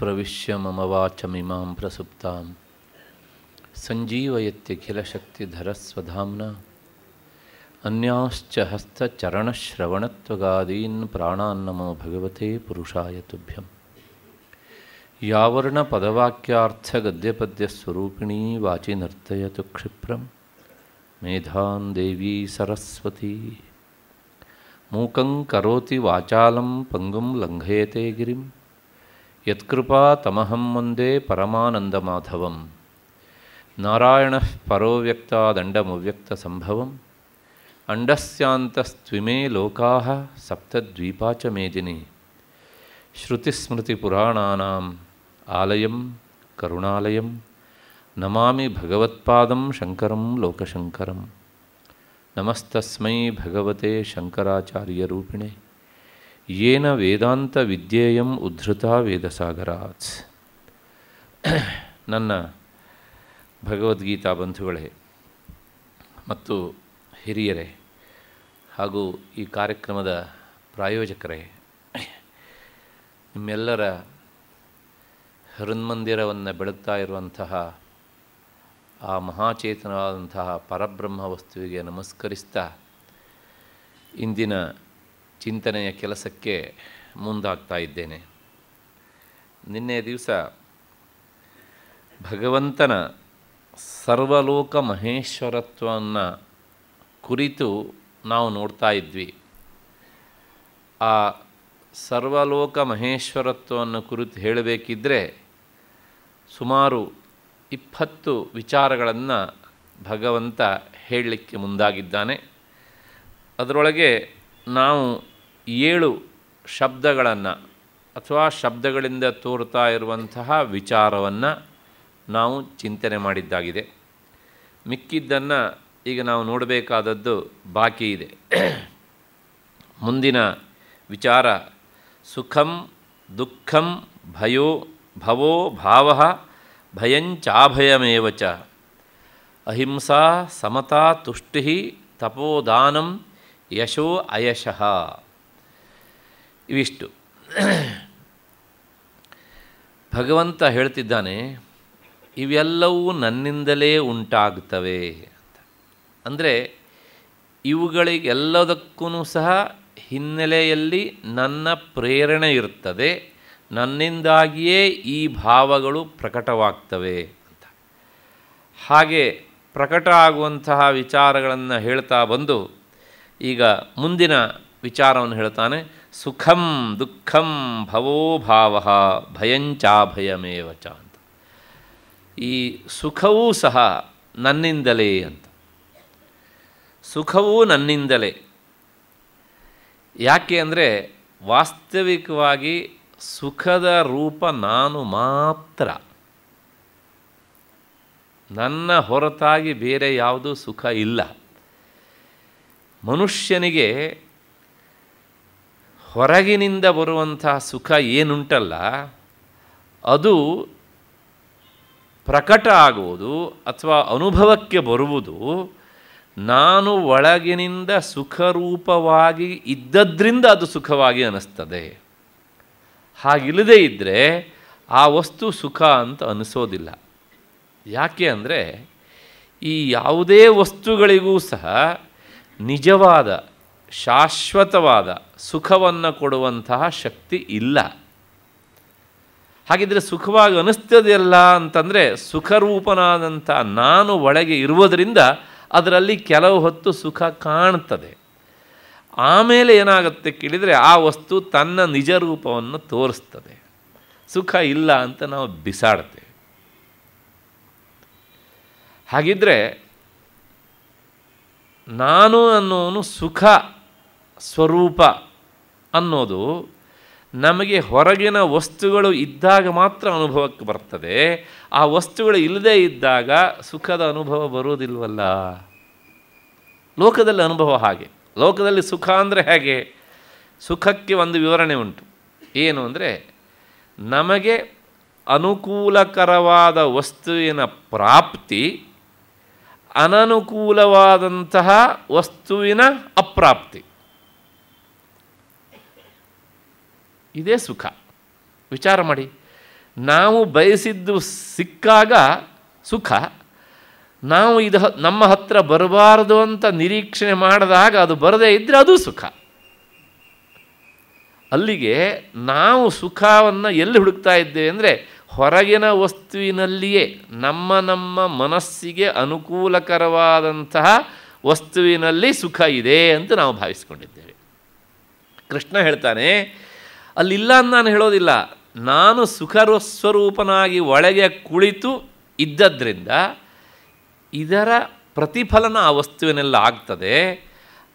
प्रवेश मम वाचमीमां प्रसुप्ता सञ्जीवयत्यखिलशक्तिधरस्वधाम्ना अन्याश्च हस्तचरणश्रवणत्वगादीन् प्राणान्नमो भगवते पुरुषाय तुभ्यं यावर्णपदवाक्यार्थगद्यपद्यस्वरूपिणी वाचि नर्तयतु क्षिप्रं मेधां देवी सरस्वती मूकं करोति वाचालं पङ्गुं लङ्घयते गिरिम् यत्कृपा तमहं वन्दे परमानन्दमाधवं नारायणः परो व्यक्तादण्डमुव्यक्तसम्भवम् अण्डस्यान्तस्त्विमे लोकाः सप्तद्वीपा च मेदिनी श्रुतिस्मृतिपुराणानाम् आलयं करुणालयं नमामि भगवत्पादं शङ्करं लोकशङ्करं नमस्तस्मै भगवते शङ्कराचार्यरूपिणे ಏನ ವೇದಾಂತ ವಿದ್ಯೇಯಂ ಉದ್ಧೃತ ವೇದಸಾಗರಾತ್ ನನ್ನ ಭಗವದ್ಗೀತಾ ಬಂಧುಗಳೇ ಮತ್ತು ಹಿರಿಯರೇ ಹಾಗೂ ಈ ಕಾರ್ಯಕ್ರಮದ ಪ್ರಾಯೋಜಕರೇ ನಿಮ್ಮೆಲ್ಲರ ಹೃನ್ಮಂದಿರವನ್ನು ಬೆಳಗ್ತಾ ಇರುವಂತಹ ಆ ಮಹಾಚೇತನವಾದಂತಹ ಪರಬ್ರಹ್ಮ ವಸ್ತುವಿಗೆ ನಮಸ್ಕರಿಸ್ತಾ ಇಂದಿನ ಚಿಂತನೆಯ ಕೆಲಸಕ್ಕೆ ಮುಂದಾಗ್ತಾ ಇದ್ದೇನೆ ನಿನ್ನೆ ದಿವಸ ಭಗವಂತನ ಸರ್ವಲೋಕ ಮಹೇಶ್ವರತ್ವವನ್ನು ಕುರಿತು ನಾವು ನೋಡ್ತಾ ಇದ್ವಿ ಆ ಸರ್ವಲೋಕ ಮಹೇಶ್ವರತ್ವವನ್ನು ಕುರಿತು ಹೇಳಬೇಕಿದ್ದರೆ ಸುಮಾರು ಇಪ್ಪತ್ತು ವಿಚಾರಗಳನ್ನು ಭಗವಂತ ಹೇಳಲಿಕ್ಕೆ ಮುಂದಾಗಿದ್ದಾನೆ ಅದರೊಳಗೆ ನಾವು ಏಳು ಶಬ್ದಗಳನ್ನು ಅಥವಾ ಶಬ್ದಗಳಿಂದ ತೋರ್ತಾ ಇರುವಂತಹ ವಿಚಾರವನ್ನು ನಾವು ಚಿಂತನೆ ಮಾಡಿದ್ದಾಗಿದೆ ಮಿಕ್ಕಿದ್ದನ್ನು ಈಗ ನಾವು ನೋಡಬೇಕಾದದ್ದು ಬಾಕಿ ಇದೆ ಮುಂದಿನ ವಿಚಾರ ಸುಖಂ ದುಃಖಂ ಭಯೋ ಭವೋ ಭಾವ ಭಯಂಚಾಭಯಮೇವ ಚ ಅಹಿಂಸಾ ಸಮತಾ ತುಷ್ಟಿ ತಪೋದಾನಂ ಯಶೋ ಅಯಶಃ ಇವಿಷ್ಟು ಭಗವಂತ ಹೇಳ್ತಿದ್ದಾನೆ ಇವೆಲ್ಲವೂ ನನ್ನಿಂದಲೇ ಉಂಟಾಗ್ತವೆ ಅಂತ ಅಂದರೆ ಇವುಗಳಿಗೆಲ್ಲದಕ್ಕೂ ಸಹ ಹಿನ್ನೆಲೆಯಲ್ಲಿ ನನ್ನ ಪ್ರೇರಣೆ ಇರ್ತದೆ ನನ್ನಿಂದಾಗಿಯೇ ಈ ಭಾವಗಳು ಪ್ರಕಟವಾಗ್ತವೆ ಅಂತ ಹಾಗೆ ಪ್ರಕಟ ಆಗುವಂತಹ ವಿಚಾರಗಳನ್ನು ಹೇಳ್ತಾ ಬಂದು ಈಗ ಮುಂದಿನ ವಿಚಾರವನ್ನು ಹೇಳ್ತಾನೆ ಸುಖಂ ದುಃಖಂ ಭವೋಭಾವ ಭಯಂಚಾಭಯಮೇವ ಚ ಅಂತ ಈ ಸುಖವೂ ಸಹ ನನ್ನಿಂದಲೇ ಅಂತ ಸುಖವೂ ನನ್ನಿಂದಲೇ ಯಾಕೆ ಅಂದರೆ ವಾಸ್ತವಿಕವಾಗಿ ಸುಖದ ರೂಪ ನಾನು ಮಾತ್ರ ನನ್ನ ಹೊರತಾಗಿ ಬೇರೆ ಯಾವುದೂ ಸುಖ ಇಲ್ಲ ಮನುಷ್ಯನಿಗೆ ಹೊರಗಿನಿಂದ ಬರುವಂತಹ ಸುಖ ಏನುಂಟಲ್ಲ ಅದು ಪ್ರಕಟ ಆಗುವುದು ಅಥವಾ ಅನುಭವಕ್ಕೆ ಬರುವುದು ನಾನು ಒಳಗಿನಿಂದ ಸುಖರೂಪವಾಗಿ ಇದ್ದದ್ರಿಂದ ಅದು ಸುಖವಾಗಿ ಅನ್ನಿಸ್ತದೆ ಹಾಗಿಲ್ಲದೇ ಇದ್ದರೆ ಆ ವಸ್ತು ಸುಖ ಅಂತ ಅನಿಸೋದಿಲ್ಲ ಯಾಕೆ ಅಂದರೆ ಈ ಯಾವುದೇ ವಸ್ತುಗಳಿಗೂ ಸಹ ನಿಜವಾದ ಶಾಶ್ವತವಾದ ಸುಖವನ್ನು ಕೊಡುವಂತಹ ಶಕ್ತಿ ಇಲ್ಲ ಹಾಗಿದ್ರೆ ಸುಖವಾಗಿ ಅನಿಸ್ತದೆಯಲ್ಲ ಅಂತಂದರೆ ಸುಖರೂಪನಾದಂಥ ನಾನು ಒಳಗೆ ಇರುವುದರಿಂದ ಅದರಲ್ಲಿ ಕೆಲವು ಹೊತ್ತು ಸುಖ ಕಾಣ್ತದೆ ಆಮೇಲೆ ಏನಾಗುತ್ತೆ ಕೇಳಿದರೆ ಆ ವಸ್ತು ತನ್ನ ನಿಜ ರೂಪವನ್ನು ತೋರಿಸ್ತದೆ ಸುಖ ಇಲ್ಲ ಅಂತ ನಾವು ಬಿಸಾಡ್ತೇವೆ ಹಾಗಿದ್ರೆ ನಾನು ಅನ್ನೋನು ಸುಖ ಸ್ವರೂಪ ಅನ್ನೋದು ನಮಗೆ ಹೊರಗಿನ ವಸ್ತುಗಳು ಇದ್ದಾಗ ಮಾತ್ರ ಅನುಭವಕ್ಕೆ ಬರ್ತದೆ ಆ ವಸ್ತುಗಳು ಇಲ್ಲದೇ ಇದ್ದಾಗ ಸುಖದ ಅನುಭವ ಬರೋದಿಲ್ವಲ್ಲ ಲೋಕದಲ್ಲಿ ಅನುಭವ ಹಾಗೆ ಲೋಕದಲ್ಲಿ ಸುಖ ಅಂದರೆ ಹೇಗೆ ಸುಖಕ್ಕೆ ಒಂದು ವಿವರಣೆ ಉಂಟು ಏನು ಅಂದರೆ ನಮಗೆ ಅನುಕೂಲಕರವಾದ ವಸ್ತುವಿನ ಪ್ರಾಪ್ತಿ ಅನನುಕೂಲವಾದಂತಹ ವಸ್ತುವಿನ ಅಪ್ರಾಪ್ತಿ ಇದೇ ಸುಖ ವಿಚಾರ ಮಾಡಿ ನಾವು ಬಯಸಿದ್ದು ಸಿಕ್ಕಾಗ ಸುಖ ನಾವು ಇದು ನಮ್ಮ ಹತ್ರ ಬರಬಾರದು ಅಂತ ನಿರೀಕ್ಷಣೆ ಮಾಡಿದಾಗ ಅದು ಬರದೇ ಇದ್ದರೆ ಅದು ಸುಖ ಅಲ್ಲಿಗೆ ನಾವು ಸುಖವನ್ನು ಎಲ್ಲಿ ಹುಡುಕ್ತಾ ಇದ್ದೇವೆ ಅಂದರೆ ಹೊರಗಿನ ವಸ್ತುವಿನಲ್ಲಿಯೇ ನಮ್ಮ ನಮ್ಮ ಮನಸ್ಸಿಗೆ ಅನುಕೂಲಕರವಾದಂತಹ ವಸ್ತುವಿನಲ್ಲಿ ಸುಖ ಇದೆ ಅಂತ ನಾವು ಭಾವಿಸ್ಕೊಂಡಿದ್ದೇವೆ ಕೃಷ್ಣ ಹೇಳ್ತಾನೆ ಅಲ್ಲಿಲ್ಲ ಅಂತ ನಾನು ಹೇಳೋದಿಲ್ಲ ನಾನು ಸ್ವರೂಪನಾಗಿ ಒಳಗೆ ಕುಳಿತು ಇದ್ದದ್ರಿಂದ ಇದರ ಪ್ರತಿಫಲನ ಆ ವಸ್ತುವಿನೆಲ್ಲ ಆಗ್ತದೆ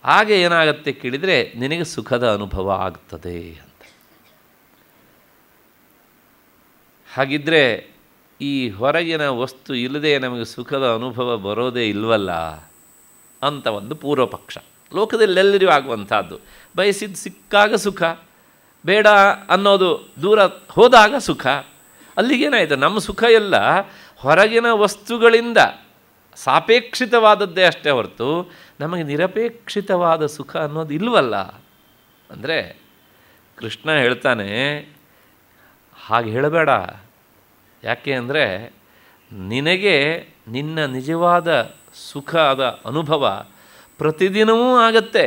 ಹಾಗೆ ಏನಾಗುತ್ತೆ ಕೇಳಿದರೆ ನಿನಗೆ ಸುಖದ ಅನುಭವ ಆಗ್ತದೆ ಅಂತ ಹಾಗಿದ್ದರೆ ಈ ಹೊರಗಿನ ವಸ್ತು ಇಲ್ಲದೆ ನಮಗೆ ಸುಖದ ಅನುಭವ ಬರೋದೇ ಇಲ್ವಲ್ಲ ಅಂತ ಒಂದು ಪೂರ್ವಪಕ್ಷ ಲೋಕದಲ್ಲೆಲ್ಲರಿಗೂ ಆಗುವಂಥದ್ದು ಬಯಸಿದ್ದು ಸಿಕ್ಕಾಗ ಸುಖ ಬೇಡ ಅನ್ನೋದು ದೂರ ಹೋದಾಗ ಸುಖ ಅಲ್ಲಿಗೇನಾಯಿತು ನಮ್ಮ ಸುಖ ಎಲ್ಲ ಹೊರಗಿನ ವಸ್ತುಗಳಿಂದ ಸಾಪೇಕ್ಷಿತವಾದದ್ದೇ ಅಷ್ಟೇ ಹೊರತು ನಮಗೆ ನಿರಪೇಕ್ಷಿತವಾದ ಸುಖ ಅನ್ನೋದು ಇಲ್ವಲ್ಲ ಅಂದರೆ ಕೃಷ್ಣ ಹೇಳ್ತಾನೆ ಹಾಗೆ ಹೇಳಬೇಡ ಯಾಕೆ ಅಂದರೆ ನಿನಗೆ ನಿನ್ನ ನಿಜವಾದ ಸುಖದ ಅನುಭವ ಪ್ರತಿದಿನವೂ ಆಗತ್ತೆ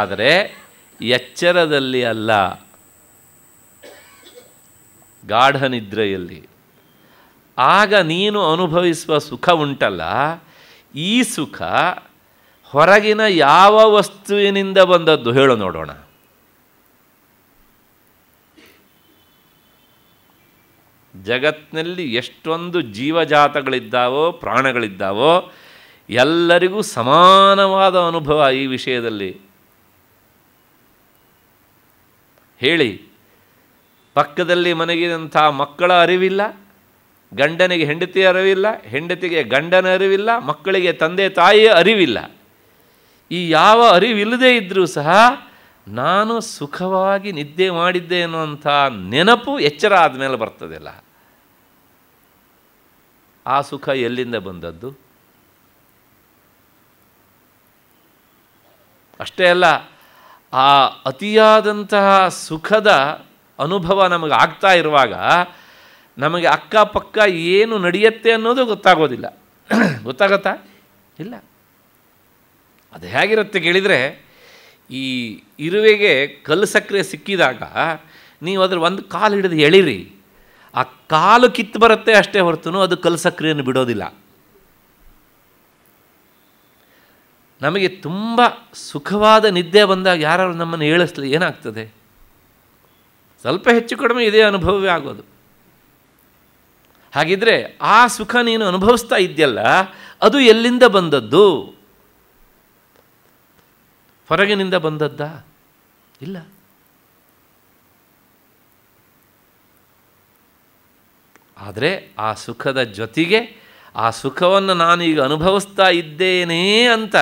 ಆದರೆ ಎಚ್ಚರದಲ್ಲಿ ಅಲ್ಲ ಗಾಢನಿದ್ರೆಯಲ್ಲಿ ಆಗ ನೀನು ಅನುಭವಿಸುವ ಸುಖ ಉಂಟಲ್ಲ ಈ ಸುಖ ಹೊರಗಿನ ಯಾವ ವಸ್ತುವಿನಿಂದ ಬಂದದ್ದು ಹೇಳು ನೋಡೋಣ ಜಗತ್ತಿನಲ್ಲಿ ಎಷ್ಟೊಂದು ಜೀವಜಾತಗಳಿದ್ದಾವೋ ಪ್ರಾಣಗಳಿದ್ದಾವೋ ಎಲ್ಲರಿಗೂ ಸಮಾನವಾದ ಅನುಭವ ಈ ವಿಷಯದಲ್ಲಿ ಹೇಳಿ ಪಕ್ಕದಲ್ಲಿ ಮನೆಗಿದಂಥ ಮಕ್ಕಳ ಅರಿವಿಲ್ಲ ಗಂಡನಿಗೆ ಹೆಂಡತಿ ಅರಿವಿಲ್ಲ ಹೆಂಡತಿಗೆ ಗಂಡನ ಅರಿವಿಲ್ಲ ಮಕ್ಕಳಿಗೆ ತಂದೆ ತಾಯಿಯ ಅರಿವಿಲ್ಲ ಈ ಯಾವ ಅರಿವಿಲ್ಲದೇ ಇದ್ದರೂ ಸಹ ನಾನು ಸುಖವಾಗಿ ನಿದ್ದೆ ಮಾಡಿದ್ದೆ ಅನ್ನುವಂಥ ನೆನಪು ಎಚ್ಚರ ಆದಮೇಲೆ ಬರ್ತದಿಲ್ಲ ಆ ಸುಖ ಎಲ್ಲಿಂದ ಬಂದದ್ದು ಅಷ್ಟೇ ಅಲ್ಲ ಆ ಅತಿಯಾದಂತಹ ಸುಖದ ಅನುಭವ ನಮಗೆ ಆಗ್ತಾ ಇರುವಾಗ ನಮಗೆ ಅಕ್ಕಪಕ್ಕ ಏನು ನಡೆಯುತ್ತೆ ಅನ್ನೋದು ಗೊತ್ತಾಗೋದಿಲ್ಲ ಗೊತ್ತಾಗತ್ತಾ ಇಲ್ಲ ಅದು ಹೇಗಿರುತ್ತೆ ಕೇಳಿದರೆ ಈ ಇರುವೆಗೆ ಕಲ್ಲು ಸಕ್ಕರೆ ಸಿಕ್ಕಿದಾಗ ನೀವು ಅದ್ರ ಒಂದು ಕಾಲು ಹಿಡಿದು ಎಳಿರಿ ಆ ಕಾಲು ಕಿತ್ತು ಬರುತ್ತೆ ಅಷ್ಟೇ ಹೊರತು ಅದು ಕಲ್ಲು ಸಕ್ಕರೆಯನ್ನು ಬಿಡೋದಿಲ್ಲ ನಮಗೆ ತುಂಬ ಸುಖವಾದ ನಿದ್ದೆ ಬಂದಾಗ ಯಾರು ನಮ್ಮನ್ನು ಏಳಿಸ್ಲಿ ಏನಾಗ್ತದೆ ಸ್ವಲ್ಪ ಹೆಚ್ಚು ಕಡಿಮೆ ಇದೇ ಅನುಭವವೇ ಆಗೋದು ಹಾಗಿದ್ರೆ ಆ ಸುಖ ನೀನು ಅನುಭವಿಸ್ತಾ ಇದೆಯಲ್ಲ ಅದು ಎಲ್ಲಿಂದ ಬಂದದ್ದು ಹೊರಗಿನಿಂದ ಬಂದದ್ದ ಇಲ್ಲ ಆದರೆ ಆ ಸುಖದ ಜೊತೆಗೆ ಆ ಸುಖವನ್ನು ನಾನು ಈಗ ಅನುಭವಿಸ್ತಾ ಇದ್ದೇನೆ ಅಂತ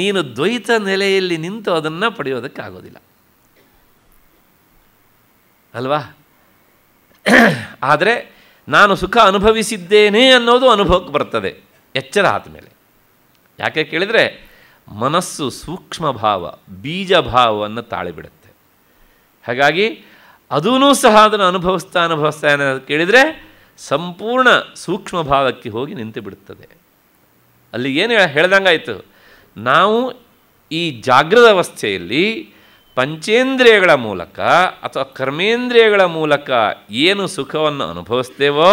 ನೀನು ದ್ವೈತ ನೆಲೆಯಲ್ಲಿ ನಿಂತು ಅದನ್ನು ಪಡೆಯೋದಕ್ಕಾಗೋದಿಲ್ಲ ಅಲ್ವಾ ಆದರೆ ನಾನು ಸುಖ ಅನುಭವಿಸಿದ್ದೇನೆ ಅನ್ನೋದು ಅನುಭವಕ್ಕೆ ಬರ್ತದೆ ಎಚ್ಚರ ಆದಮೇಲೆ ಯಾಕೆ ಕೇಳಿದರೆ ಮನಸ್ಸು ಸೂಕ್ಷ್ಮ ಭಾವ ಬೀಜ ಭಾವವನ್ನು ತಾಳಿಬಿಡುತ್ತೆ ಹಾಗಾಗಿ ಅದೂ ಸಹ ಅದನ್ನು ಅನುಭವಿಸ್ತಾ ಅನುಭವಿಸ್ತಾ ಏನಾದ್ರು ಕೇಳಿದರೆ ಸಂಪೂರ್ಣ ಸೂಕ್ಷ್ಮ ಭಾವಕ್ಕೆ ಹೋಗಿ ನಿಂತು ಬಿಡುತ್ತದೆ ಅಲ್ಲಿ ಏನು ಹೇಳ್ದಂಗಾಯಿತು ನಾವು ಈ ಜಾಗೃತ ಅವಸ್ಥೆಯಲ್ಲಿ ಪಂಚೇಂದ್ರಿಯಗಳ ಮೂಲಕ ಅಥವಾ ಕರ್ಮೇಂದ್ರಿಯಗಳ ಮೂಲಕ ಏನು ಸುಖವನ್ನು ಅನುಭವಿಸ್ತೇವೋ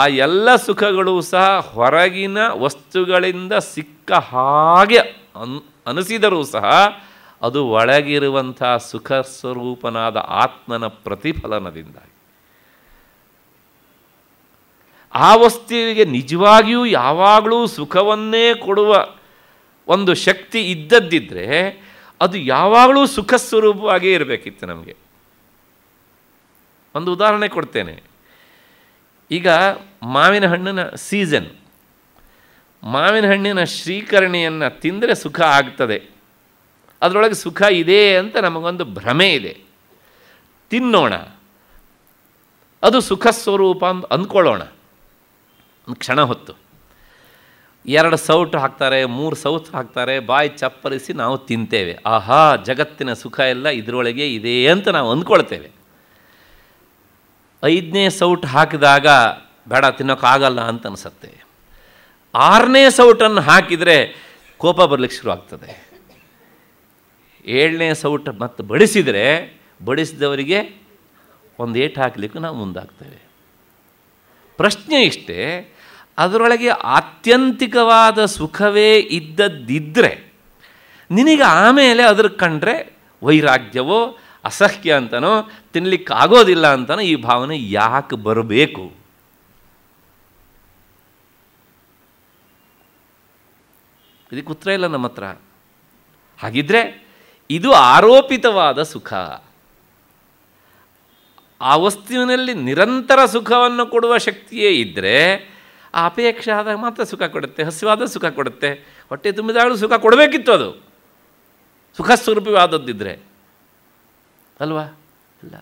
ಆ ಎಲ್ಲ ಸುಖಗಳು ಸಹ ಹೊರಗಿನ ವಸ್ತುಗಳಿಂದ ಸಿಕ್ಕ ಹಾಗೆ ಅನ್ ಅನಿಸಿದರೂ ಸಹ ಅದು ಒಳಗಿರುವಂಥ ಸುಖ ಸ್ವರೂಪನಾದ ಆತ್ಮನ ಪ್ರತಿಫಲನದಿಂದಾಗಿ ಆ ವಸ್ತುವಿಗೆ ನಿಜವಾಗಿಯೂ ಯಾವಾಗಲೂ ಸುಖವನ್ನೇ ಕೊಡುವ ಒಂದು ಶಕ್ತಿ ಇದ್ದದ್ದಿದ್ದರೆ ಅದು ಯಾವಾಗಲೂ ಸುಖ ಸ್ವರೂಪವಾಗಿ ಇರಬೇಕಿತ್ತು ನಮಗೆ ಒಂದು ಉದಾಹರಣೆ ಕೊಡ್ತೇನೆ ಈಗ ಮಾವಿನ ಹಣ್ಣಿನ ಸೀಸನ್ ಮಾವಿನ ಹಣ್ಣಿನ ಶ್ರೀಕರಣೆಯನ್ನು ತಿಂದರೆ ಸುಖ ಆಗ್ತದೆ ಅದರೊಳಗೆ ಸುಖ ಇದೆ ಅಂತ ನಮಗೊಂದು ಭ್ರಮೆ ಇದೆ ತಿನ್ನೋಣ ಅದು ಸುಖ ಸ್ವರೂಪ ಅಂದ್ಕೊಳ್ಳೋಣ ಕ್ಷಣ ಹೊತ್ತು ಎರಡು ಸೌಟು ಹಾಕ್ತಾರೆ ಮೂರು ಸೌಟ್ ಹಾಕ್ತಾರೆ ಬಾಯಿ ಚಪ್ಪರಿಸಿ ನಾವು ತಿಂತೇವೆ ಆಹಾ ಜಗತ್ತಿನ ಸುಖ ಎಲ್ಲ ಇದರೊಳಗೆ ಇದೆ ಅಂತ ನಾವು ಅಂದ್ಕೊಳ್ತೇವೆ ಐದನೇ ಸೌಟ್ ಹಾಕಿದಾಗ ಬೇಡ ತಿನ್ನೋಕ್ಕಾಗಲ್ಲ ಅಂತ ಅನಿಸುತ್ತೆ ಆರನೇ ಸೌಟನ್ನು ಹಾಕಿದರೆ ಕೋಪ ಬರಲಿಕ್ಕೆ ಶುರುವಾಗ್ತದೆ ಏಳನೇ ಸೌಟ್ ಮತ್ತು ಬಡಿಸಿದರೆ ಬಡಿಸಿದವರಿಗೆ ಒಂದು ಏಟು ಹಾಕಲಿಕ್ಕೂ ನಾವು ಮುಂದಾಗ್ತೇವೆ ಪ್ರಶ್ನೆ ಇಷ್ಟೇ ಅದರೊಳಗೆ ಆತ್ಯಂತಿಕವಾದ ಸುಖವೇ ಇದ್ದದ್ದಿದ್ದರೆ ನಿನಗೆ ಆಮೇಲೆ ಅದ್ರ ಕಂಡ್ರೆ ವೈರಾಗ್ಯವೋ ಅಸಹ್ಯ ಅಂತನೋ ತಿನ್ನಲಿಕ್ಕೆ ಆಗೋದಿಲ್ಲ ಅಂತನೋ ಈ ಭಾವನೆ ಯಾಕೆ ಬರಬೇಕು ಇದಕ್ಕೆ ಉತ್ತರ ಇಲ್ಲ ನಮ್ಮ ಹತ್ರ ಹಾಗಿದ್ರೆ ಇದು ಆರೋಪಿತವಾದ ಸುಖ ಆ ವಸ್ತುವಿನಲ್ಲಿ ನಿರಂತರ ಸುಖವನ್ನು ಕೊಡುವ ಶಕ್ತಿಯೇ ಇದ್ದರೆ ಆ ಅಪೇಕ್ಷೆ ಆದಾಗ ಮಾತ್ರ ಸುಖ ಕೊಡುತ್ತೆ ಹಸಿವಾದ ಸುಖ ಕೊಡುತ್ತೆ ಹೊಟ್ಟೆ ತುಂಬಿದಾಗಲೂ ಸುಖ ಕೊಡಬೇಕಿತ್ತು ಅದು ಸುಖ ಸ್ವರೂಪವಾದದ್ದಿದ್ದರೆ ಅಲ್ವಾ ಇಲ್ಲ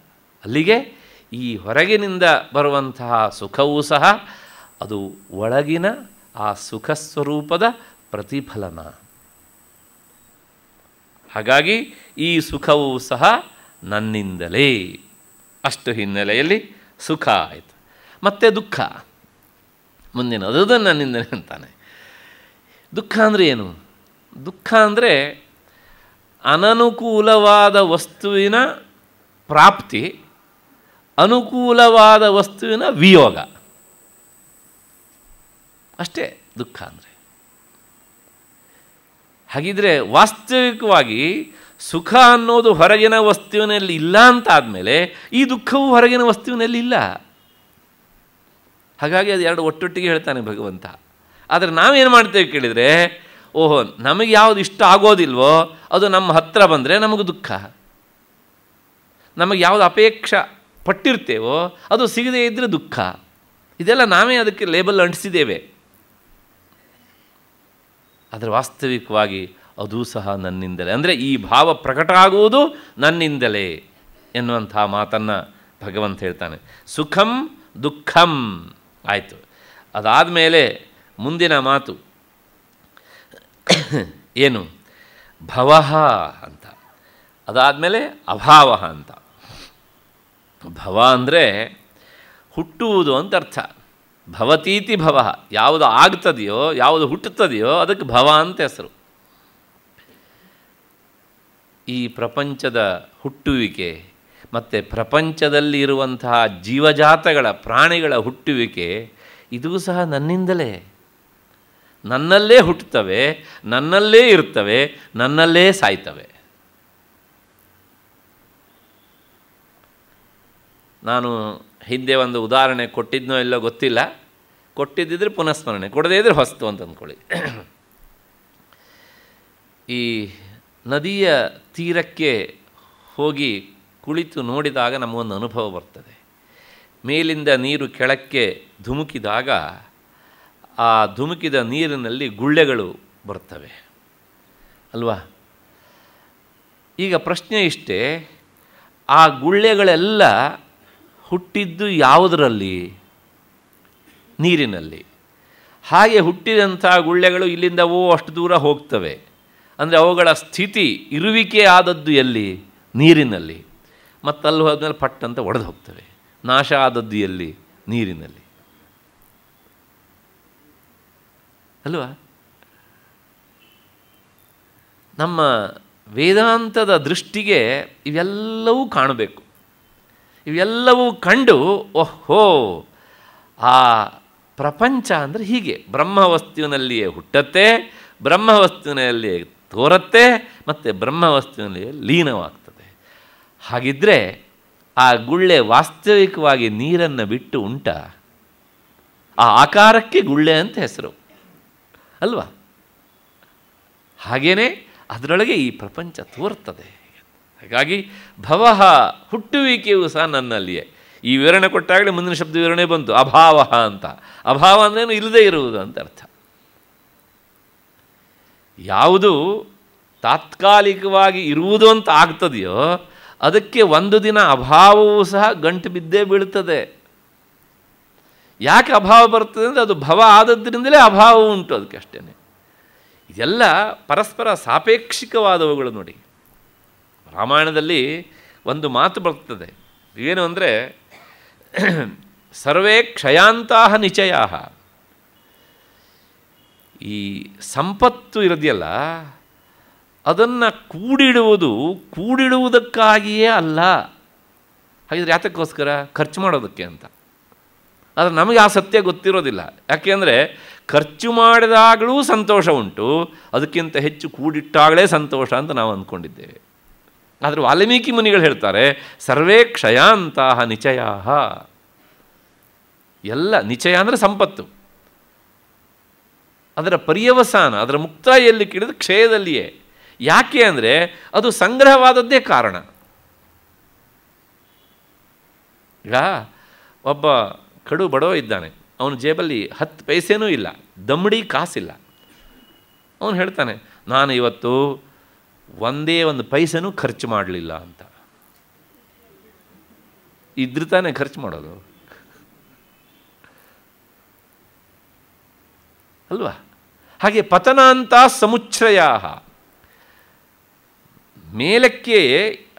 ಅಲ್ಲಿಗೆ ಈ ಹೊರಗಿನಿಂದ ಬರುವಂತಹ ಸುಖವೂ ಸಹ ಅದು ಒಳಗಿನ ಆ ಸುಖ ಸ್ವರೂಪದ ಪ್ರತಿಫಲನ ಹಾಗಾಗಿ ಈ ಸುಖವೂ ಸಹ ನನ್ನಿಂದಲೇ ಅಷ್ಟು ಹಿನ್ನೆಲೆಯಲ್ಲಿ ಸುಖ ಆಯಿತು ಮತ್ತೆ ದುಃಖ ಮುಂದಿನ ಅದನ್ನು ನನ್ನಿಂದನೇ ಅಂತಾನೆ ದುಃಖ ಅಂದರೆ ಏನು ದುಃಖ ಅಂದರೆ ಅನನುಕೂಲವಾದ ವಸ್ತುವಿನ ಪ್ರಾಪ್ತಿ ಅನುಕೂಲವಾದ ವಸ್ತುವಿನ ವಿಯೋಗ ಅಷ್ಟೇ ದುಃಖ ಅಂದರೆ ಹಾಗಿದ್ರೆ ವಾಸ್ತವಿಕವಾಗಿ ಸುಖ ಅನ್ನೋದು ಹೊರಗಿನ ವಸ್ತುವಿನಲ್ಲಿ ಇಲ್ಲ ಅಂತ ಆದಮೇಲೆ ಈ ದುಃಖವು ಹೊರಗಿನ ವಸ್ತುವಿನಲ್ಲಿ ಇಲ್ಲ ಹಾಗಾಗಿ ಅದು ಎರಡು ಒಟ್ಟೊಟ್ಟಿಗೆ ಹೇಳ್ತಾನೆ ಭಗವಂತ ಆದರೆ ನಾವೇನು ಮಾಡ್ತೇವೆ ಕೇಳಿದರೆ ಓಹೋ ನಮಗೆ ಯಾವುದು ಇಷ್ಟ ಆಗೋದಿಲ್ವೋ ಅದು ನಮ್ಮ ಹತ್ರ ಬಂದರೆ ನಮಗೆ ದುಃಖ ನಮಗೆ ಯಾವುದು ಅಪೇಕ್ಷ ಪಟ್ಟಿರ್ತೇವೋ ಅದು ಸಿಗದೇ ಇದ್ದರೆ ದುಃಖ ಇದೆಲ್ಲ ನಾವೇ ಅದಕ್ಕೆ ಲೇಬಲ್ ಅಂಟಿಸಿದ್ದೇವೆ ಆದರೆ ವಾಸ್ತವಿಕವಾಗಿ ಅದೂ ಸಹ ನನ್ನಿಂದಲೇ ಅಂದರೆ ಈ ಭಾವ ಪ್ರಕಟ ಆಗುವುದು ನನ್ನಿಂದಲೇ ಎನ್ನುವಂತಹ ಮಾತನ್ನು ಭಗವಂತ ಹೇಳ್ತಾನೆ ಸುಖಂ ದುಃಖಂ ಆಯಿತು ಮೇಲೆ ಮುಂದಿನ ಮಾತು ಏನು ಭವ ಅಂತ ಅದಾದಮೇಲೆ ಅಭಾವ ಅಂತ ಭವ ಅಂದರೆ ಹುಟ್ಟುವುದು ಅಂತ ಅರ್ಥ ಭವತೀತಿ ಭವ ಯಾವುದು ಆಗ್ತದೆಯೋ ಯಾವುದು ಹುಟ್ಟುತ್ತದೆಯೋ ಅದಕ್ಕೆ ಭವ ಅಂತ ಹೆಸರು ಈ ಪ್ರಪಂಚದ ಹುಟ್ಟುವಿಕೆ ಮತ್ತು ಪ್ರಪಂಚದಲ್ಲಿ ಇರುವಂತಹ ಜೀವಜಾತಗಳ ಪ್ರಾಣಿಗಳ ಹುಟ್ಟುವಿಕೆ ಇದೂ ಸಹ ನನ್ನಿಂದಲೇ ನನ್ನಲ್ಲೇ ಹುಟ್ಟುತ್ತವೆ ನನ್ನಲ್ಲೇ ಇರ್ತವೆ ನನ್ನಲ್ಲೇ ಸಾಯ್ತವೆ ನಾನು ಹಿಂದೆ ಒಂದು ಉದಾಹರಣೆ ಕೊಟ್ಟಿದ್ನೋ ಇಲ್ಲೋ ಗೊತ್ತಿಲ್ಲ ಕೊಟ್ಟಿದ್ದಿದ್ರೆ ಪುನಃಸ್ಮರಣೆ ಕೊಡದೇ ಇದ್ರೆ ಹೊಸ್ತು ಅಂತ ಅಂದ್ಕೊಳ್ಳಿ ಈ ನದಿಯ ತೀರಕ್ಕೆ ಹೋಗಿ ಕುಳಿತು ನೋಡಿದಾಗ ನಮಗೊಂದು ಅನುಭವ ಬರ್ತದೆ ಮೇಲಿಂದ ನೀರು ಕೆಳಕ್ಕೆ ಧುಮುಕಿದಾಗ ಆ ಧುಮುಕಿದ ನೀರಿನಲ್ಲಿ ಗುಳ್ಳೆಗಳು ಬರ್ತವೆ ಅಲ್ವಾ ಈಗ ಪ್ರಶ್ನೆ ಇಷ್ಟೇ ಆ ಗುಳ್ಳೆಗಳೆಲ್ಲ ಹುಟ್ಟಿದ್ದು ಯಾವುದರಲ್ಲಿ ನೀರಿನಲ್ಲಿ ಹಾಗೆ ಹುಟ್ಟಿದಂಥ ಗುಳ್ಳೆಗಳು ಇಲ್ಲಿಂದ ಓ ಅಷ್ಟು ದೂರ ಹೋಗ್ತವೆ ಅಂದರೆ ಅವುಗಳ ಸ್ಥಿತಿ ಇರುವಿಕೆ ಆದದ್ದು ಎಲ್ಲಿ ನೀರಿನಲ್ಲಿ ಮತ್ತು ಅಲ್ಲಿ ಹೋದ್ಮೇಲೆ ಪಟ್ ಅಂತ ಒಡೆದು ಹೋಗ್ತವೆ ನಾಶ ಆದದ್ದು ನೀರಿನಲ್ಲಿ ಅಲ್ವಾ ನಮ್ಮ ವೇದಾಂತದ ದೃಷ್ಟಿಗೆ ಇವೆಲ್ಲವೂ ಕಾಣಬೇಕು ಇವೆಲ್ಲವೂ ಕಂಡು ಓಹೋ ಆ ಪ್ರಪಂಚ ಅಂದರೆ ಹೀಗೆ ವಸ್ತುವಿನಲ್ಲಿಯೇ ಹುಟ್ಟತ್ತೆ ವಸ್ತುವಿನಲ್ಲಿಯೇ ತೋರತ್ತೆ ಮತ್ತು ವಸ್ತುವಿನಲ್ಲಿಯೇ ಲೀನವಾಗ್ತದೆ ಹಾಗಿದ್ದರೆ ಆ ಗುಳ್ಳೆ ವಾಸ್ತವಿಕವಾಗಿ ನೀರನ್ನು ಬಿಟ್ಟು ಉಂಟ ಆ ಆಕಾರಕ್ಕೆ ಗುಳ್ಳೆ ಅಂತ ಹೆಸರು ಅಲ್ವಾ ಹಾಗೇನೆ ಅದರೊಳಗೆ ಈ ಪ್ರಪಂಚ ತೋರ್ತದೆ ಹಾಗಾಗಿ ಭವಹ ಹುಟ್ಟುವಿಕೆಯು ಸಹ ನನ್ನಲ್ಲಿಯೇ ಈ ವಿವರಣೆ ಕೊಟ್ಟಾಗಲೇ ಮುಂದಿನ ಶಬ್ದ ವಿವರಣೆ ಬಂತು ಅಭಾವ ಅಂತ ಅಭಾವ ಅಂದ್ರೇನು ಇಲ್ಲದೇ ಇರುವುದು ಅಂತ ಅರ್ಥ ಯಾವುದು ತಾತ್ಕಾಲಿಕವಾಗಿ ಇರುವುದು ಅಂತ ಆಗ್ತದೆಯೋ ಅದಕ್ಕೆ ಒಂದು ದಿನ ಅಭಾವವೂ ಸಹ ಗಂಟು ಬಿದ್ದೇ ಬೀಳ್ತದೆ ಯಾಕೆ ಅಭಾವ ಬರ್ತದೆ ಅಂದರೆ ಅದು ಭವ ಆದದ್ರಿಂದಲೇ ಅಭಾವ ಉಂಟು ಅದಕ್ಕೆ ಅಷ್ಟೇ ಇದೆಲ್ಲ ಪರಸ್ಪರ ಸಾಪೇಕ್ಷಿಕವಾದವುಗಳು ನೋಡಿ ರಾಮಾಯಣದಲ್ಲಿ ಒಂದು ಮಾತು ಬರ್ತದೆ ಏನು ಅಂದರೆ ಸರ್ವೇ ಕ್ಷಯಾಂತಾಹ ನಿಚಯ ಈ ಸಂಪತ್ತು ಇರದೆಯಲ್ಲ ಅದನ್ನು ಕೂಡಿಡುವುದು ಕೂಡಿಡುವುದಕ್ಕಾಗಿಯೇ ಅಲ್ಲ ಹಾಗಿದ್ರೆ ಯಾತಕ್ಕೋಸ್ಕರ ಖರ್ಚು ಮಾಡೋದಕ್ಕೆ ಅಂತ ಆದರೆ ನಮಗೆ ಆ ಸತ್ಯ ಗೊತ್ತಿರೋದಿಲ್ಲ ಯಾಕೆಂದರೆ ಖರ್ಚು ಮಾಡಿದಾಗಲೂ ಸಂತೋಷ ಉಂಟು ಅದಕ್ಕಿಂತ ಹೆಚ್ಚು ಕೂಡಿಟ್ಟಾಗಲೇ ಸಂತೋಷ ಅಂತ ನಾವು ಅಂದ್ಕೊಂಡಿದ್ದೇವೆ ಆದರೆ ವಾಲ್ಮೀಕಿ ಮುನಿಗಳು ಹೇಳ್ತಾರೆ ಸರ್ವೇ ಕ್ಷಯಾಂತಹ ನಿಚಯ ಎಲ್ಲ ನಿಚಯ ಅಂದರೆ ಸಂಪತ್ತು ಅದರ ಪರ್ಯವಸಾನ ಅದರ ಮುಕ್ತಾಯ ಕಿಡಿದು ಕ್ಷಯದಲ್ಲಿಯೇ ಯಾಕೆ ಅಂದರೆ ಅದು ಸಂಗ್ರಹವಾದದ್ದೇ ಕಾರಣ ಈಗ ಒಬ್ಬ ಕಡು ಬಡವ ಇದ್ದಾನೆ ಅವನ ಜೇಬಲ್ಲಿ ಹತ್ತು ಪೈಸೆನೂ ಇಲ್ಲ ದಮ್ಮಡಿ ಕಾಸಿಲ್ಲ ಅವನು ಹೇಳ್ತಾನೆ ನಾನು ಇವತ್ತು ಒಂದೇ ಒಂದು ಪೈಸೆನೂ ಖರ್ಚು ಮಾಡಲಿಲ್ಲ ಅಂತ ಇದ್ರ ತಾನೇ ಖರ್ಚು ಮಾಡೋದು ಅಲ್ವಾ ಹಾಗೆ ಅಂತ ಸಮುಚ್ಛಯ ಮೇಲಕ್ಕೆ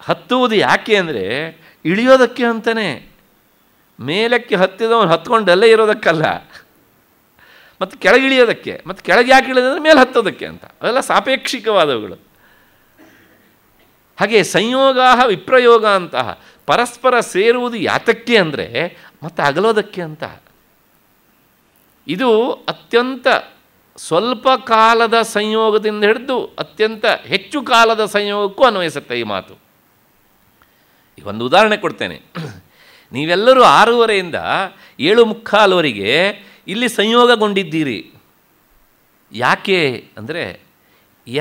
ಹತ್ತುವುದು ಯಾಕೆ ಅಂದರೆ ಇಳಿಯೋದಕ್ಕೆ ಅಂತಲೇ ಮೇಲಕ್ಕೆ ಹತ್ತಿದವನು ಹತ್ಕೊಂಡಲ್ಲೇ ಇರೋದಕ್ಕಲ್ಲ ಮತ್ತು ಕೆಳಗೆ ಇಳಿಯೋದಕ್ಕೆ ಮತ್ತು ಕೆಳಗೆ ಯಾಕೆ ಇಳಿದಂದರೆ ಮೇಲೆ ಹತ್ತೋದಕ್ಕೆ ಅಂತ ಅದೆಲ್ಲ ಸಾಪೇಕ್ಷಿಕವಾದವುಗಳು ಹಾಗೆ ಸಂಯೋಗ ವಿಪ್ರಯೋಗ ಅಂತಹ ಪರಸ್ಪರ ಸೇರುವುದು ಯಾತಕ್ಕೆ ಅಂದರೆ ಮತ್ತು ಅಗಲೋದಕ್ಕೆ ಅಂತ ಇದು ಅತ್ಯಂತ ಸ್ವಲ್ಪ ಕಾಲದ ಸಂಯೋಗದಿಂದ ಹಿಡಿದು ಅತ್ಯಂತ ಹೆಚ್ಚು ಕಾಲದ ಸಂಯೋಗಕ್ಕೂ ಅನ್ವಯಿಸುತ್ತೆ ಈ ಮಾತು ಈಗ ಒಂದು ಉದಾಹರಣೆ ಕೊಡ್ತೇನೆ ನೀವೆಲ್ಲರೂ ಆರೂವರೆಯಿಂದ ಏಳು ಮುಕ್ಕಾಲವರೆಗೆ ಇಲ್ಲಿ ಸಂಯೋಗಗೊಂಡಿದ್ದೀರಿ ಯಾಕೆ ಅಂದರೆ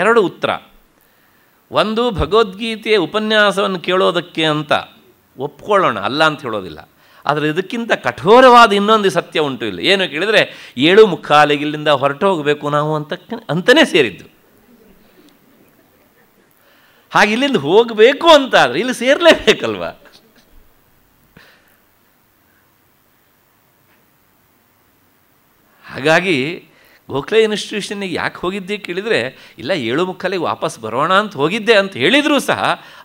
ಎರಡು ಉತ್ತರ ಒಂದು ಭಗವದ್ಗೀತೆಯ ಉಪನ್ಯಾಸವನ್ನು ಕೇಳೋದಕ್ಕೆ ಅಂತ ಒಪ್ಕೊಳ್ಳೋಣ ಅಲ್ಲ ಅಂತ ಹೇಳೋದಿಲ್ಲ ಆದರೆ ಇದಕ್ಕಿಂತ ಕಠೋರವಾದ ಇನ್ನೊಂದು ಸತ್ಯ ಉಂಟು ಇಲ್ಲ ಏನು ಕೇಳಿದರೆ ಏಳು ಮುಖಾಲಿಗಿಲ್ಲಿಂದ ಹೊರಟು ಹೋಗಬೇಕು ನಾವು ಅಂತ ಅಂತಲೇ ಸೇರಿದ್ದು ಹಾಗೆ ಇಲ್ಲಿಂದ ಹೋಗಬೇಕು ಅಂತ ಆದರೆ ಇಲ್ಲಿ ಸೇರಲೇಬೇಕಲ್ವ ಹಾಗಾಗಿ ಗೋಖಲೆ ಇನ್ಸ್ಟಿಟ್ಯೂಷನ್ನಿಗೆ ಯಾಕೆ ಹೋಗಿದ್ದೆ ಕೇಳಿದರೆ ಇಲ್ಲ ಏಳು ಮುಖಾಲಿಗೆ ವಾಪಸ್ ಬರೋಣ ಅಂತ ಹೋಗಿದ್ದೆ ಅಂತ ಹೇಳಿದರೂ ಸಹ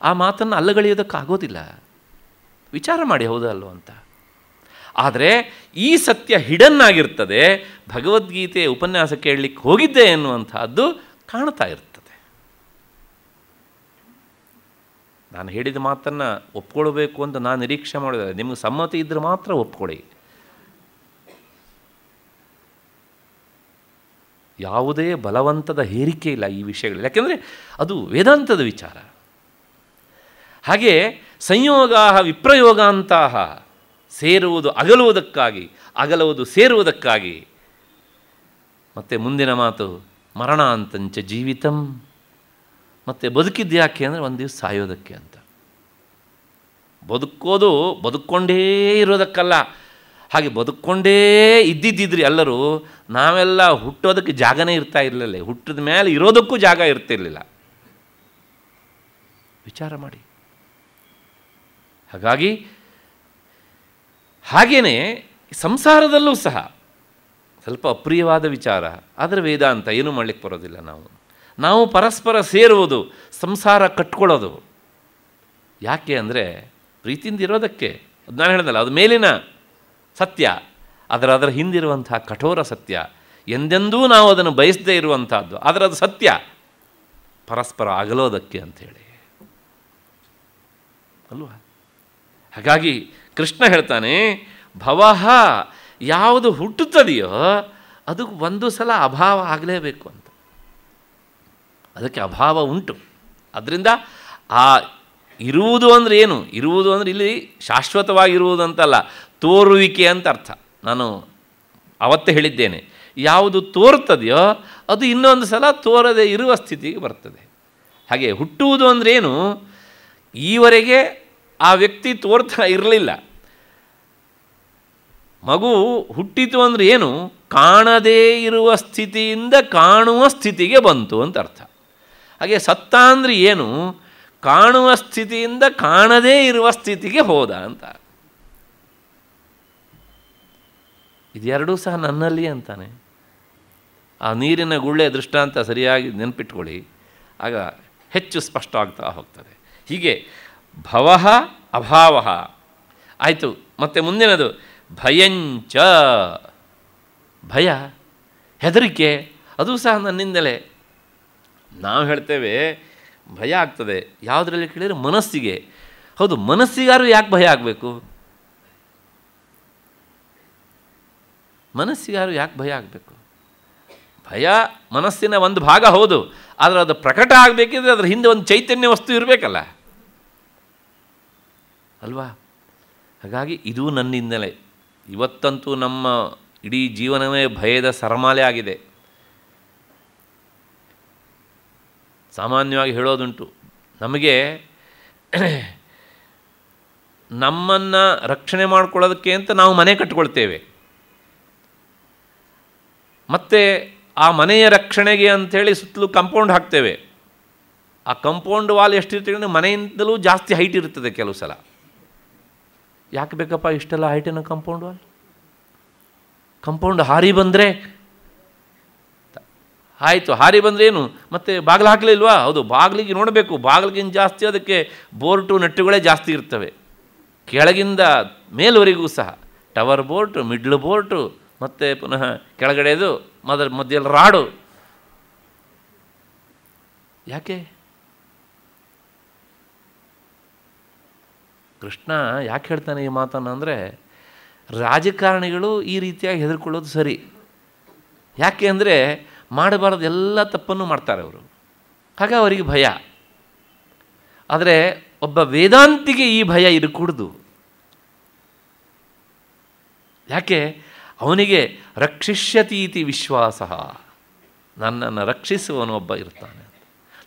ಆ ಮಾತನ್ನು ಅಲ್ಲಗಳೆಯೋದಕ್ಕಾಗೋದಿಲ್ಲ ವಿಚಾರ ಮಾಡಿ ಹೌದಲ್ವ ಅಂತ ಆದರೆ ಈ ಸತ್ಯ ಹಿಡನ್ ಆಗಿರ್ತದೆ ಭಗವದ್ಗೀತೆ ಉಪನ್ಯಾಸ ಕೇಳಲಿಕ್ಕೆ ಹೋಗಿದ್ದೆ ಎನ್ನುವಂತಹದ್ದು ಕಾಣ್ತಾ ಇರ್ತದೆ ನಾನು ಹೇಳಿದ ಮಾತನ್ನು ಒಪ್ಕೊಳ್ಬೇಕು ಅಂತ ನಾನು ನಿರೀಕ್ಷೆ ಮಾಡಿದೆ ನಿಮಗೆ ಸಮ್ಮತಿ ಇದ್ದರೆ ಮಾತ್ರ ಒಪ್ಕೊಳ್ಳಿ ಯಾವುದೇ ಬಲವಂತದ ಹೇರಿಕೆ ಇಲ್ಲ ಈ ವಿಷಯಗಳು ಯಾಕೆಂದರೆ ಅದು ವೇದಾಂತದ ವಿಚಾರ ಹಾಗೆ ಸಂಯೋಗ ವಿಪ್ರಯೋಗಾಂತಹ ಸೇರುವುದು ಅಗಲುವುದಕ್ಕಾಗಿ ಅಗಲುವುದು ಸೇರುವುದಕ್ಕಾಗಿ ಮತ್ತು ಮುಂದಿನ ಮಾತು ಮರಣ ಅಂತಂಚ ಜೀವಿತಂ ಮತ್ತು ಬದುಕಿದ್ದು ಯಾಕೆ ಅಂದರೆ ಒಂದು ದಿವಸ ಸಾಯೋದಕ್ಕೆ ಅಂತ ಬದುಕೋದು ಬದುಕೊಂಡೇ ಇರೋದಕ್ಕಲ್ಲ ಹಾಗೆ ಬದುಕೊಂಡೇ ಇದ್ದಿದ್ದಿದ್ರಿ ಎಲ್ಲರೂ ನಾವೆಲ್ಲ ಹುಟ್ಟೋದಕ್ಕೆ ಜಾಗನೇ ಇರ್ತಾ ಇರಲಿಲ್ಲ ಹುಟ್ಟಿದ ಮೇಲೆ ಇರೋದಕ್ಕೂ ಜಾಗ ಇರ್ತಿರ್ಲಿಲ್ಲ ವಿಚಾರ ಮಾಡಿ ಹಾಗಾಗಿ ಹಾಗೆಯೇ ಸಂಸಾರದಲ್ಲೂ ಸಹ ಸ್ವಲ್ಪ ಅಪ್ರಿಯವಾದ ವಿಚಾರ ಆದರೆ ವೇದಾಂತ ಏನೂ ಮಾಡಲಿಕ್ಕೆ ಬರೋದಿಲ್ಲ ನಾವು ನಾವು ಪರಸ್ಪರ ಸೇರುವುದು ಸಂಸಾರ ಕಟ್ಕೊಳ್ಳೋದು ಯಾಕೆ ಅಂದರೆ ಪ್ರೀತಿಯಿಂದ ಇರೋದಕ್ಕೆ ಅದು ನಾನು ಹೇಳಿದಲ್ಲ ಅದು ಮೇಲಿನ ಸತ್ಯ ಅದರ ಅದರ ಹಿಂದಿರುವಂತಹ ಕಠೋರ ಸತ್ಯ ಎಂದೆಂದೂ ನಾವು ಅದನ್ನು ಬಯಸದೇ ಇರುವಂಥದ್ದು ಆದರೆ ಅದು ಸತ್ಯ ಪರಸ್ಪರ ಆಗಲೋದಕ್ಕೆ ಅಂಥೇಳಿ ಅಲ್ವಾ ಹಾಗಾಗಿ ಕೃಷ್ಣ ಹೇಳ್ತಾನೆ ಭವಹ ಯಾವುದು ಹುಟ್ಟುತ್ತದೆಯೋ ಅದಕ್ಕೆ ಒಂದು ಸಲ ಅಭಾವ ಆಗಲೇಬೇಕು ಅಂತ ಅದಕ್ಕೆ ಅಭಾವ ಉಂಟು ಅದರಿಂದ ಆ ಇರುವುದು ಅಂದರೆ ಏನು ಇರುವುದು ಅಂದರೆ ಇಲ್ಲಿ ಶಾಶ್ವತವಾಗಿರುವುದು ಅಂತಲ್ಲ ತೋರುವಿಕೆ ಅಂತ ಅರ್ಥ ನಾನು ಅವತ್ತೇ ಹೇಳಿದ್ದೇನೆ ಯಾವುದು ತೋರುತ್ತದೆಯೋ ಅದು ಇನ್ನೊಂದು ಸಲ ತೋರದೆ ಇರುವ ಸ್ಥಿತಿಗೆ ಬರ್ತದೆ ಹಾಗೆ ಹುಟ್ಟುವುದು ಅಂದ್ರೇನು ಈವರೆಗೆ ಆ ವ್ಯಕ್ತಿ ತೋರ್ತಾ ಇರಲಿಲ್ಲ ಮಗು ಹುಟ್ಟಿತು ಅಂದರೆ ಏನು ಕಾಣದೇ ಇರುವ ಸ್ಥಿತಿಯಿಂದ ಕಾಣುವ ಸ್ಥಿತಿಗೆ ಬಂತು ಅಂತ ಅರ್ಥ ಹಾಗೆ ಸತ್ತ ಅಂದರೆ ಏನು ಕಾಣುವ ಸ್ಥಿತಿಯಿಂದ ಕಾಣದೇ ಇರುವ ಸ್ಥಿತಿಗೆ ಹೋದ ಅಂತ ಇದೆರಡೂ ಸಹ ನನ್ನಲ್ಲಿ ಅಂತಾನೆ ಆ ನೀರಿನ ಗುಳ್ಳೆ ದೃಷ್ಟಾಂತ ಸರಿಯಾಗಿ ನೆನಪಿಟ್ಕೊಳ್ಳಿ ಆಗ ಹೆಚ್ಚು ಸ್ಪಷ್ಟ ಆಗ್ತಾ ಹೋಗ್ತದೆ ಹೀಗೆ ಭವ ಅಭಾವ ಆಯಿತು ಮತ್ತೆ ಮುಂದಿನದು ಭಯಂಚ ಭಯ ಹೆದರಿಕೆ ಅದು ಸಹ ನನ್ನಿಂದಲೇ ನಾವು ಹೇಳ್ತೇವೆ ಭಯ ಆಗ್ತದೆ ಯಾವುದರಲ್ಲಿ ಕೇಳಿದರೆ ಮನಸ್ಸಿಗೆ ಹೌದು ಮನಸ್ಸಿಗಾರು ಯಾಕೆ ಭಯ ಆಗಬೇಕು ಮನಸ್ಸಿಗಾರು ಯಾಕೆ ಭಯ ಆಗಬೇಕು ಭಯ ಮನಸ್ಸಿನ ಒಂದು ಭಾಗ ಹೌದು ಆದರೆ ಅದು ಪ್ರಕಟ ಆಗಬೇಕಿದ್ರೆ ಅದರ ಹಿಂದೆ ಒಂದು ಚೈತನ್ಯ ವಸ್ತು ಇರಬೇಕಲ್ಲ ಅಲ್ವಾ ಹಾಗಾಗಿ ಇದು ನನ್ನಿಂದಲೇ ಇವತ್ತಂತೂ ನಮ್ಮ ಇಡೀ ಜೀವನವೇ ಭಯದ ಸರಮಾಲೆ ಆಗಿದೆ ಸಾಮಾನ್ಯವಾಗಿ ಹೇಳೋದುಂಟು ನಮಗೆ ನಮ್ಮನ್ನು ರಕ್ಷಣೆ ಮಾಡ್ಕೊಳ್ಳೋದಕ್ಕೆ ಅಂತ ನಾವು ಮನೆ ಕಟ್ಕೊಳ್ತೇವೆ ಮತ್ತು ಆ ಮನೆಯ ರಕ್ಷಣೆಗೆ ಅಂಥೇಳಿ ಸುತ್ತಲೂ ಕಂಪೌಂಡ್ ಹಾಕ್ತೇವೆ ಆ ಕಂಪೌಂಡ್ ವಾಲ್ ಎಷ್ಟಿರ್ತೀವಿ ಅಂದರೆ ಮನೆಯಿಂದಲೂ ಜಾಸ್ತಿ ಹೈಟ್ ಇರ್ತದೆ ಕೆಲವು ಸಲ ಯಾಕೆ ಬೇಕಪ್ಪ ಇಷ್ಟೆಲ್ಲ ಹೈಟಿನ ಕಂಪೌಂಡ್ ವಾಲ್ ಕಂಪೌಂಡ್ ಹಾರಿ ಬಂದರೆ ಆಯಿತು ಹಾರಿ ಬಂದರೆ ಏನು ಮತ್ತು ಬಾಗಿಲು ಹಾಕಲಿಲ್ವಾ ಹೌದು ಬಾಗಿಲಿಗೆ ನೋಡಬೇಕು ಬಾಗಿಲಿಗಿಂತ ಜಾಸ್ತಿ ಅದಕ್ಕೆ ಬೋರ್ಟು ನೆಟ್ಟುಗಳೇ ಜಾಸ್ತಿ ಇರ್ತವೆ ಕೆಳಗಿಂದ ಮೇಲ್ವರೆಗೂ ಸಹ ಟವರ್ ಬೋರ್ಟು ಮಿಡ್ಲ್ ಬೋರ್ಟು ಮತ್ತು ಪುನಃ ಕೆಳಗಡೆದು ಮದ ಮಧ್ಯದಲ್ಲಿ ರಾಡು ಯಾಕೆ ಕೃಷ್ಣ ಯಾಕೆ ಹೇಳ್ತಾನೆ ಈ ಮಾತನ್ನು ಅಂದರೆ ರಾಜಕಾರಣಿಗಳು ಈ ರೀತಿಯಾಗಿ ಹೆದರ್ಕೊಳ್ಳೋದು ಸರಿ ಯಾಕೆ ಅಂದರೆ ಮಾಡಬಾರದು ಎಲ್ಲ ತಪ್ಪನ್ನು ಮಾಡ್ತಾರೆ ಅವರು ಹಾಗೆ ಅವರಿಗೆ ಭಯ ಆದರೆ ಒಬ್ಬ ವೇದಾಂತಿಗೆ ಈ ಭಯ ಇರಕೂಡ್ದು ಯಾಕೆ ಅವನಿಗೆ ರಕ್ಷಿಷ್ಯತೀತಿ ವಿಶ್ವಾಸ ನನ್ನನ್ನು ರಕ್ಷಿಸುವನು ಒಬ್ಬ ಇರ್ತಾನೆ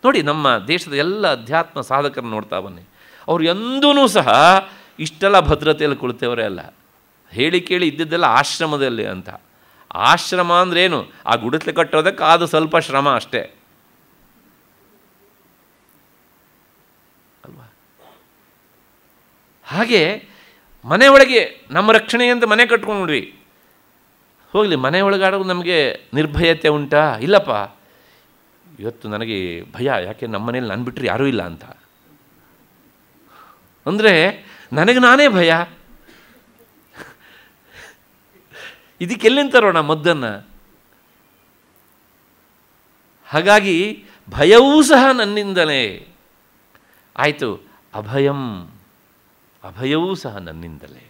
ನೋಡಿ ನಮ್ಮ ದೇಶದ ಎಲ್ಲ ಅಧ್ಯಾತ್ಮ ಸಾಧಕರನ್ನು ನೋಡ್ತಾ ಬನ್ನಿ ಅವ್ರು ಎಂದೂ ಸಹ ಇಷ್ಟೆಲ್ಲ ಭದ್ರತೆಯಲ್ಲಿ ಕುಳಿತವರೇ ಅಲ್ಲ ಹೇಳಿ ಕೇಳಿ ಇದ್ದಿದ್ದೆಲ್ಲ ಆಶ್ರಮದಲ್ಲಿ ಅಂತ ಆಶ್ರಮ ಅಂದ್ರೇನು ಆ ಗುಡಿಸಲು ಕಟ್ಟೋದಕ್ಕೆ ಅದು ಸ್ವಲ್ಪ ಶ್ರಮ ಅಷ್ಟೇ ಅಲ್ವಾ ಹಾಗೆ ಒಳಗೆ ನಮ್ಮ ರಕ್ಷಣೆ ಅಂತ ಮನೆ ನೋಡ್ರಿ ಹೋಗಲಿ ಮನೆ ಒಳಗಾಡೋದು ನಮಗೆ ನಿರ್ಭಯತೆ ಉಂಟಾ ಇಲ್ಲಪ್ಪ ಇವತ್ತು ನನಗೆ ಭಯ ಯಾಕೆ ನಮ್ಮ ಮನೇಲಿ ನಾನು ಬಿಟ್ಟರೆ ಯಾರೂ ಇಲ್ಲ ಅಂತ ಅಂದರೆ ನನಗೆ ನಾನೇ ಭಯ ಇದಕ್ಕೆಲ್ಲಿಂದ ತರೋಣ ಮದ್ದನ್ನು ಹಾಗಾಗಿ ಭಯವೂ ಸಹ ನನ್ನಿಂದಲೇ ಆಯಿತು ಅಭಯಂ ಅಭಯವೂ ಸಹ ನನ್ನಿಂದಲೇ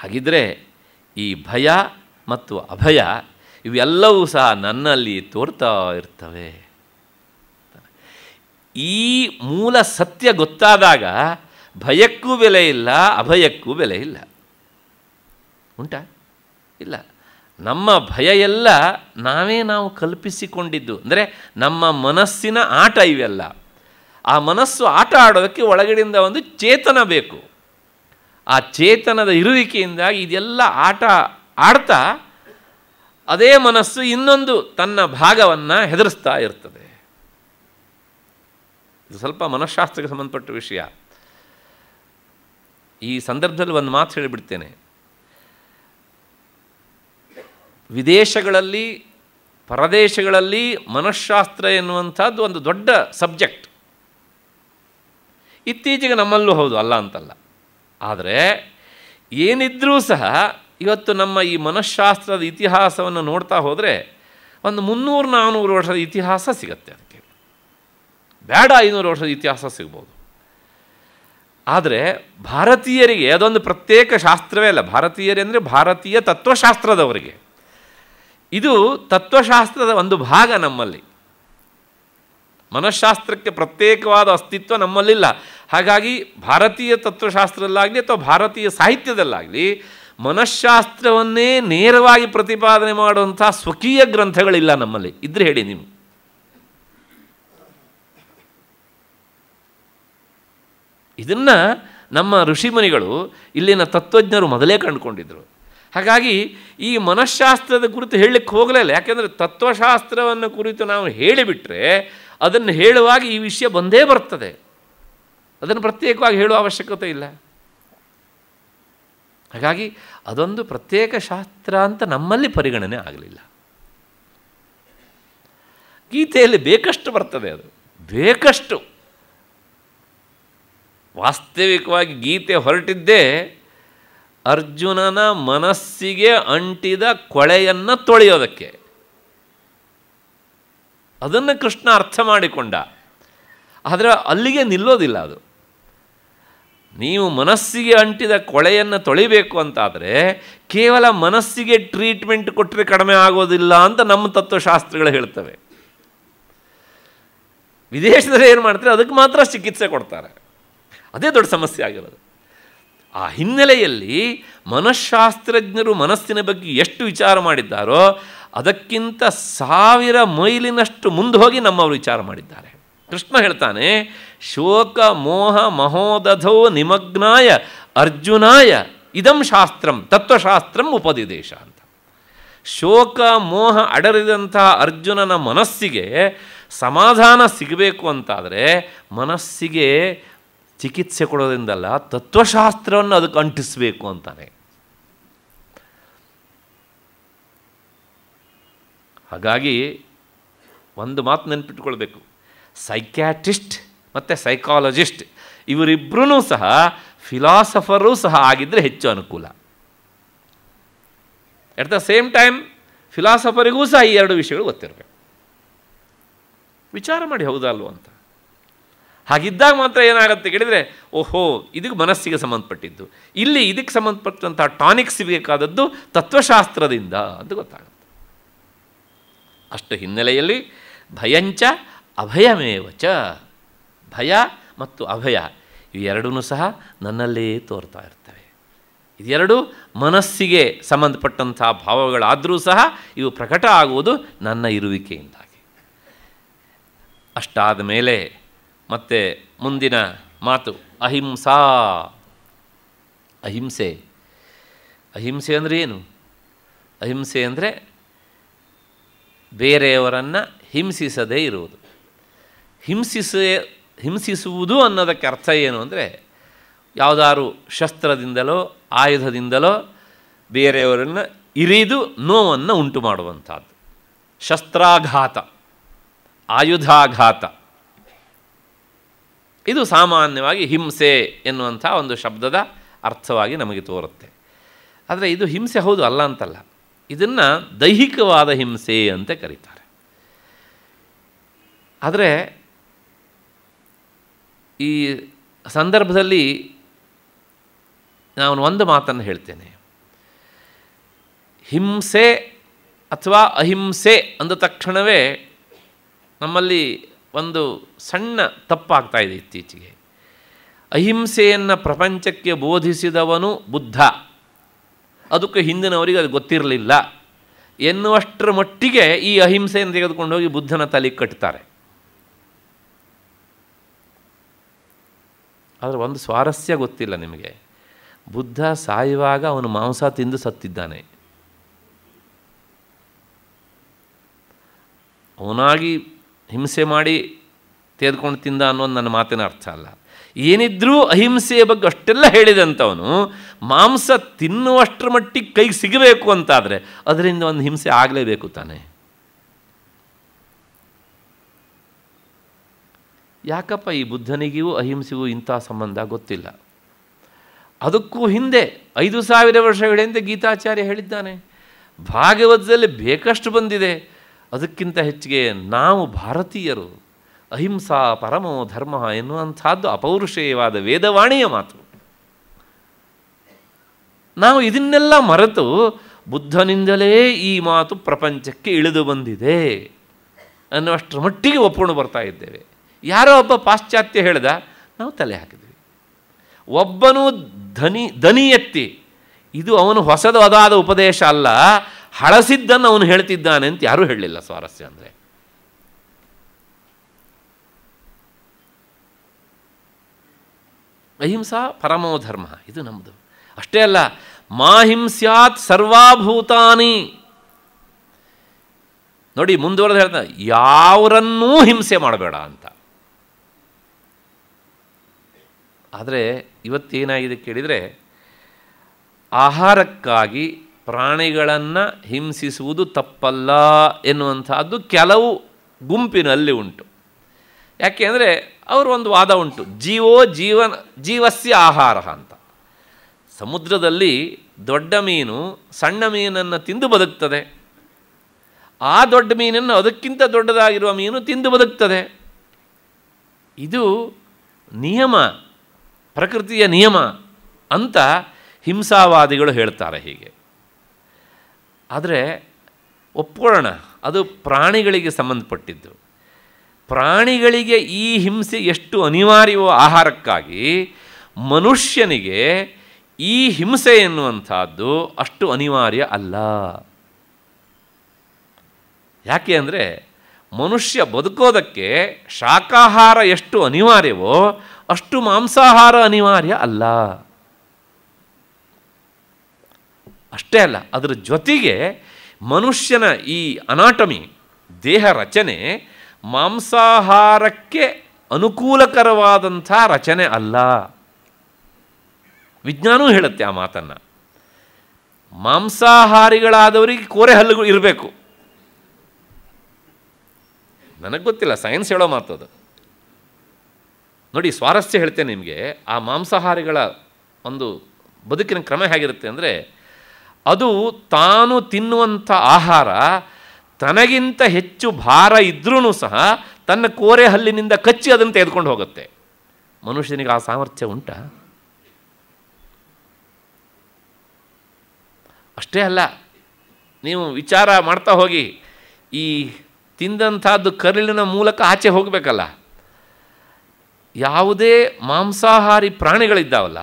ಹಾಗಿದ್ರೆ ಈ ಭಯ ಮತ್ತು ಅಭಯ ಇವೆಲ್ಲವೂ ಸಹ ನನ್ನಲ್ಲಿ ತೋರ್ತಾ ಇರ್ತವೆ ಈ ಮೂಲ ಸತ್ಯ ಗೊತ್ತಾದಾಗ ಭಯಕ್ಕೂ ಬೆಲೆ ಇಲ್ಲ ಅಭಯಕ್ಕೂ ಬೆಲೆ ಇಲ್ಲ ಉಂಟ ಇಲ್ಲ ನಮ್ಮ ಭಯ ಎಲ್ಲ ನಾವೇ ನಾವು ಕಲ್ಪಿಸಿಕೊಂಡಿದ್ದು ಅಂದರೆ ನಮ್ಮ ಮನಸ್ಸಿನ ಆಟ ಇವೆಲ್ಲ ಆ ಮನಸ್ಸು ಆಟ ಆಡೋದಕ್ಕೆ ಒಳಗಡೆಯಿಂದ ಒಂದು ಚೇತನ ಬೇಕು ಆ ಚೇತನದ ಇರುವಿಕೆಯಿಂದಾಗಿ ಇದೆಲ್ಲ ಆಟ ಆಡ್ತಾ ಅದೇ ಮನಸ್ಸು ಇನ್ನೊಂದು ತನ್ನ ಭಾಗವನ್ನು ಹೆದರಿಸ್ತಾ ಇರ್ತದೆ ಇದು ಸ್ವಲ್ಪ ಮನಃಶಾಸ್ತ್ರಕ್ಕೆ ಸಂಬಂಧಪಟ್ಟ ವಿಷಯ ಈ ಸಂದರ್ಭದಲ್ಲಿ ಒಂದು ಮಾತು ಹೇಳಿಬಿಡ್ತೇನೆ ವಿದೇಶಗಳಲ್ಲಿ ಪರದೇಶಗಳಲ್ಲಿ ಮನಃಶಾಸ್ತ್ರ ಎನ್ನುವಂಥದ್ದು ಒಂದು ದೊಡ್ಡ ಸಬ್ಜೆಕ್ಟ್ ಇತ್ತೀಚೆಗೆ ನಮ್ಮಲ್ಲೂ ಹೌದು ಅಲ್ಲ ಅಂತಲ್ಲ ಆದರೆ ಏನಿದ್ರೂ ಸಹ ಇವತ್ತು ನಮ್ಮ ಈ ಮನಃಶಾಸ್ತ್ರದ ಇತಿಹಾಸವನ್ನು ನೋಡ್ತಾ ಹೋದರೆ ಒಂದು ಮುನ್ನೂರು ನಾನ್ನೂರು ವರ್ಷದ ಇತಿಹಾಸ ಸಿಗತ್ತೆ ಅದು ಬೇಡ ಐನೂರು ವರ್ಷದ ಇತಿಹಾಸ ಸಿಗ್ಬೋದು ಆದರೆ ಭಾರತೀಯರಿಗೆ ಅದೊಂದು ಪ್ರತ್ಯೇಕ ಶಾಸ್ತ್ರವೇ ಅಲ್ಲ ಭಾರತೀಯರೇ ಅಂದರೆ ಭಾರತೀಯ ತತ್ವಶಾಸ್ತ್ರದವರಿಗೆ ಇದು ತತ್ವಶಾಸ್ತ್ರದ ಒಂದು ಭಾಗ ನಮ್ಮಲ್ಲಿ ಮನಃಶಾಸ್ತ್ರಕ್ಕೆ ಪ್ರತ್ಯೇಕವಾದ ಅಸ್ತಿತ್ವ ನಮ್ಮಲ್ಲಿಲ್ಲ ಹಾಗಾಗಿ ಭಾರತೀಯ ತತ್ವಶಾಸ್ತ್ರದಲ್ಲಾಗಲಿ ಅಥವಾ ಭಾರತೀಯ ಸಾಹಿತ್ಯದಲ್ಲಾಗಲಿ ಮನಃಶಾಸ್ತ್ರವನ್ನೇ ನೇರವಾಗಿ ಪ್ರತಿಪಾದನೆ ಮಾಡುವಂಥ ಸ್ವಕೀಯ ಗ್ರಂಥಗಳಿಲ್ಲ ನಮ್ಮಲ್ಲಿ ಇದ್ರೆ ಹೇಳಿ ನೀವು ಇದನ್ನು ನಮ್ಮ ಋಷಿಮುನಿಗಳು ಇಲ್ಲಿನ ತತ್ವಜ್ಞರು ಮೊದಲೇ ಕಂಡುಕೊಂಡಿದ್ದರು ಹಾಗಾಗಿ ಈ ಮನಃಶಾಸ್ತ್ರದ ಕುರಿತು ಹೇಳಲಿಕ್ಕೆ ಹೋಗಲಿಲ್ಲ ಯಾಕೆಂದರೆ ತತ್ವಶಾಸ್ತ್ರವನ್ನು ಕುರಿತು ನಾವು ಹೇಳಿಬಿಟ್ರೆ ಅದನ್ನು ಹೇಳುವಾಗ ಈ ವಿಷಯ ಬಂದೇ ಬರ್ತದೆ ಅದನ್ನು ಪ್ರತ್ಯೇಕವಾಗಿ ಹೇಳುವ ಅವಶ್ಯಕತೆ ಇಲ್ಲ ಹಾಗಾಗಿ ಅದೊಂದು ಪ್ರತ್ಯೇಕ ಶಾಸ್ತ್ರ ಅಂತ ನಮ್ಮಲ್ಲಿ ಪರಿಗಣನೆ ಆಗಲಿಲ್ಲ ಗೀತೆಯಲ್ಲಿ ಬೇಕಷ್ಟು ಬರ್ತದೆ ಅದು ಬೇಕಷ್ಟು ವಾಸ್ತವಿಕವಾಗಿ ಗೀತೆ ಹೊರಟಿದ್ದೇ ಅರ್ಜುನನ ಮನಸ್ಸಿಗೆ ಅಂಟಿದ ಕೊಳೆಯನ್ನು ತೊಳೆಯೋದಕ್ಕೆ ಅದನ್ನು ಕೃಷ್ಣ ಅರ್ಥ ಮಾಡಿಕೊಂಡ ಆದರೆ ಅಲ್ಲಿಗೆ ನಿಲ್ಲೋದಿಲ್ಲ ಅದು ನೀವು ಮನಸ್ಸಿಗೆ ಅಂಟಿದ ಕೊಳೆಯನ್ನು ತೊಳಿಬೇಕು ಅಂತಾದರೆ ಕೇವಲ ಮನಸ್ಸಿಗೆ ಟ್ರೀಟ್ಮೆಂಟ್ ಕೊಟ್ಟರೆ ಕಡಿಮೆ ಆಗೋದಿಲ್ಲ ಅಂತ ನಮ್ಮ ತತ್ವಶಾಸ್ತ್ರಗಳು ಹೇಳ್ತವೆ ವಿದೇಶದಲ್ಲಿ ಏನು ಮಾಡ್ತಾರೆ ಅದಕ್ಕೆ ಮಾತ್ರ ಚಿಕಿತ್ಸೆ ಕೊಡ್ತಾರೆ ಅದೇ ದೊಡ್ಡ ಸಮಸ್ಯೆ ಆಗಿರೋದು ಆ ಹಿನ್ನೆಲೆಯಲ್ಲಿ ಮನಃಶಾಸ್ತ್ರಜ್ಞರು ಮನಸ್ಸಿನ ಬಗ್ಗೆ ಎಷ್ಟು ವಿಚಾರ ಮಾಡಿದ್ದಾರೋ ಅದಕ್ಕಿಂತ ಸಾವಿರ ಮೈಲಿನಷ್ಟು ಮುಂದೆ ಹೋಗಿ ನಮ್ಮವರು ವಿಚಾರ ಮಾಡಿದ್ದಾರೆ ಕೃಷ್ಣ ಹೇಳ್ತಾನೆ ಶೋಕ ಮೋಹ ಮಹೋದಧೋ ನಿಮಗ್ನಾಯ ಅರ್ಜುನಾಯ ಇದಂ ಶಾಸ್ತ್ರಂ ತತ್ವಶಾಸ್ತ್ರಂ ಉಪದಿದೇಶ ಅಂತ ಶೋಕ ಮೋಹ ಅಡರಿದಂತಹ ಅರ್ಜುನನ ಮನಸ್ಸಿಗೆ ಸಮಾಧಾನ ಸಿಗಬೇಕು ಅಂತಾದರೆ ಮನಸ್ಸಿಗೆ ಚಿಕಿತ್ಸೆ ಕೊಡೋದ್ರಿಂದಲ್ಲ ತತ್ವಶಾಸ್ತ್ರವನ್ನು ಅದಕ್ಕೆ ಅಂಟಿಸಬೇಕು ಅಂತಾನೆ ಹಾಗಾಗಿ ಒಂದು ಮಾತು ನೆನ್ಪಿಟ್ಕೊಳ್ಬೇಕು ಸೈಕ್ಯಾಟಿಸ್ಟ್ ಮತ್ತು ಸೈಕಾಲಜಿಸ್ಟ್ ಇವರಿಬ್ಬರೂ ಸಹ ಫಿಲಾಸಫರೂ ಸಹ ಆಗಿದ್ದರೆ ಹೆಚ್ಚು ಅನುಕೂಲ ಎಟ್ ದ ಸೇಮ್ ಟೈಮ್ ಫಿಲಾಸಫರಿಗೂ ಸಹ ಈ ಎರಡು ವಿಷಯಗಳು ಗೊತ್ತಿರಬೇಕು ವಿಚಾರ ಮಾಡಿ ಹೌದಲ್ವ ಅಂತ ಹಾಗಿದ್ದಾಗ ಮಾತ್ರ ಏನಾಗುತ್ತೆ ಕೇಳಿದರೆ ಓಹೋ ಇದಕ್ಕೆ ಮನಸ್ಸಿಗೆ ಸಂಬಂಧಪಟ್ಟಿದ್ದು ಇಲ್ಲಿ ಇದಕ್ಕೆ ಸಂಬಂಧಪಟ್ಟಂತಹ ಟಾನಿಕ್ ಸಿಗಬೇಕಾದದ್ದು ತತ್ವಶಾಸ್ತ್ರದಿಂದ ಅಂತ ಗೊತ್ತಾಗುತ್ತೆ ಅಷ್ಟು ಹಿನ್ನೆಲೆಯಲ್ಲಿ ಭಯಂಚ ಅಭಯಮೇವ ಚ ಭಯ ಮತ್ತು ಅಭಯ ಇವೆರಡೂ ಸಹ ನನ್ನಲ್ಲೇ ತೋರ್ತಾ ಇರ್ತವೆ ಇದೆರಡು ಮನಸ್ಸಿಗೆ ಸಂಬಂಧಪಟ್ಟಂತಹ ಭಾವಗಳಾದರೂ ಸಹ ಇವು ಪ್ರಕಟ ಆಗುವುದು ನನ್ನ ಇರುವಿಕೆಯಿಂದಾಗಿ ಅಷ್ಟಾದ ಮೇಲೆ ಮತ್ತು ಮುಂದಿನ ಮಾತು ಅಹಿಂಸಾ ಅಹಿಂಸೆ ಅಹಿಂಸೆ ಅಂದರೆ ಏನು ಅಹಿಂಸೆ ಅಂದರೆ ಬೇರೆಯವರನ್ನು ಹಿಂಸಿಸದೇ ಇರುವುದು ಹಿಂಸಿಸ ಹಿಂಸಿಸುವುದು ಅನ್ನೋದಕ್ಕೆ ಅರ್ಥ ಏನು ಅಂದರೆ ಯಾವುದಾದ್ರು ಶಸ್ತ್ರದಿಂದಲೋ ಆಯುಧದಿಂದಲೋ ಬೇರೆಯವರನ್ನು ಇರಿದು ನೋವನ್ನು ಉಂಟು ಮಾಡುವಂಥದ್ದು ಶಸ್ತ್ರಾಘಾತ ಆಯುಧಾಘಾತ ಇದು ಸಾಮಾನ್ಯವಾಗಿ ಹಿಂಸೆ ಎನ್ನುವಂಥ ಒಂದು ಶಬ್ದದ ಅರ್ಥವಾಗಿ ನಮಗೆ ತೋರುತ್ತೆ ಆದರೆ ಇದು ಹಿಂಸೆ ಹೌದು ಅಲ್ಲ ಅಂತಲ್ಲ ಇದನ್ನು ದೈಹಿಕವಾದ ಹಿಂಸೆ ಅಂತ ಕರೀತಾರೆ ಆದರೆ ಈ ಸಂದರ್ಭದಲ್ಲಿ ನಾನು ಒಂದು ಮಾತನ್ನು ಹೇಳ್ತೇನೆ ಹಿಂಸೆ ಅಥವಾ ಅಹಿಂಸೆ ಅಂದ ತಕ್ಷಣವೇ ನಮ್ಮಲ್ಲಿ ಒಂದು ಸಣ್ಣ ತಪ್ಪಾಗ್ತಾ ಇದೆ ಇತ್ತೀಚೆಗೆ ಅಹಿಂಸೆಯನ್ನು ಪ್ರಪಂಚಕ್ಕೆ ಬೋಧಿಸಿದವನು ಬುದ್ಧ ಅದಕ್ಕೆ ಹಿಂದಿನವರಿಗೆ ಅದು ಗೊತ್ತಿರಲಿಲ್ಲ ಎನ್ನುವಷ್ಟರ ಮಟ್ಟಿಗೆ ಈ ಅಹಿಂಸೆಯನ್ನು ತೆಗೆದುಕೊಂಡು ಹೋಗಿ ಬುದ್ಧನ ತಲೆ ಕಟ್ತಾರೆ ಆದರೆ ಒಂದು ಸ್ವಾರಸ್ಯ ಗೊತ್ತಿಲ್ಲ ನಿಮಗೆ ಬುದ್ಧ ಸಾಯುವಾಗ ಅವನು ಮಾಂಸ ತಿಂದು ಸತ್ತಿದ್ದಾನೆ ಅವನಾಗಿ ಹಿಂಸೆ ಮಾಡಿ ತೆಗೆದುಕೊಂಡು ತಿಂದ ಅನ್ನೋದು ನನ್ನ ಮಾತಿನ ಅರ್ಥ ಅಲ್ಲ ಏನಿದ್ರೂ ಅಹಿಂಸೆಯ ಬಗ್ಗೆ ಅಷ್ಟೆಲ್ಲ ಹೇಳಿದಂಥವನು ಮಾಂಸ ತಿನ್ನುವಷ್ಟರ ಮಟ್ಟಿಗೆ ಕೈಗೆ ಸಿಗಬೇಕು ಅಂತಾದರೆ ಅದರಿಂದ ಒಂದು ಹಿಂಸೆ ಆಗಲೇಬೇಕು ತಾನೆ ಯಾಕಪ್ಪ ಈ ಬುದ್ಧನಿಗೂ ಅಹಿಂಸೆಗೂ ಇಂಥ ಸಂಬಂಧ ಗೊತ್ತಿಲ್ಲ ಅದಕ್ಕೂ ಹಿಂದೆ ಐದು ಸಾವಿರ ವರ್ಷಗಳಿಂದ ಗೀತಾಚಾರ್ಯ ಹೇಳಿದ್ದಾನೆ ಭಾಗವತದಲ್ಲಿ ಬೇಕಷ್ಟು ಬಂದಿದೆ ಅದಕ್ಕಿಂತ ಹೆಚ್ಚಿಗೆ ನಾವು ಭಾರತೀಯರು ಅಹಿಂಸಾ ಪರಮೋ ಧರ್ಮ ಎನ್ನುವಂಥದ್ದು ಅಪೌರುಷೇಯವಾದ ವೇದವಾಣಿಯ ಮಾತು ನಾವು ಇದನ್ನೆಲ್ಲ ಮರೆತು ಬುದ್ಧನಿಂದಲೇ ಈ ಮಾತು ಪ್ರಪಂಚಕ್ಕೆ ಇಳಿದು ಬಂದಿದೆ ಅನ್ನುವಷ್ಟರ ಮಟ್ಟಿಗೆ ಒಪ್ಪಿಕೊಂಡು ಬರ್ತಾ ಇದ್ದೇವೆ ಯಾರೋ ಒಬ್ಬ ಪಾಶ್ಚಾತ್ಯ ಹೇಳಿದ ನಾವು ತಲೆ ಹಾಕಿದ್ವಿ ಒಬ್ಬನು ಧನಿ ದನಿ ಎತ್ತಿ ಇದು ಅವನು ಹೊಸದಾದ ಉಪದೇಶ ಅಲ್ಲ ಹಳಸಿದ್ದನ್ನು ಅವನು ಹೇಳ್ತಿದ್ದಾನೆ ಅಂತ ಯಾರೂ ಹೇಳಲಿಲ್ಲ ಸ್ವಾರಸ್ಯ ಅಂದರೆ ಅಹಿಂಸಾ ಪರಮೋ ಧರ್ಮ ಇದು ನಮ್ಮದು ಅಷ್ಟೇ ಅಲ್ಲ ಮಾಹಿಂಸ್ಯಾತ್ ಸರ್ವಾಭೂತಾನಿ ನೋಡಿ ಮುಂದುವರೆದು ಹೇಳ್ತಾ ಯಾವರನ್ನೂ ಹಿಂಸೆ ಮಾಡಬೇಡ ಅಂತ ಆದರೆ ಇವತ್ತೇನಾಗಿದೆ ಕೇಳಿದರೆ ಆಹಾರಕ್ಕಾಗಿ ಪ್ರಾಣಿಗಳನ್ನು ಹಿಂಸಿಸುವುದು ತಪ್ಪಲ್ಲ ಎನ್ನುವಂಥದ್ದು ಕೆಲವು ಗುಂಪಿನಲ್ಲಿ ಉಂಟು ಯಾಕೆ ಅಂದರೆ ಅವರು ಒಂದು ವಾದ ಉಂಟು ಜೀವೋ ಜೀವನ ಜೀವಸ್ಯ ಆಹಾರ ಅಂತ ಸಮುದ್ರದಲ್ಲಿ ದೊಡ್ಡ ಮೀನು ಸಣ್ಣ ಮೀನನ್ನು ತಿಂದು ಬದುಕ್ತದೆ ಆ ದೊಡ್ಡ ಮೀನನ್ನು ಅದಕ್ಕಿಂತ ದೊಡ್ಡದಾಗಿರುವ ಮೀನು ತಿಂದು ಬದುಕ್ತದೆ ಇದು ನಿಯಮ ಪ್ರಕೃತಿಯ ನಿಯಮ ಅಂತ ಹಿಂಸಾವಾದಿಗಳು ಹೇಳ್ತಾರೆ ಹೀಗೆ ಆದರೆ ಒಪ್ಕೊಳ್ಳೋಣ ಅದು ಪ್ರಾಣಿಗಳಿಗೆ ಸಂಬಂಧಪಟ್ಟಿದ್ದು ಪ್ರಾಣಿಗಳಿಗೆ ಈ ಹಿಂಸೆ ಎಷ್ಟು ಅನಿವಾರ್ಯವೋ ಆಹಾರಕ್ಕಾಗಿ ಮನುಷ್ಯನಿಗೆ ಈ ಹಿಂಸೆ ಎನ್ನುವಂಥದ್ದು ಅಷ್ಟು ಅನಿವಾರ್ಯ ಅಲ್ಲ ಯಾಕೆ ಅಂದರೆ ಮನುಷ್ಯ ಬದುಕೋದಕ್ಕೆ ಶಾಖಾಹಾರ ಎಷ್ಟು ಅನಿವಾರ್ಯವೋ ಅಷ್ಟು ಮಾಂಸಾಹಾರ ಅನಿವಾರ್ಯ ಅಲ್ಲ ಅಷ್ಟೇ ಅಲ್ಲ ಅದರ ಜೊತೆಗೆ ಮನುಷ್ಯನ ಈ ಅನಾಟಮಿ ದೇಹ ರಚನೆ ಮಾಂಸಾಹಾರಕ್ಕೆ ಅನುಕೂಲಕರವಾದಂಥ ರಚನೆ ಅಲ್ಲ ವಿಜ್ಞಾನವೂ ಹೇಳುತ್ತೆ ಆ ಮಾತನ್ನು ಮಾಂಸಾಹಾರಿಗಳಾದವರಿಗೆ ಕೋರೆ ಹಲ್ಲುಗಳು ಇರಬೇಕು ನನಗೆ ಗೊತ್ತಿಲ್ಲ ಸೈನ್ಸ್ ಹೇಳೋ ಅದು ನೋಡಿ ಸ್ವಾರಸ್ಯ ಹೇಳ್ತೇನೆ ನಿಮಗೆ ಆ ಮಾಂಸಾಹಾರಿಗಳ ಒಂದು ಬದುಕಿನ ಕ್ರಮ ಹೇಗಿರುತ್ತೆ ಅಂದರೆ ಅದು ತಾನು ತಿನ್ನುವಂಥ ಆಹಾರ ತನಗಿಂತ ಹೆಚ್ಚು ಭಾರ ಇದ್ರೂ ಸಹ ತನ್ನ ಕೋರೆ ಹಲ್ಲಿನಿಂದ ಕಚ್ಚಿ ಅದನ್ನು ತೆಗೆದುಕೊಂಡು ಹೋಗುತ್ತೆ ಮನುಷ್ಯನಿಗೆ ಆ ಸಾಮರ್ಥ್ಯ ಉಂಟ ಅಷ್ಟೇ ಅಲ್ಲ ನೀವು ವಿಚಾರ ಮಾಡ್ತಾ ಹೋಗಿ ಈ ತಿಂದಂಥದ್ದು ಕರಳಿನ ಮೂಲಕ ಆಚೆ ಹೋಗಬೇಕಲ್ಲ ಯಾವುದೇ ಮಾಂಸಾಹಾರಿ ಪ್ರಾಣಿಗಳಿದ್ದಾವಲ್ಲ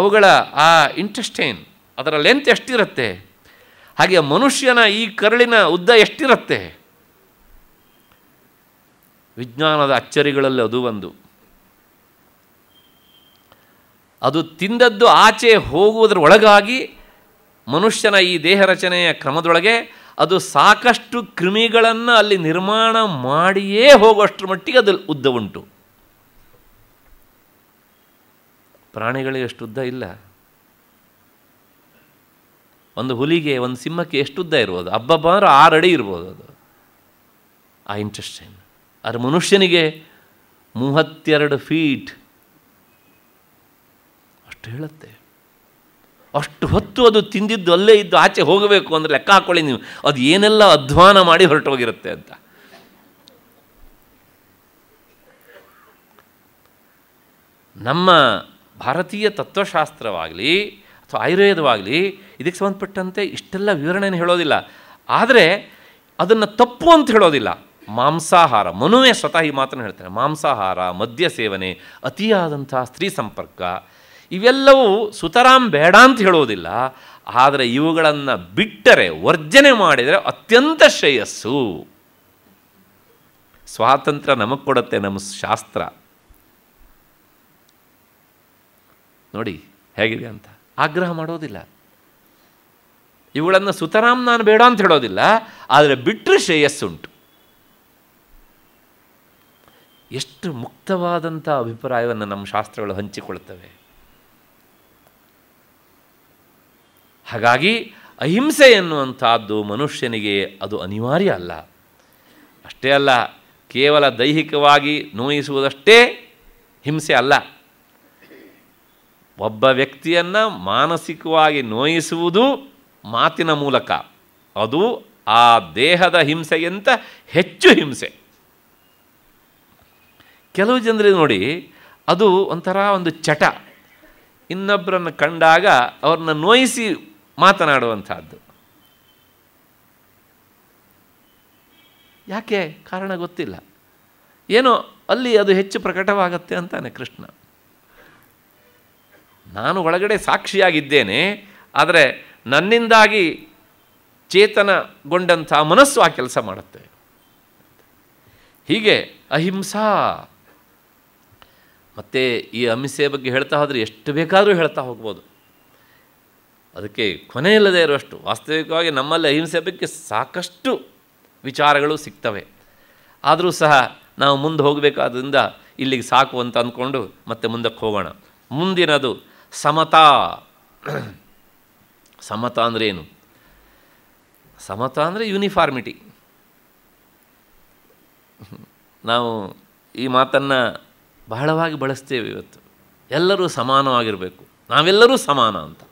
ಅವುಗಳ ಆ ಇಂಟ್ರೆಸ್ಟೇನು ಅದರ ಲೆಂತ್ ಎಷ್ಟಿರುತ್ತೆ ಹಾಗೆ ಮನುಷ್ಯನ ಈ ಕರಳಿನ ಉದ್ದ ಎಷ್ಟಿರುತ್ತೆ ವಿಜ್ಞಾನದ ಅಚ್ಚರಿಗಳಲ್ಲಿ ಅದು ಒಂದು ಅದು ತಿಂದದ್ದು ಆಚೆ ಹೋಗುವುದರ ಒಳಗಾಗಿ ಮನುಷ್ಯನ ಈ ದೇಹ ರಚನೆಯ ಕ್ರಮದೊಳಗೆ ಅದು ಸಾಕಷ್ಟು ಕ್ರಿಮಿಗಳನ್ನು ಅಲ್ಲಿ ನಿರ್ಮಾಣ ಮಾಡಿಯೇ ಹೋಗುವಷ್ಟರ ಮಟ್ಟಿಗೆ ಅದು ಉದ್ದ ಉಂಟು ಪ್ರಾಣಿಗಳಿಗೆ ಅಷ್ಟು ಉದ್ದ ಇಲ್ಲ ಒಂದು ಹುಲಿಗೆ ಒಂದು ಸಿಂಹಕ್ಕೆ ಎಷ್ಟು ಉದ್ದ ಇರ್ಬೋದು ಹಬ್ಬಬ್ಬ ಅಂದ್ರೆ ಆರು ಅಡಿ ಇರ್ಬೋದು ಅದು ಆ ಇಂಟ್ರೆಸ್ಟ್ ಏನು ಆದರೆ ಮನುಷ್ಯನಿಗೆ ಮೂವತ್ತೆರಡು ಫೀಟ್ ಅಷ್ಟು ಹೇಳುತ್ತೆ ಅಷ್ಟು ಹೊತ್ತು ಅದು ತಿಂದಿದ್ದು ಅಲ್ಲೇ ಇದ್ದು ಆಚೆ ಹೋಗಬೇಕು ಅಂದರೆ ಲೆಕ್ಕ ಹಾಕೊಳ್ಳಿ ನೀವು ಅದು ಏನೆಲ್ಲ ಅಧ್ವಾನ ಮಾಡಿ ಹೊರಟೋಗಿರುತ್ತೆ ಅಂತ ನಮ್ಮ ಭಾರತೀಯ ತತ್ವಶಾಸ್ತ್ರವಾಗಲಿ ಅಥವಾ ಆಯುರ್ವೇದವಾಗಲಿ ಇದಕ್ಕೆ ಸಂಬಂಧಪಟ್ಟಂತೆ ಇಷ್ಟೆಲ್ಲ ವಿವರಣೆಯನ್ನು ಹೇಳೋದಿಲ್ಲ ಆದರೆ ಅದನ್ನು ತಪ್ಪು ಅಂತ ಹೇಳೋದಿಲ್ಲ ಮಾಂಸಾಹಾರ ಮನುವೇ ಸ್ವತಃ ಈ ಮಾತನ್ನು ಹೇಳ್ತಾರೆ ಮಾಂಸಾಹಾರ ಮದ್ಯ ಸೇವನೆ ಅತಿಯಾದಂಥ ಸ್ತ್ರೀ ಸಂಪರ್ಕ ಇವೆಲ್ಲವೂ ಸುತರಾಮ್ ಬೇಡ ಅಂತ ಹೇಳೋದಿಲ್ಲ ಆದರೆ ಇವುಗಳನ್ನು ಬಿಟ್ಟರೆ ವರ್ಜನೆ ಮಾಡಿದರೆ ಅತ್ಯಂತ ಶ್ರೇಯಸ್ಸು ಸ್ವಾತಂತ್ರ್ಯ ನಮಗೆ ಕೊಡುತ್ತೆ ನಮ್ಮ ಶಾಸ್ತ್ರ ನೋಡಿ ಹೇಗಿದೆ ಅಂತ ಆಗ್ರಹ ಮಾಡೋದಿಲ್ಲ ಇವುಗಳನ್ನು ಸುತರಾಮ್ ನಾನು ಬೇಡ ಅಂತ ಹೇಳೋದಿಲ್ಲ ಆದರೆ ಬಿಟ್ಟರೆ ಶ್ರೇಯಸ್ಸುಂಟು ಎಷ್ಟು ಮುಕ್ತವಾದಂಥ ಅಭಿಪ್ರಾಯವನ್ನು ನಮ್ಮ ಶಾಸ್ತ್ರಗಳು ಹಂಚಿಕೊಳ್ಳುತ್ತವೆ ಹಾಗಾಗಿ ಅಹಿಂಸೆ ಎನ್ನುವಂಥದ್ದು ಮನುಷ್ಯನಿಗೆ ಅದು ಅನಿವಾರ್ಯ ಅಲ್ಲ ಅಷ್ಟೇ ಅಲ್ಲ ಕೇವಲ ದೈಹಿಕವಾಗಿ ನೋಯಿಸುವುದಷ್ಟೇ ಹಿಂಸೆ ಅಲ್ಲ ಒಬ್ಬ ವ್ಯಕ್ತಿಯನ್ನು ಮಾನಸಿಕವಾಗಿ ನೋಯಿಸುವುದು ಮಾತಿನ ಮೂಲಕ ಅದು ಆ ದೇಹದ ಹಿಂಸೆಗಿಂತ ಹೆಚ್ಚು ಹಿಂಸೆ ಕೆಲವು ಜನರಿಗೆ ನೋಡಿ ಅದು ಒಂಥರ ಒಂದು ಚಟ ಇನ್ನೊಬ್ಬರನ್ನು ಕಂಡಾಗ ಅವ್ರನ್ನ ನೋಯಿಸಿ ಮಾತನಾಡುವಂಥದ್ದು ಯಾಕೆ ಕಾರಣ ಗೊತ್ತಿಲ್ಲ ಏನೋ ಅಲ್ಲಿ ಅದು ಹೆಚ್ಚು ಪ್ರಕಟವಾಗುತ್ತೆ ಅಂತಾನೆ ಕೃಷ್ಣ ನಾನು ಒಳಗಡೆ ಸಾಕ್ಷಿಯಾಗಿದ್ದೇನೆ ಆದರೆ ನನ್ನಿಂದಾಗಿ ಚೇತನಗೊಂಡಂಥ ಮನಸ್ಸು ಆ ಕೆಲಸ ಮಾಡುತ್ತೆ ಹೀಗೆ ಅಹಿಂಸಾ ಮತ್ತು ಈ ಅಹಿಂಸೆ ಬಗ್ಗೆ ಹೇಳ್ತಾ ಹೋದರೆ ಎಷ್ಟು ಬೇಕಾದರೂ ಹೇಳ್ತಾ ಹೋಗ್ಬೋದು ಅದಕ್ಕೆ ಕೊನೆ ಇಲ್ಲದೆ ಇರುವಷ್ಟು ವಾಸ್ತವಿಕವಾಗಿ ನಮ್ಮಲ್ಲಿ ಅಹಿಂಸೆ ಬಗ್ಗೆ ಸಾಕಷ್ಟು ವಿಚಾರಗಳು ಸಿಗ್ತವೆ ಆದರೂ ಸಹ ನಾವು ಮುಂದೆ ಹೋಗಬೇಕಾದ್ರಿಂದ ಇಲ್ಲಿಗೆ ಸಾಕು ಅಂತ ಅಂದ್ಕೊಂಡು ಮತ್ತೆ ಮುಂದಕ್ಕೆ ಹೋಗೋಣ ಮುಂದಿನದು ಸಮತ ಸಮತ ಅಂದರೆ ಏನು ಸಮತ ಅಂದರೆ ಯೂನಿಫಾರ್ಮಿಟಿ ನಾವು ಈ ಮಾತನ್ನು ಬಹಳವಾಗಿ ಬಳಸ್ತೇವೆ ಇವತ್ತು ಎಲ್ಲರೂ ಸಮಾನವಾಗಿರಬೇಕು ನಾವೆಲ್ಲರೂ ಸಮಾನ ಅಂತ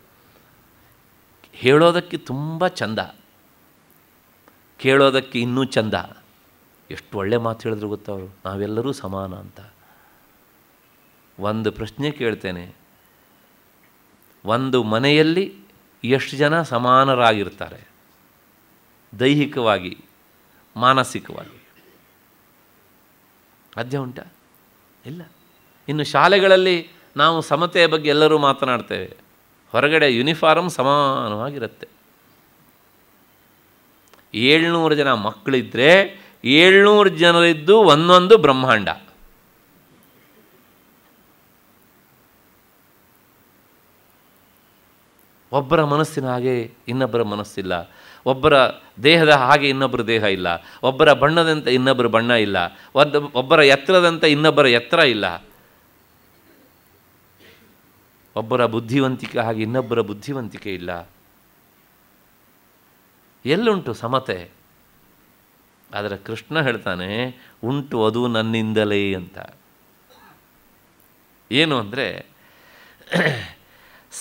ಹೇಳೋದಕ್ಕೆ ತುಂಬ ಚಂದ ಕೇಳೋದಕ್ಕೆ ಇನ್ನೂ ಚಂದ ಎಷ್ಟು ಒಳ್ಳೆ ಮಾತು ಹೇಳಿದ್ರು ಗೊತ್ತವರು ನಾವೆಲ್ಲರೂ ಸಮಾನ ಅಂತ ಒಂದು ಪ್ರಶ್ನೆ ಕೇಳ್ತೇನೆ ಒಂದು ಮನೆಯಲ್ಲಿ ಎಷ್ಟು ಜನ ಸಮಾನರಾಗಿರ್ತಾರೆ ದೈಹಿಕವಾಗಿ ಮಾನಸಿಕವಾಗಿ ಸಾಧ್ಯ ಉಂಟ ಇಲ್ಲ ಇನ್ನು ಶಾಲೆಗಳಲ್ಲಿ ನಾವು ಸಮತೆಯ ಬಗ್ಗೆ ಎಲ್ಲರೂ ಮಾತನಾಡ್ತೇವೆ ಹೊರಗಡೆ ಯೂನಿಫಾರ್ಮ್ ಸಮಾನವಾಗಿರುತ್ತೆ ಏಳ್ನೂರು ಜನ ಮಕ್ಕಳಿದ್ದರೆ ಏಳ್ನೂರು ಜನರಿದ್ದು ಒಂದೊಂದು ಬ್ರಹ್ಮಾಂಡ ಒಬ್ಬರ ಮನಸ್ಸಿನ ಹಾಗೆ ಇನ್ನೊಬ್ಬರ ಮನಸ್ಸಿಲ್ಲ ಒಬ್ಬರ ದೇಹದ ಹಾಗೆ ಇನ್ನೊಬ್ಬರ ದೇಹ ಇಲ್ಲ ಒಬ್ಬರ ಬಣ್ಣದಂತೆ ಇನ್ನೊಬ್ಬರ ಬಣ್ಣ ಇಲ್ಲ ಒಂದು ಒಬ್ಬರ ಎತ್ತರದಂತೆ ಇನ್ನೊಬ್ಬರ ಎತ್ತರ ಇಲ್ಲ ಒಬ್ಬರ ಬುದ್ಧಿವಂತಿಕೆ ಹಾಗೆ ಇನ್ನೊಬ್ಬರ ಬುದ್ಧಿವಂತಿಕೆ ಇಲ್ಲ ಎಲ್ಲುಂಟು ಸಮತೆ ಆದರೆ ಕೃಷ್ಣ ಹೇಳ್ತಾನೆ ಉಂಟು ಅದು ನನ್ನಿಂದಲೇ ಅಂತ ಏನು ಅಂದರೆ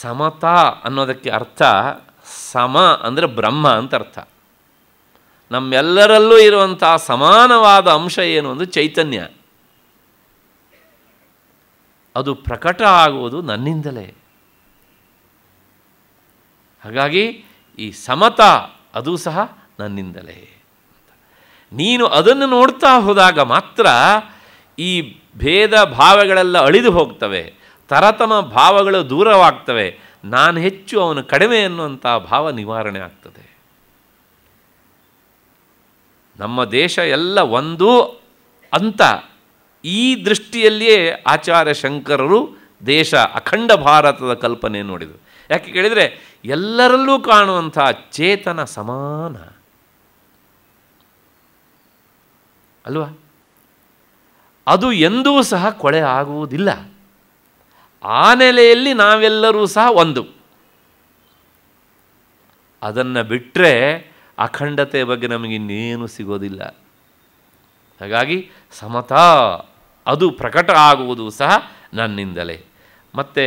ಸಮತ ಅನ್ನೋದಕ್ಕೆ ಅರ್ಥ ಸಮ ಅಂದರೆ ಬ್ರಹ್ಮ ಅಂತ ಅರ್ಥ ನಮ್ಮೆಲ್ಲರಲ್ಲೂ ಇರುವಂಥ ಸಮಾನವಾದ ಅಂಶ ಏನು ಅಂದರೆ ಚೈತನ್ಯ ಅದು ಪ್ರಕಟ ಆಗುವುದು ನನ್ನಿಂದಲೇ ಹಾಗಾಗಿ ಈ ಸಮತ ಅದು ಸಹ ನನ್ನಿಂದಲೇ ನೀನು ಅದನ್ನು ನೋಡ್ತಾ ಹೋದಾಗ ಮಾತ್ರ ಈ ಭೇದ ಭಾವಗಳೆಲ್ಲ ಅಳಿದು ಹೋಗ್ತವೆ ತರತಮ ಭಾವಗಳು ದೂರವಾಗ್ತವೆ ನಾನು ಹೆಚ್ಚು ಅವನು ಕಡಿಮೆ ಎನ್ನುವಂಥ ಭಾವ ನಿವಾರಣೆ ಆಗ್ತದೆ ನಮ್ಮ ದೇಶ ಎಲ್ಲ ಒಂದು ಅಂತ ಈ ದೃಷ್ಟಿಯಲ್ಲಿಯೇ ಆಚಾರ್ಯ ಶಂಕರರು ದೇಶ ಅಖಂಡ ಭಾರತದ ಕಲ್ಪನೆ ನೋಡಿದರು ಯಾಕೆ ಕೇಳಿದರೆ ಎಲ್ಲರಲ್ಲೂ ಕಾಣುವಂಥ ಚೇತನ ಸಮಾನ ಅಲ್ವಾ ಅದು ಎಂದೂ ಸಹ ಕೊಳೆ ಆಗುವುದಿಲ್ಲ ಆ ನೆಲೆಯಲ್ಲಿ ನಾವೆಲ್ಲರೂ ಸಹ ಒಂದು ಅದನ್ನು ಬಿಟ್ಟರೆ ಅಖಂಡತೆ ಬಗ್ಗೆ ನಮಗೆ ಇನ್ನೇನು ಸಿಗೋದಿಲ್ಲ ಹಾಗಾಗಿ ಸಮತಾ ಅದು ಪ್ರಕಟ ಆಗುವುದು ಸಹ ನನ್ನಿಂದಲೇ ಮತ್ತು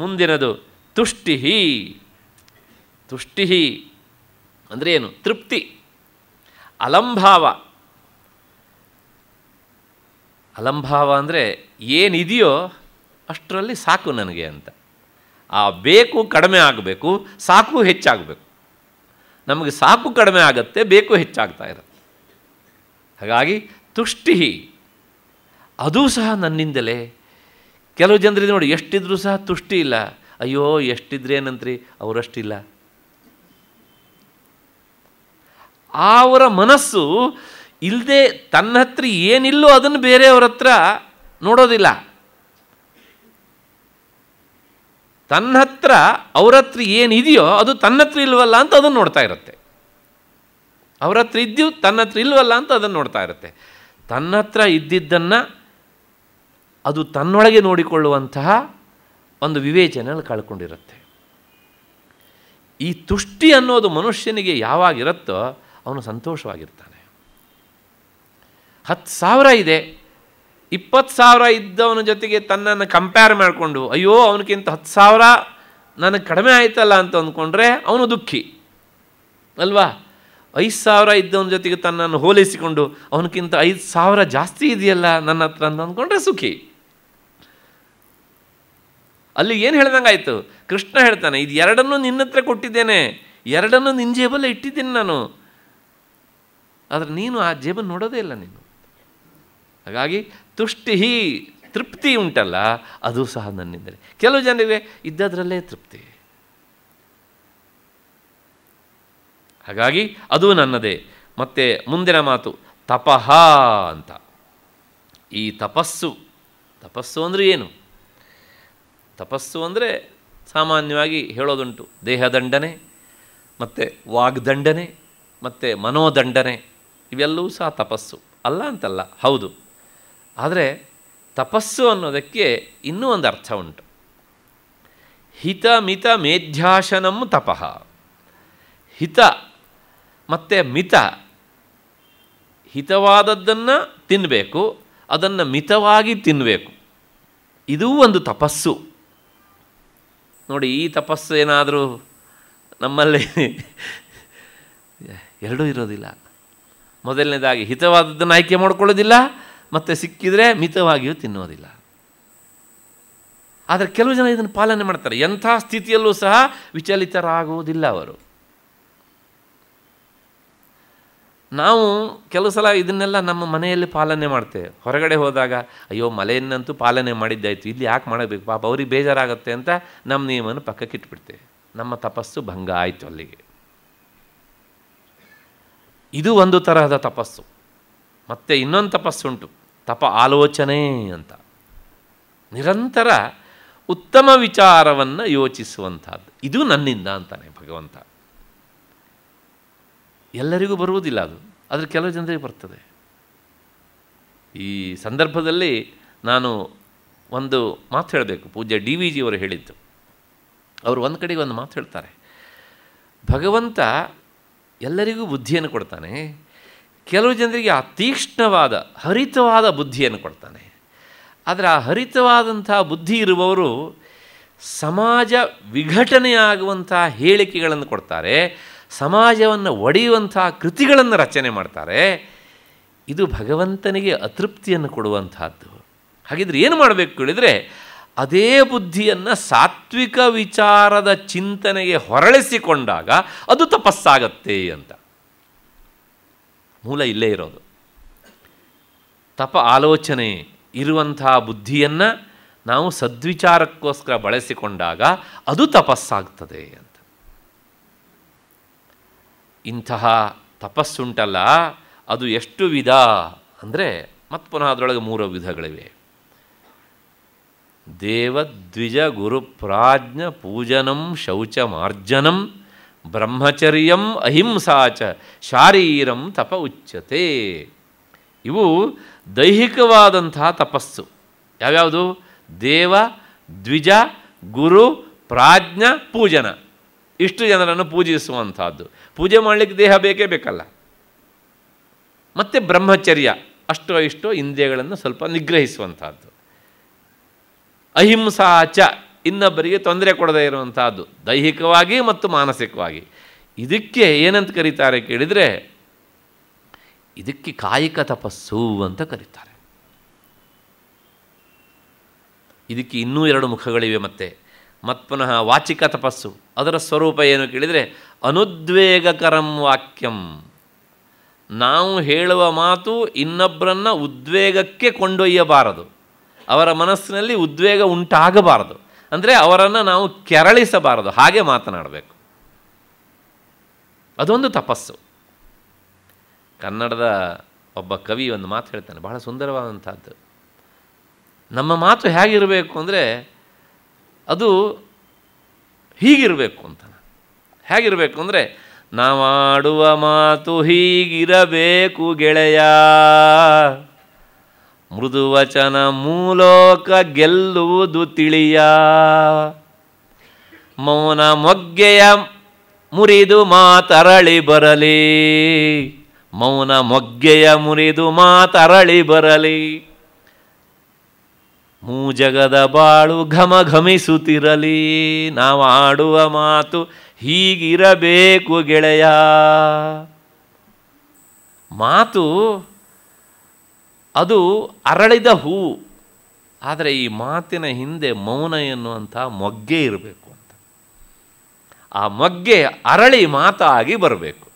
ಮುಂದಿನದು ತುಷ್ಟಿಹಿ ತುಷ್ಟಿಹಿ ಅಂದರೆ ಏನು ತೃಪ್ತಿ ಅಲಂಭಾವ ಅಲಂಭಾವ ಅಂದರೆ ಏನಿದೆಯೋ ಅಷ್ಟರಲ್ಲಿ ಸಾಕು ನನಗೆ ಅಂತ ಆ ಬೇಕು ಕಡಿಮೆ ಆಗಬೇಕು ಸಾಕು ಹೆಚ್ಚಾಗಬೇಕು ನಮಗೆ ಸಾಕು ಕಡಿಮೆ ಆಗುತ್ತೆ ಬೇಕು ಹೆಚ್ಚಾಗ್ತಾ ಇರುತ್ತೆ ಹಾಗಾಗಿ ತುಷ್ಟಿ ಅದೂ ಸಹ ನನ್ನಿಂದಲೇ ಕೆಲವು ಜನರಿಗೆ ನೋಡಿ ಎಷ್ಟಿದ್ರೂ ಸಹ ತುಷ್ಟಿ ಇಲ್ಲ ಅಯ್ಯೋ ಏನಂತ್ರಿ ಅವರಷ್ಟಿಲ್ಲ ಅವರ ಮನಸ್ಸು ಇಲ್ಲದೆ ತನ್ನ ಹತ್ರ ಏನಿಲ್ಲೋ ಅದನ್ನು ಬೇರೆಯವ್ರ ಹತ್ರ ನೋಡೋದಿಲ್ಲ ತನ್ನ ಹತ್ರ ಅವ್ರ ಹತ್ರ ಏನಿದೆಯೋ ಅದು ತನ್ನ ಹತ್ರ ಇಲ್ವಲ್ಲ ಅಂತ ಅದನ್ನು ನೋಡ್ತಾ ಇರುತ್ತೆ ಅವ್ರ ಹತ್ರ ಇದ್ದು ತನ್ನ ಹತ್ರ ಇಲ್ವಲ್ಲ ಅಂತ ಅದನ್ನು ನೋಡ್ತಾ ಇರುತ್ತೆ ತನ್ನ ಹತ್ರ ಇದ್ದಿದ್ದನ್ನು ಅದು ತನ್ನೊಳಗೆ ನೋಡಿಕೊಳ್ಳುವಂತಹ ಒಂದು ವಿವೇಚನೆಯಲ್ಲಿ ಕಳ್ಕೊಂಡಿರುತ್ತೆ ಈ ತುಷ್ಟಿ ಅನ್ನೋದು ಮನುಷ್ಯನಿಗೆ ಯಾವಾಗಿರುತ್ತೋ ಅವನು ಸಂತೋಷವಾಗಿರ್ತಾನೆ ಹತ್ತು ಸಾವಿರ ಇದೆ ಇಪ್ಪತ್ತು ಸಾವಿರ ಇದ್ದವನ ಜೊತೆಗೆ ತನ್ನನ್ನು ಕಂಪೇರ್ ಮಾಡಿಕೊಂಡು ಅಯ್ಯೋ ಅವನಕ್ಕಿಂತ ಹತ್ತು ಸಾವಿರ ನನಗೆ ಕಡಿಮೆ ಆಯ್ತಲ್ಲ ಅಂತ ಅಂದ್ಕೊಂಡ್ರೆ ಅವನು ದುಃಖಿ ಅಲ್ವಾ ಐದು ಸಾವಿರ ಇದ್ದವನ ಜೊತೆಗೆ ತನ್ನನ್ನು ಹೋಲಿಸಿಕೊಂಡು ಅವನಕ್ಕಿಂತ ಐದು ಸಾವಿರ ಜಾಸ್ತಿ ಇದೆಯಲ್ಲ ನನ್ನ ಹತ್ರ ಅಂತ ಅಂದ್ಕೊಂಡ್ರೆ ಸುಖಿ ಅಲ್ಲಿ ಏನು ಹೇಳ್ದಂಗೆ ಆಯಿತು ಕೃಷ್ಣ ಹೇಳ್ತಾನೆ ಇದು ಎರಡನ್ನೂ ನಿನ್ನ ಹತ್ರ ಕೊಟ್ಟಿದ್ದೇನೆ ಎರಡನ್ನೂ ನಿನ್ನ ಜೇಬಲ್ಲೇ ಇಟ್ಟಿದ್ದೀನಿ ನಾನು ಆದರೆ ನೀನು ಆ ಜೇಬನ್ನು ನೋಡೋದೇ ಇಲ್ಲ ನೀನು ಹಾಗಾಗಿ ತುಷ್ಟಿ ತೃಪ್ತಿ ಉಂಟಲ್ಲ ಅದು ಸಹ ನನ್ನಿಂದಲೇ ಕೆಲವು ಜನರಿಗೆ ಇದ್ದದರಲ್ಲೇ ತೃಪ್ತಿ ಹಾಗಾಗಿ ಅದು ನನ್ನದೇ ಮತ್ತೆ ಮುಂದಿನ ಮಾತು ತಪಃ ಅಂತ ಈ ತಪಸ್ಸು ತಪಸ್ಸು ಅಂದರೆ ಏನು ತಪಸ್ಸು ಅಂದರೆ ಸಾಮಾನ್ಯವಾಗಿ ಹೇಳೋದುಂಟು ದೇಹದಂಡನೆ ಮತ್ತು ವಾಗ್ದಂಡನೆ ಮತ್ತು ಮನೋದಂಡನೆ ಇವೆಲ್ಲವೂ ಸಹ ತಪಸ್ಸು ಅಲ್ಲ ಅಂತಲ್ಲ ಹೌದು ಆದರೆ ತಪಸ್ಸು ಅನ್ನೋದಕ್ಕೆ ಇನ್ನೂ ಒಂದು ಅರ್ಥ ಉಂಟು ಹಿತ ಮಿತ ಮೇಧ್ಯಾಶನಂ ತಪಃ ಹಿತ ಮತ್ತು ಮಿತ ಹಿತವಾದದ್ದನ್ನು ತಿನ್ನಬೇಕು ಅದನ್ನು ಮಿತವಾಗಿ ತಿನ್ನಬೇಕು ಇದೂ ಒಂದು ತಪಸ್ಸು ನೋಡಿ ಈ ತಪಸ್ಸು ಏನಾದರೂ ನಮ್ಮಲ್ಲಿ ಎರಡೂ ಇರೋದಿಲ್ಲ ಮೊದಲನೇದಾಗಿ ಹಿತವಾದದ್ದನ್ನು ಆಯ್ಕೆ ಮಾಡ್ಕೊಳ್ಳೋದಿಲ್ಲ ಮತ್ತು ಸಿಕ್ಕಿದರೆ ಮಿತವಾಗಿಯೂ ತಿನ್ನೋದಿಲ್ಲ ಆದರೆ ಕೆಲವು ಜನ ಇದನ್ನು ಪಾಲನೆ ಮಾಡ್ತಾರೆ ಎಂಥ ಸ್ಥಿತಿಯಲ್ಲೂ ಸಹ ವಿಚಲಿತರಾಗುವುದಿಲ್ಲ ಅವರು ನಾವು ಕೆಲವು ಸಲ ಇದನ್ನೆಲ್ಲ ನಮ್ಮ ಮನೆಯಲ್ಲಿ ಪಾಲನೆ ಮಾಡ್ತೇವೆ ಹೊರಗಡೆ ಹೋದಾಗ ಅಯ್ಯೋ ಮಲೆಯನ್ನಂತೂ ಪಾಲನೆ ಮಾಡಿದ್ದಾಯಿತು ಇಲ್ಲಿ ಯಾಕೆ ಮಾಡಬೇಕು ಪಾಪ ಅವ್ರಿಗೆ ಬೇಜಾರಾಗುತ್ತೆ ಅಂತ ನಮ್ಮ ನಿಯಮವನ್ನು ಪಕ್ಕಕ್ಕೆ ಇಟ್ಬಿಡ್ತೇವೆ ನಮ್ಮ ತಪಸ್ಸು ಭಂಗ ಆಯಿತು ಅಲ್ಲಿಗೆ ಇದು ಒಂದು ತರಹದ ತಪಸ್ಸು ಮತ್ತು ಇನ್ನೊಂದು ತಪಸ್ಸುಂಟು ತಪ ಆಲೋಚನೆ ಅಂತ ನಿರಂತರ ಉತ್ತಮ ವಿಚಾರವನ್ನು ಯೋಚಿಸುವಂಥದ್ದು ಇದು ನನ್ನಿಂದ ಅಂತಾನೆ ಭಗವಂತ ಎಲ್ಲರಿಗೂ ಬರುವುದಿಲ್ಲ ಅದು ಆದರೆ ಕೆಲವು ಜನರಿಗೆ ಬರ್ತದೆ ಈ ಸಂದರ್ಭದಲ್ಲಿ ನಾನು ಒಂದು ಮಾತು ಹೇಳಬೇಕು ಪೂಜ್ಯ ಡಿ ವಿ ಜಿಯವರು ಹೇಳಿದ್ದು ಅವರು ಒಂದು ಕಡೆಗೆ ಒಂದು ಮಾತು ಹೇಳ್ತಾರೆ ಭಗವಂತ ಎಲ್ಲರಿಗೂ ಬುದ್ಧಿಯನ್ನು ಕೊಡ್ತಾನೆ ಕೆಲವು ಜನರಿಗೆ ಆ ತೀಕ್ಷ್ಣವಾದ ಹರಿತವಾದ ಬುದ್ಧಿಯನ್ನು ಕೊಡ್ತಾನೆ ಆದರೆ ಆ ಹರಿತವಾದಂಥ ಬುದ್ಧಿ ಇರುವವರು ಸಮಾಜ ವಿಘಟನೆಯಾಗುವಂಥ ಹೇಳಿಕೆಗಳನ್ನು ಕೊಡ್ತಾರೆ ಸಮಾಜವನ್ನು ಒಡೆಯುವಂಥ ಕೃತಿಗಳನ್ನು ರಚನೆ ಮಾಡ್ತಾರೆ ಇದು ಭಗವಂತನಿಗೆ ಅತೃಪ್ತಿಯನ್ನು ಕೊಡುವಂಥದ್ದು ಹಾಗಿದ್ರೆ ಏನು ಮಾಡಬೇಕು ಹೇಳಿದರೆ ಅದೇ ಬುದ್ಧಿಯನ್ನು ಸಾತ್ವಿಕ ವಿಚಾರದ ಚಿಂತನೆಗೆ ಹೊರಳಿಸಿಕೊಂಡಾಗ ಅದು ತಪಸ್ಸಾಗತ್ತೆ ಅಂತ ಮೂಲ ಇಲ್ಲೇ ಇರೋದು ತಪ ಆಲೋಚನೆ ಇರುವಂತಹ ಬುದ್ಧಿಯನ್ನು ನಾವು ಸದ್ವಿಚಾರಕ್ಕೋಸ್ಕರ ಬಳಸಿಕೊಂಡಾಗ ಅದು ತಪಸ್ಸಾಗ್ತದೆ ಅಂತ ಇಂತಹ ತಪಸ್ಸುಂಟಲ್ಲ ಅದು ಎಷ್ಟು ವಿಧ ಅಂದರೆ ಮತ್ತೆ ಪುನಃ ಅದರೊಳಗೆ ಮೂರು ವಿಧಗಳಿವೆ ದೇವದ್ವಿಜ ಗುರುಪ್ರಾಜ್ಞ ಪೂಜನಂ ಶೌಚ ಮಾರ್ಜನಂ ಬ್ರಹ್ಮಚರ್ಯಂ ಅಹಿಂಸಾಚ ಶಾರೀರಂ ತಪ ಉಚ್ಚತೆ ಇವು ದೈಹಿಕವಾದಂತಹ ತಪಸ್ಸು ಯಾವ್ಯಾವುದು ದೇವ ದ್ವಿಜ ಗುರು ಪ್ರಾಜ್ಞ ಪೂಜನ ಇಷ್ಟು ಜನರನ್ನು ಪೂಜಿಸುವಂಥದ್ದು ಪೂಜೆ ಮಾಡಲಿಕ್ಕೆ ದೇಹ ಬೇಕೇ ಬೇಕಲ್ಲ ಮತ್ತು ಬ್ರಹ್ಮಚರ್ಯ ಅಷ್ಟೋ ಇಷ್ಟೋ ಇಂದ್ರಿಯಗಳನ್ನು ಸ್ವಲ್ಪ ನಿಗ್ರಹಿಸುವಂಥದ್ದು ಅಹಿಂಸಾಚ ಇನ್ನೊಬ್ಬರಿಗೆ ತೊಂದರೆ ಕೊಡದೇ ಇರುವಂಥದ್ದು ದೈಹಿಕವಾಗಿ ಮತ್ತು ಮಾನಸಿಕವಾಗಿ ಇದಕ್ಕೆ ಏನಂತ ಕರೀತಾರೆ ಕೇಳಿದರೆ ಇದಕ್ಕೆ ಕಾಯಿಕ ತಪಸ್ಸು ಅಂತ ಕರೀತಾರೆ ಇದಕ್ಕೆ ಇನ್ನೂ ಎರಡು ಮುಖಗಳಿವೆ ಮತ್ತೆ ಪುನಃ ವಾಚಿಕ ತಪಸ್ಸು ಅದರ ಸ್ವರೂಪ ಏನು ಕೇಳಿದರೆ ಅನುದ್ವೇಗಕರಂ ವಾಕ್ಯಂ ನಾವು ಹೇಳುವ ಮಾತು ಇನ್ನೊಬ್ಬರನ್ನು ಉದ್ವೇಗಕ್ಕೆ ಕೊಂಡೊಯ್ಯಬಾರದು ಅವರ ಮನಸ್ಸಿನಲ್ಲಿ ಉದ್ವೇಗ ಉಂಟಾಗಬಾರದು ಅಂದರೆ ಅವರನ್ನು ನಾವು ಕೆರಳಿಸಬಾರದು ಹಾಗೆ ಮಾತನಾಡಬೇಕು ಅದೊಂದು ತಪಸ್ಸು ಕನ್ನಡದ ಒಬ್ಬ ಕವಿ ಒಂದು ಮಾತು ಹೇಳ್ತಾನೆ ಬಹಳ ಸುಂದರವಾದಂಥದ್ದು ನಮ್ಮ ಮಾತು ಹೇಗಿರಬೇಕು ಅಂದರೆ ಅದು ಹೀಗಿರಬೇಕು ಅಂತ ಹೇಗಿರಬೇಕು ಅಂದರೆ ನಾವಾಡುವ ಮಾತು ಹೀಗಿರಬೇಕು ಗೆಳೆಯ ಮೃದುವಚನ ಮೂಲೋಕ ಗೆಲ್ಲುವುದು ತಿಳಿಯ ಮೌನ ಮೊಗ್ಗೆಯ ಮುರಿದು ಮಾತರಳಿ ಬರಲಿ ಮೌನ ಮೊಗ್ಗೆಯ ಮುರಿದು ಮಾತರಳಿ ಬರಲಿ ಮೂಜಗದ ಬಾಳು ಘಮ ಘಮಿಸುತ್ತಿರಲಿ ನಾವು ಆಡುವ ಮಾತು ಹೀಗಿರಬೇಕು ಗೆಳೆಯ ಮಾತು ಅದು ಅರಳಿದ ಹೂ ಆದರೆ ಈ ಮಾತಿನ ಹಿಂದೆ ಮೌನ ಎನ್ನುವಂಥ ಮೊಗ್ಗೆ ಇರಬೇಕು ಅಂತ ಆ ಮೊಗ್ಗೆ ಅರಳಿ ಮಾತಾಗಿ ಬರಬೇಕು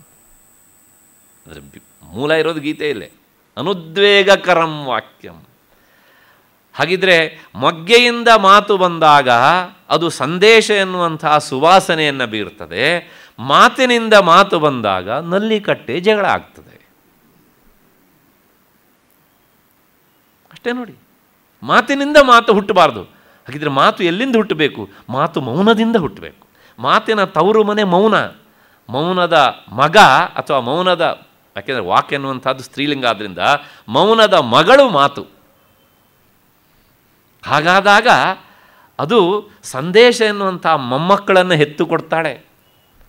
ಅದರ ಮೂಲ ಇರೋದು ಇಲ್ಲೇ ಅನುದ್ವೇಗಕರಂ ವಾಕ್ಯಂ ಹಾಗಿದ್ರೆ ಮೊಗ್ಗೆಯಿಂದ ಮಾತು ಬಂದಾಗ ಅದು ಸಂದೇಶ ಎನ್ನುವಂತಹ ಸುವಾಸನೆಯನ್ನು ಬೀರ್ತದೆ ಮಾತಿನಿಂದ ಮಾತು ಬಂದಾಗ ನಲ್ಲಿ ಕಟ್ಟೆ ಜಗಳ ಆಗ್ತದೆ ಅಷ್ಟೇ ನೋಡಿ ಮಾತಿನಿಂದ ಮಾತು ಹುಟ್ಟಬಾರ್ದು ಹಾಗಿದ್ರೆ ಮಾತು ಎಲ್ಲಿಂದ ಹುಟ್ಟಬೇಕು ಮಾತು ಮೌನದಿಂದ ಹುಟ್ಟಬೇಕು ಮಾತಿನ ತವರು ಮನೆ ಮೌನ ಮೌನದ ಮಗ ಅಥವಾ ಮೌನದ ಯಾಕೆಂದರೆ ವಾಕ್ ಎನ್ನುವಂಥದ್ದು ಸ್ತ್ರೀಲಿಂಗ ಆದ್ದರಿಂದ ಮೌನದ ಮಗಳು ಮಾತು ಹಾಗಾದಾಗ ಅದು ಸಂದೇಶ ಎನ್ನುವಂಥ ಮೊಮ್ಮಕ್ಕಳನ್ನು ಹೆತ್ತು ಕೊಡ್ತಾಳೆ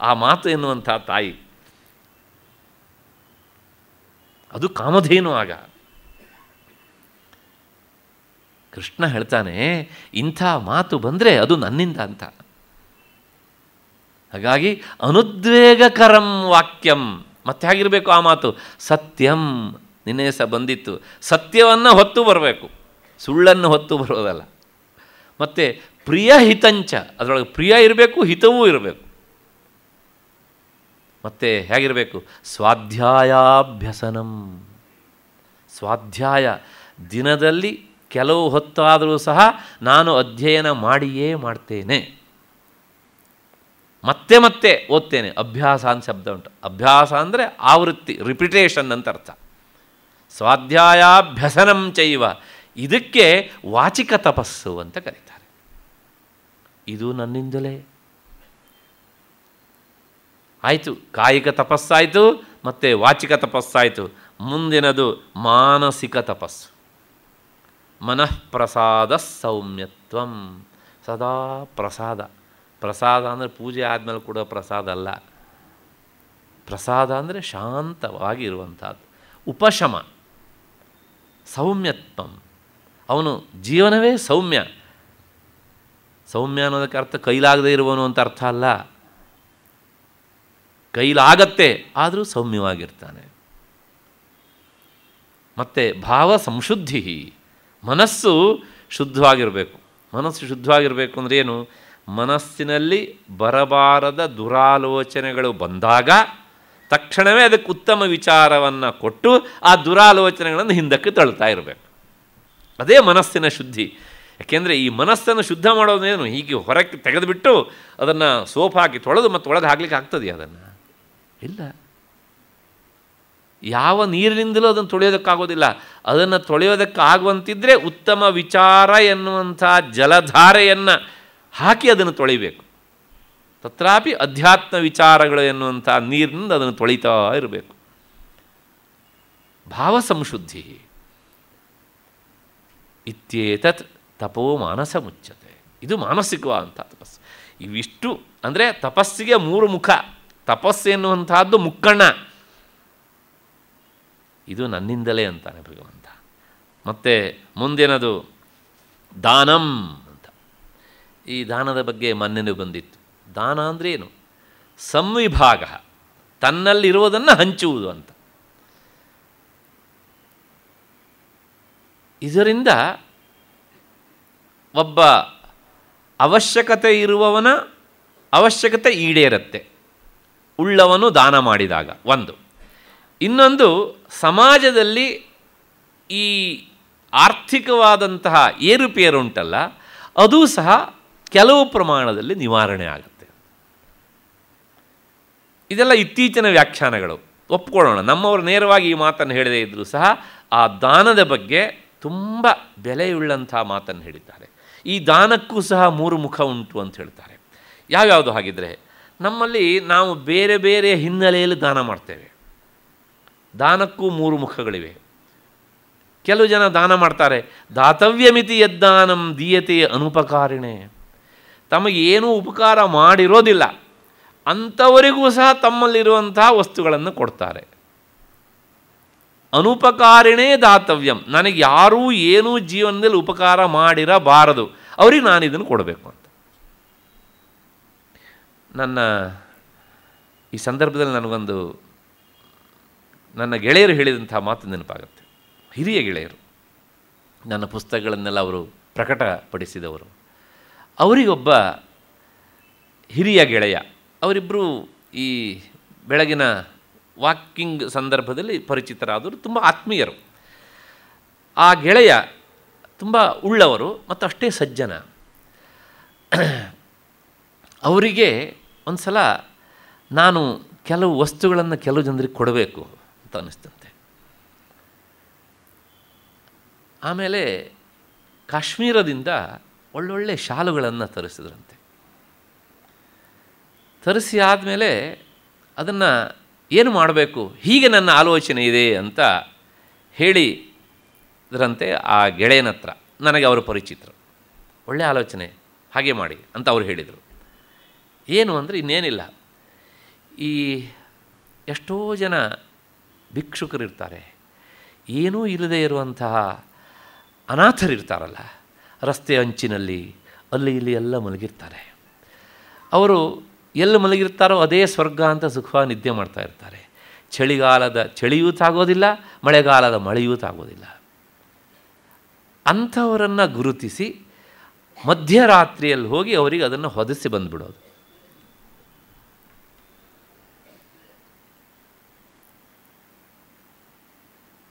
ಆ ಮಾತು ಎನ್ನುವಂಥ ತಾಯಿ ಅದು ಕಾಮಧೇನು ಆಗ ಕೃಷ್ಣ ಹೇಳ್ತಾನೆ ಇಂಥ ಮಾತು ಬಂದರೆ ಅದು ನನ್ನಿಂದ ಅಂತ ಹಾಗಾಗಿ ಅನುದ್ವೇಗಕರಂ ವಾಕ್ಯಂ ಮತ್ತೆ ಹೇಗಿರಬೇಕು ಆ ಮಾತು ಸತ್ಯಂ ನಿನ್ನೆ ಸಹ ಬಂದಿತ್ತು ಸತ್ಯವನ್ನು ಹೊತ್ತು ಬರಬೇಕು ಸುಳ್ಳನ್ನು ಹೊತ್ತು ಬರೋದಲ್ಲ ಮತ್ತು ಪ್ರಿಯ ಹಿತಂಚ ಅದರೊಳಗೆ ಪ್ರಿಯ ಇರಬೇಕು ಹಿತವೂ ಇರಬೇಕು ಮತ್ತು ಹೇಗಿರಬೇಕು ಸ್ವಾಧ್ಯಾಯಾಭ್ಯಸನಂ ಸ್ವಾಧ್ಯಾಯ ದಿನದಲ್ಲಿ ಕೆಲವು ಹೊತ್ತಾದರೂ ಸಹ ನಾನು ಅಧ್ಯಯನ ಮಾಡಿಯೇ ಮಾಡ್ತೇನೆ ಮತ್ತೆ ಮತ್ತೆ ಓದ್ತೇನೆ ಅಭ್ಯಾಸ ಅಂತ ಶಬ್ದ ಉಂಟು ಅಭ್ಯಾಸ ಅಂದರೆ ಆವೃತ್ತಿ ರಿಪಿಟೇಷನ್ ಅಂತ ಅರ್ಥ ಸ್ವಾಧ್ಯಾಯಾಭ್ಯಸನಂ ಚೈವ ಇದಕ್ಕೆ ವಾಚಿಕ ತಪಸ್ಸು ಅಂತ ಕರೀತಾರೆ ಇದು ನನ್ನಿಂದಲೇ ಆಯಿತು ಕಾಯಿಕ ತಪಸ್ಸಾಯಿತು ಮತ್ತು ವಾಚಿಕ ತಪಸ್ಸಾಯಿತು ಮುಂದಿನದು ಮಾನಸಿಕ ತಪಸ್ಸು ಮನಃಪ್ರಸಾದ ಸೌಮ್ಯತ್ವ ಸದಾ ಪ್ರಸಾದ ಪ್ರಸಾದ ಅಂದರೆ ಪೂಜೆ ಆದಮೇಲೆ ಕೂಡ ಪ್ರಸಾದ ಅಲ್ಲ ಪ್ರಸಾದ ಅಂದರೆ ಶಾಂತವಾಗಿರುವಂಥದ್ದು ಉಪಶಮ ಸೌಮ್ಯತ್ವಂ ಅವನು ಜೀವನವೇ ಸೌಮ್ಯ ಸೌಮ್ಯ ಅನ್ನೋದಕ್ಕೆ ಅರ್ಥ ಕೈಲಾಗದೇ ಇರುವನು ಅಂತ ಅರ್ಥ ಅಲ್ಲ ಕೈಲಾಗತ್ತೆ ಆದರೂ ಸೌಮ್ಯವಾಗಿರ್ತಾನೆ ಮತ್ತು ಭಾವ ಸಂಶುದ್ಧಿ ಮನಸ್ಸು ಶುದ್ಧವಾಗಿರಬೇಕು ಮನಸ್ಸು ಶುದ್ಧವಾಗಿರಬೇಕು ಅಂದರೆ ಏನು ಮನಸ್ಸಿನಲ್ಲಿ ಬರಬಾರದ ದುರಾಲೋಚನೆಗಳು ಬಂದಾಗ ತಕ್ಷಣವೇ ಅದಕ್ಕೆ ಉತ್ತಮ ವಿಚಾರವನ್ನು ಕೊಟ್ಟು ಆ ದುರಾಲೋಚನೆಗಳನ್ನು ಹಿಂದಕ್ಕೆ ತಳ್ತಾ ಇರಬೇಕು ಅದೇ ಮನಸ್ಸಿನ ಶುದ್ಧಿ ಯಾಕೆಂದರೆ ಈ ಮನಸ್ಸನ್ನು ಶುದ್ಧ ಮಾಡೋದೇನು ಹೀಗೆ ಹೊರಕ್ಕೆ ತೆಗೆದುಬಿಟ್ಟು ಅದನ್ನು ಸೋಪ್ ಹಾಕಿ ತೊಳೆದು ಮತ್ತು ಒಳಗೆ ಹಾಕ್ಲಿಕ್ಕೆ ಆಗ್ತದೆ ಅದನ್ನು ಇಲ್ಲ ಯಾವ ನೀರಿನಿಂದಲೂ ಅದನ್ನು ತೊಳೆಯೋದಕ್ಕಾಗೋದಿಲ್ಲ ಅದನ್ನು ತೊಳೆಯೋದಕ್ಕಾಗುವಂತಿದ್ದರೆ ಉತ್ತಮ ವಿಚಾರ ಎನ್ನುವಂಥ ಜಲಧಾರೆಯನ್ನು ಹಾಕಿ ಅದನ್ನು ತೊಳಿಬೇಕು ತತ್ರಾಪಿ ಅಧ್ಯಾತ್ಮ ವಿಚಾರಗಳು ಎನ್ನುವಂಥ ನೀರಿನಿಂದ ಅದನ್ನು ತೊಳಿತಾ ಇರಬೇಕು ಭಾವ ಸಂಶುದ್ಧಿ ಇತ್ಯೇತತ್ ತಪೋ ಮಾನಸ ಮುಚ್ಚತೆ ಇದು ಮಾನಸಿಕವಾದಂಥ ತಪಸ್ಸು ಇವಿಷ್ಟು ಅಂದರೆ ತಪಸ್ಸಿಗೆ ಮೂರು ಮುಖ ತಪಸ್ಸು ಎನ್ನುವಂತಹದ್ದು ಮುಕ್ಕಣ್ಣ ಇದು ನನ್ನಿಂದಲೇ ಅಂತಾನೆ ಭಗವಂತ ಮತ್ತು ಮುಂದಿನದು ದಾನಂ ಅಂತ ಈ ದಾನದ ಬಗ್ಗೆ ಮನ್ನೆನೂ ಬಂದಿತ್ತು ದಾನ ಅಂದರೆ ಏನು ಸಂವಿಭಾಗ ತನ್ನಲ್ಲಿರುವುದನ್ನು ಹಂಚುವುದು ಅಂತ ಇದರಿಂದ ಒಬ್ಬ ಅವಶ್ಯಕತೆ ಇರುವವನ ಅವಶ್ಯಕತೆ ಈಡೇರುತ್ತೆ ಉಳ್ಳವನು ದಾನ ಮಾಡಿದಾಗ ಒಂದು ಇನ್ನೊಂದು ಸಮಾಜದಲ್ಲಿ ಈ ಆರ್ಥಿಕವಾದಂತಹ ಏರುಪೇರುಂಟಲ್ಲ ಅದು ಸಹ ಕೆಲವು ಪ್ರಮಾಣದಲ್ಲಿ ನಿವಾರಣೆ ಆಗುತ್ತೆ ಇದೆಲ್ಲ ಇತ್ತೀಚಿನ ವ್ಯಾಖ್ಯಾನಗಳು ಒಪ್ಕೊಳ್ಳೋಣ ನಮ್ಮವರು ನೇರವಾಗಿ ಈ ಮಾತನ್ನು ಹೇಳದೇ ಇದ್ದರೂ ಸಹ ಆ ದಾನದ ಬಗ್ಗೆ ತುಂಬ ಬೆಲೆಯುಳ್ಳಂತಹ ಮಾತನ್ನು ಹೇಳಿದ್ದಾರೆ ಈ ದಾನಕ್ಕೂ ಸಹ ಮೂರು ಮುಖ ಉಂಟು ಅಂತ ಹೇಳ್ತಾರೆ ಯಾವ್ಯಾವುದು ಹಾಗಿದ್ರೆ ನಮ್ಮಲ್ಲಿ ನಾವು ಬೇರೆ ಬೇರೆ ಹಿನ್ನೆಲೆಯಲ್ಲಿ ದಾನ ಮಾಡ್ತೇವೆ ದಾನಕ್ಕೂ ಮೂರು ಮುಖಗಳಿವೆ ಕೆಲವು ಜನ ದಾನ ಮಾಡ್ತಾರೆ ದಾತವ್ಯಮಿತಿ ಎದ್ದಾನಂ ಯದ್ದಾನಂ ದೀಯತೆ ಅನುಪಕಾರಿಣೆ ತಮಗೇನೂ ಉಪಕಾರ ಮಾಡಿರೋದಿಲ್ಲ ಅಂಥವರಿಗೂ ಸಹ ತಮ್ಮಲ್ಲಿರುವಂತಹ ವಸ್ತುಗಳನ್ನು ಕೊಡ್ತಾರೆ ಅನುಪಕಾರಿಣೇ ದಾತವ್ಯಂ ನನಗೆ ಯಾರೂ ಏನೂ ಜೀವನದಲ್ಲಿ ಉಪಕಾರ ಮಾಡಿರಬಾರದು ಅವರಿಗೆ ನಾನು ಇದನ್ನು ಕೊಡಬೇಕು ಅಂತ ನನ್ನ ಈ ಸಂದರ್ಭದಲ್ಲಿ ನನಗೊಂದು ನನ್ನ ಗೆಳೆಯರು ಹೇಳಿದಂಥ ಮಾತು ನೆನಪಾಗುತ್ತೆ ಹಿರಿಯ ಗೆಳೆಯರು ನನ್ನ ಪುಸ್ತಕಗಳನ್ನೆಲ್ಲ ಅವರು ಪ್ರಕಟಪಡಿಸಿದವರು ಅವರಿಗೊಬ್ಬ ಹಿರಿಯ ಗೆಳೆಯ ಅವರಿಬ್ಬರು ಈ ಬೆಳಗಿನ ವಾಕಿಂಗ್ ಸಂದರ್ಭದಲ್ಲಿ ಪರಿಚಿತರಾದವರು ತುಂಬ ಆತ್ಮೀಯರು ಆ ಗೆಳೆಯ ತುಂಬ ಉಳ್ಳವರು ಮತ್ತು ಅಷ್ಟೇ ಸಜ್ಜನ ಅವರಿಗೆ ಒಂದು ಸಲ ನಾನು ಕೆಲವು ವಸ್ತುಗಳನ್ನು ಕೆಲವು ಜನರಿಗೆ ಕೊಡಬೇಕು ಅಂತ ಅನ್ನಿಸ್ತಂತೆ ಆಮೇಲೆ ಕಾಶ್ಮೀರದಿಂದ ಒಳ್ಳೊಳ್ಳೆ ಶಾಲುಗಳನ್ನು ತರಿಸಿದ್ರಂತೆ ತರಿಸಿ ಆದಮೇಲೆ ಅದನ್ನು ಏನು ಮಾಡಬೇಕು ಹೀಗೆ ನನ್ನ ಆಲೋಚನೆ ಇದೆ ಅಂತ ಹೇಳಿ ಹೇಳಿದ್ರಂತೆ ಆ ಗೆಳೆಯನ ಹತ್ರ ನನಗೆ ಅವರು ಪರಿಚಿತರು ಒಳ್ಳೆ ಆಲೋಚನೆ ಹಾಗೆ ಮಾಡಿ ಅಂತ ಅವರು ಹೇಳಿದರು ಏನು ಅಂದರೆ ಇನ್ನೇನಿಲ್ಲ ಈ ಎಷ್ಟೋ ಜನ ಭಿಕ್ಷುಕರಿರ್ತಾರೆ ಏನೂ ಇಲ್ಲದೆ ಇರುವಂತಹ ಅನಾಥರಿರ್ತಾರಲ್ಲ ರಸ್ತೆ ಅಂಚಿನಲ್ಲಿ ಅಲ್ಲಿ ಇಲ್ಲಿ ಎಲ್ಲ ಮಲಗಿರ್ತಾರೆ ಅವರು ಎಲ್ಲಿ ಮಲಗಿರ್ತಾರೋ ಅದೇ ಸ್ವರ್ಗ ಅಂತ ಸುಖವಾಗಿ ನಿದ್ದೆ ಮಾಡ್ತಾ ಇರ್ತಾರೆ ಚಳಿಗಾಲದ ಚಳಿಯೂ ತಾಗೋದಿಲ್ಲ ಮಳೆಗಾಲದ ಮಳೆಯೂ ತಾಗೋದಿಲ್ಲ ಅಂಥವರನ್ನು ಗುರುತಿಸಿ ಮಧ್ಯರಾತ್ರಿಯಲ್ಲಿ ಹೋಗಿ ಅವರಿಗೆ ಅದನ್ನು ಹೊದಿಸಿ ಬಂದ್ಬಿಡೋದು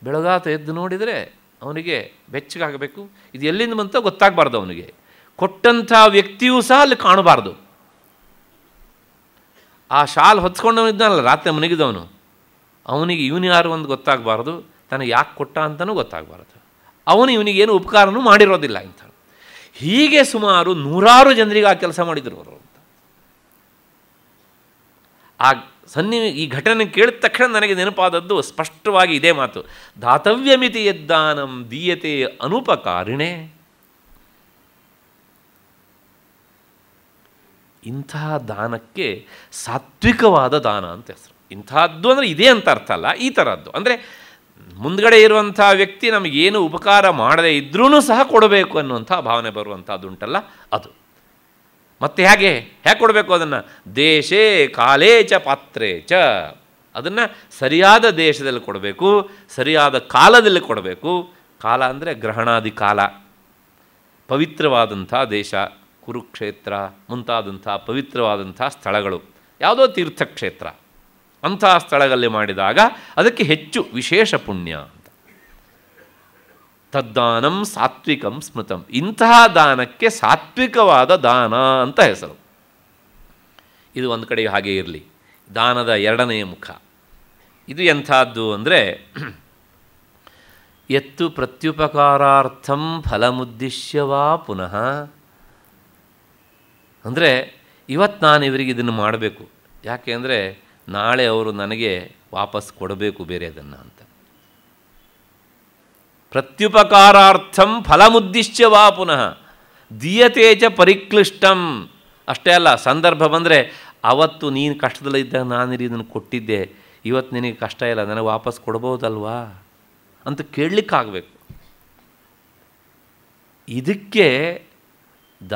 ಬೆಳಗಾತ ಎದ್ದು ನೋಡಿದರೆ ಅವನಿಗೆ ಬೆಚ್ಚಗಾಗಬೇಕು ಇದು ಎಲ್ಲಿಂದ ಬಂತ ಗೊತ್ತಾಗಬಾರ್ದು ಅವನಿಗೆ ಕೊಟ್ಟಂಥ ವ್ಯಕ್ತಿಯೂ ಸಹ ಅಲ್ಲಿ ಕಾಣಬಾರ್ದು ಆ ಶಾಲ್ ಹೊತ್ಕೊಂಡವನಿದ್ದಾನಲ್ಲ ರಾತ್ರಿ ಮನುಗಿದವನು ಅವನಿಗೆ ಇವನು ಯಾರು ಒಂದು ಗೊತ್ತಾಗಬಾರ್ದು ತನಗೆ ಯಾಕೆ ಕೊಟ್ಟ ಅಂತಲೂ ಗೊತ್ತಾಗಬಾರ್ದು ಅವನು ಏನು ಉಪಕಾರನೂ ಮಾಡಿರೋದಿಲ್ಲ ಅಂತ ಹೀಗೆ ಸುಮಾರು ನೂರಾರು ಜನರಿಗೆ ಆ ಕೆಲಸ ಮಾಡಿದರು ಅವರು ಅಂತ ಆ ಸನ್ನಿ ಈ ಘಟನೆ ಕೇಳಿದ ತಕ್ಷಣ ನನಗೆ ನೆನಪಾದದ್ದು ಸ್ಪಷ್ಟವಾಗಿ ಇದೇ ಮಾತು ದಾತವ್ಯಮಿತಿ ಯದ್ದಾನಂ ದೀಯತೆ ಅನುಪಕಾರಿಣೆ ಇಂತಹ ದಾನಕ್ಕೆ ಸಾತ್ವಿಕವಾದ ದಾನ ಅಂತ ಹೆಸರು ಇಂಥದ್ದು ಅಂದರೆ ಇದೇ ಅಂತ ಅರ್ಥ ಅಲ್ಲ ಈ ಥರದ್ದು ಅಂದರೆ ಮುಂದ್ಗಡೆ ಇರುವಂಥ ವ್ಯಕ್ತಿ ನಮಗೇನು ಉಪಕಾರ ಮಾಡದೇ ಇದ್ರೂ ಸಹ ಕೊಡಬೇಕು ಅನ್ನುವಂಥ ಭಾವನೆ ಬರುವಂಥದ್ದುಂಟಲ್ಲ ಅದು ಮತ್ತೆ ಹೇಗೆ ಹೇಗೆ ಕೊಡಬೇಕು ಅದನ್ನು ದೇಶೇ ಕಾಲೇ ಚ ಪಾತ್ರೆ ಚ ಅದನ್ನು ಸರಿಯಾದ ದೇಶದಲ್ಲಿ ಕೊಡಬೇಕು ಸರಿಯಾದ ಕಾಲದಲ್ಲಿ ಕೊಡಬೇಕು ಕಾಲ ಅಂದರೆ ಗ್ರಹಣಾದಿ ಕಾಲ ಪವಿತ್ರವಾದಂಥ ದೇಶ ಕುರುಕ್ಷೇತ್ರ ಮುಂತಾದಂಥ ಪವಿತ್ರವಾದಂಥ ಸ್ಥಳಗಳು ಯಾವುದೋ ತೀರ್ಥಕ್ಷೇತ್ರ ಅಂಥ ಸ್ಥಳದಲ್ಲಿ ಮಾಡಿದಾಗ ಅದಕ್ಕೆ ಹೆಚ್ಚು ವಿಶೇಷ ಪುಣ್ಯ ತದ್ದಾನಂ ಸಾತ್ವಿಕಂ ಸ್ಮೃತಂ ಇಂತಹ ದಾನಕ್ಕೆ ಸಾತ್ವಿಕವಾದ ದಾನ ಅಂತ ಹೆಸರು ಇದು ಒಂದು ಕಡೆ ಹಾಗೆ ಇರಲಿ ದಾನದ ಎರಡನೆಯ ಮುಖ ಇದು ಎಂಥದ್ದು ಅಂದರೆ ಎತ್ತು ಪ್ರತ್ಯುಪಕಾರಾರ್ಥಂ ಫಲಮುದ್ದಿಶ್ಯವಾ ಪುನಃ ಅಂದರೆ ಇವತ್ತು ನಾನು ಇವರಿಗೆ ಇದನ್ನು ಮಾಡಬೇಕು ಯಾಕೆ ಅಂದರೆ ನಾಳೆ ಅವರು ನನಗೆ ವಾಪಸ್ ಕೊಡಬೇಕು ಬೇರೆ ಅದನ್ನು ಪ್ರತ್ಯುಪಕಾರಾರ್ಥಂ ಫಲಮುದ್ದಿಶ್ಯ ವಾ ಪುನಃ ದಿಯತೇಜ ಪರಿಕ್ಲಿಷ್ಟಂ ಅಷ್ಟೇ ಅಲ್ಲ ಸಂದರ್ಭ ಬಂದರೆ ಅವತ್ತು ನೀನು ಕಷ್ಟದಲ್ಲಿದ್ದಾಗ ನಾನು ಇದನ್ನು ಕೊಟ್ಟಿದ್ದೆ ಇವತ್ತು ನಿನಗೆ ಕಷ್ಟ ಇಲ್ಲ ನನಗೆ ವಾಪಸ್ ಕೊಡ್ಬೋದಲ್ವಾ ಅಂತ ಕೇಳಲಿಕ್ಕಾಗಬೇಕು ಇದಕ್ಕೆ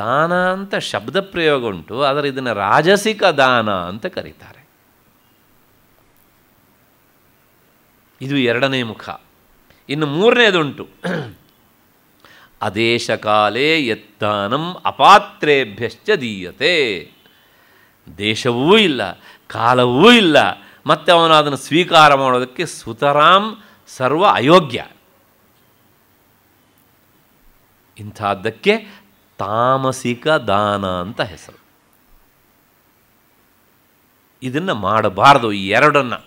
ದಾನ ಅಂತ ಶಬ್ದ ಪ್ರಯೋಗ ಉಂಟು ಆದರೆ ಇದನ್ನು ರಾಜಸಿಕ ದಾನ ಅಂತ ಕರೀತಾರೆ ಇದು ಎರಡನೇ ಮುಖ ಇನ್ನು ಮೂರನೇದುಂಟು ಅದೇಶ ಕಾಲೇ ಅಪಾತ್ರೆಭ್ಯಶ್ಚ ಅಪಾತ್ರೇಭ್ಯಶ್ಚ ದೀಯತೆ ದೇಶವೂ ಇಲ್ಲ ಕಾಲವೂ ಇಲ್ಲ ಮತ್ತು ಅವನು ಅದನ್ನು ಸ್ವೀಕಾರ ಮಾಡೋದಕ್ಕೆ ಸುತರಾಮ್ ಸರ್ವ ಅಯೋಗ್ಯ ಇಂಥದ್ದಕ್ಕೆ ತಾಮಸಿಕ ದಾನ ಅಂತ ಹೆಸರು ಇದನ್ನು ಮಾಡಬಾರದು ಈ ಎರಡನ್ನು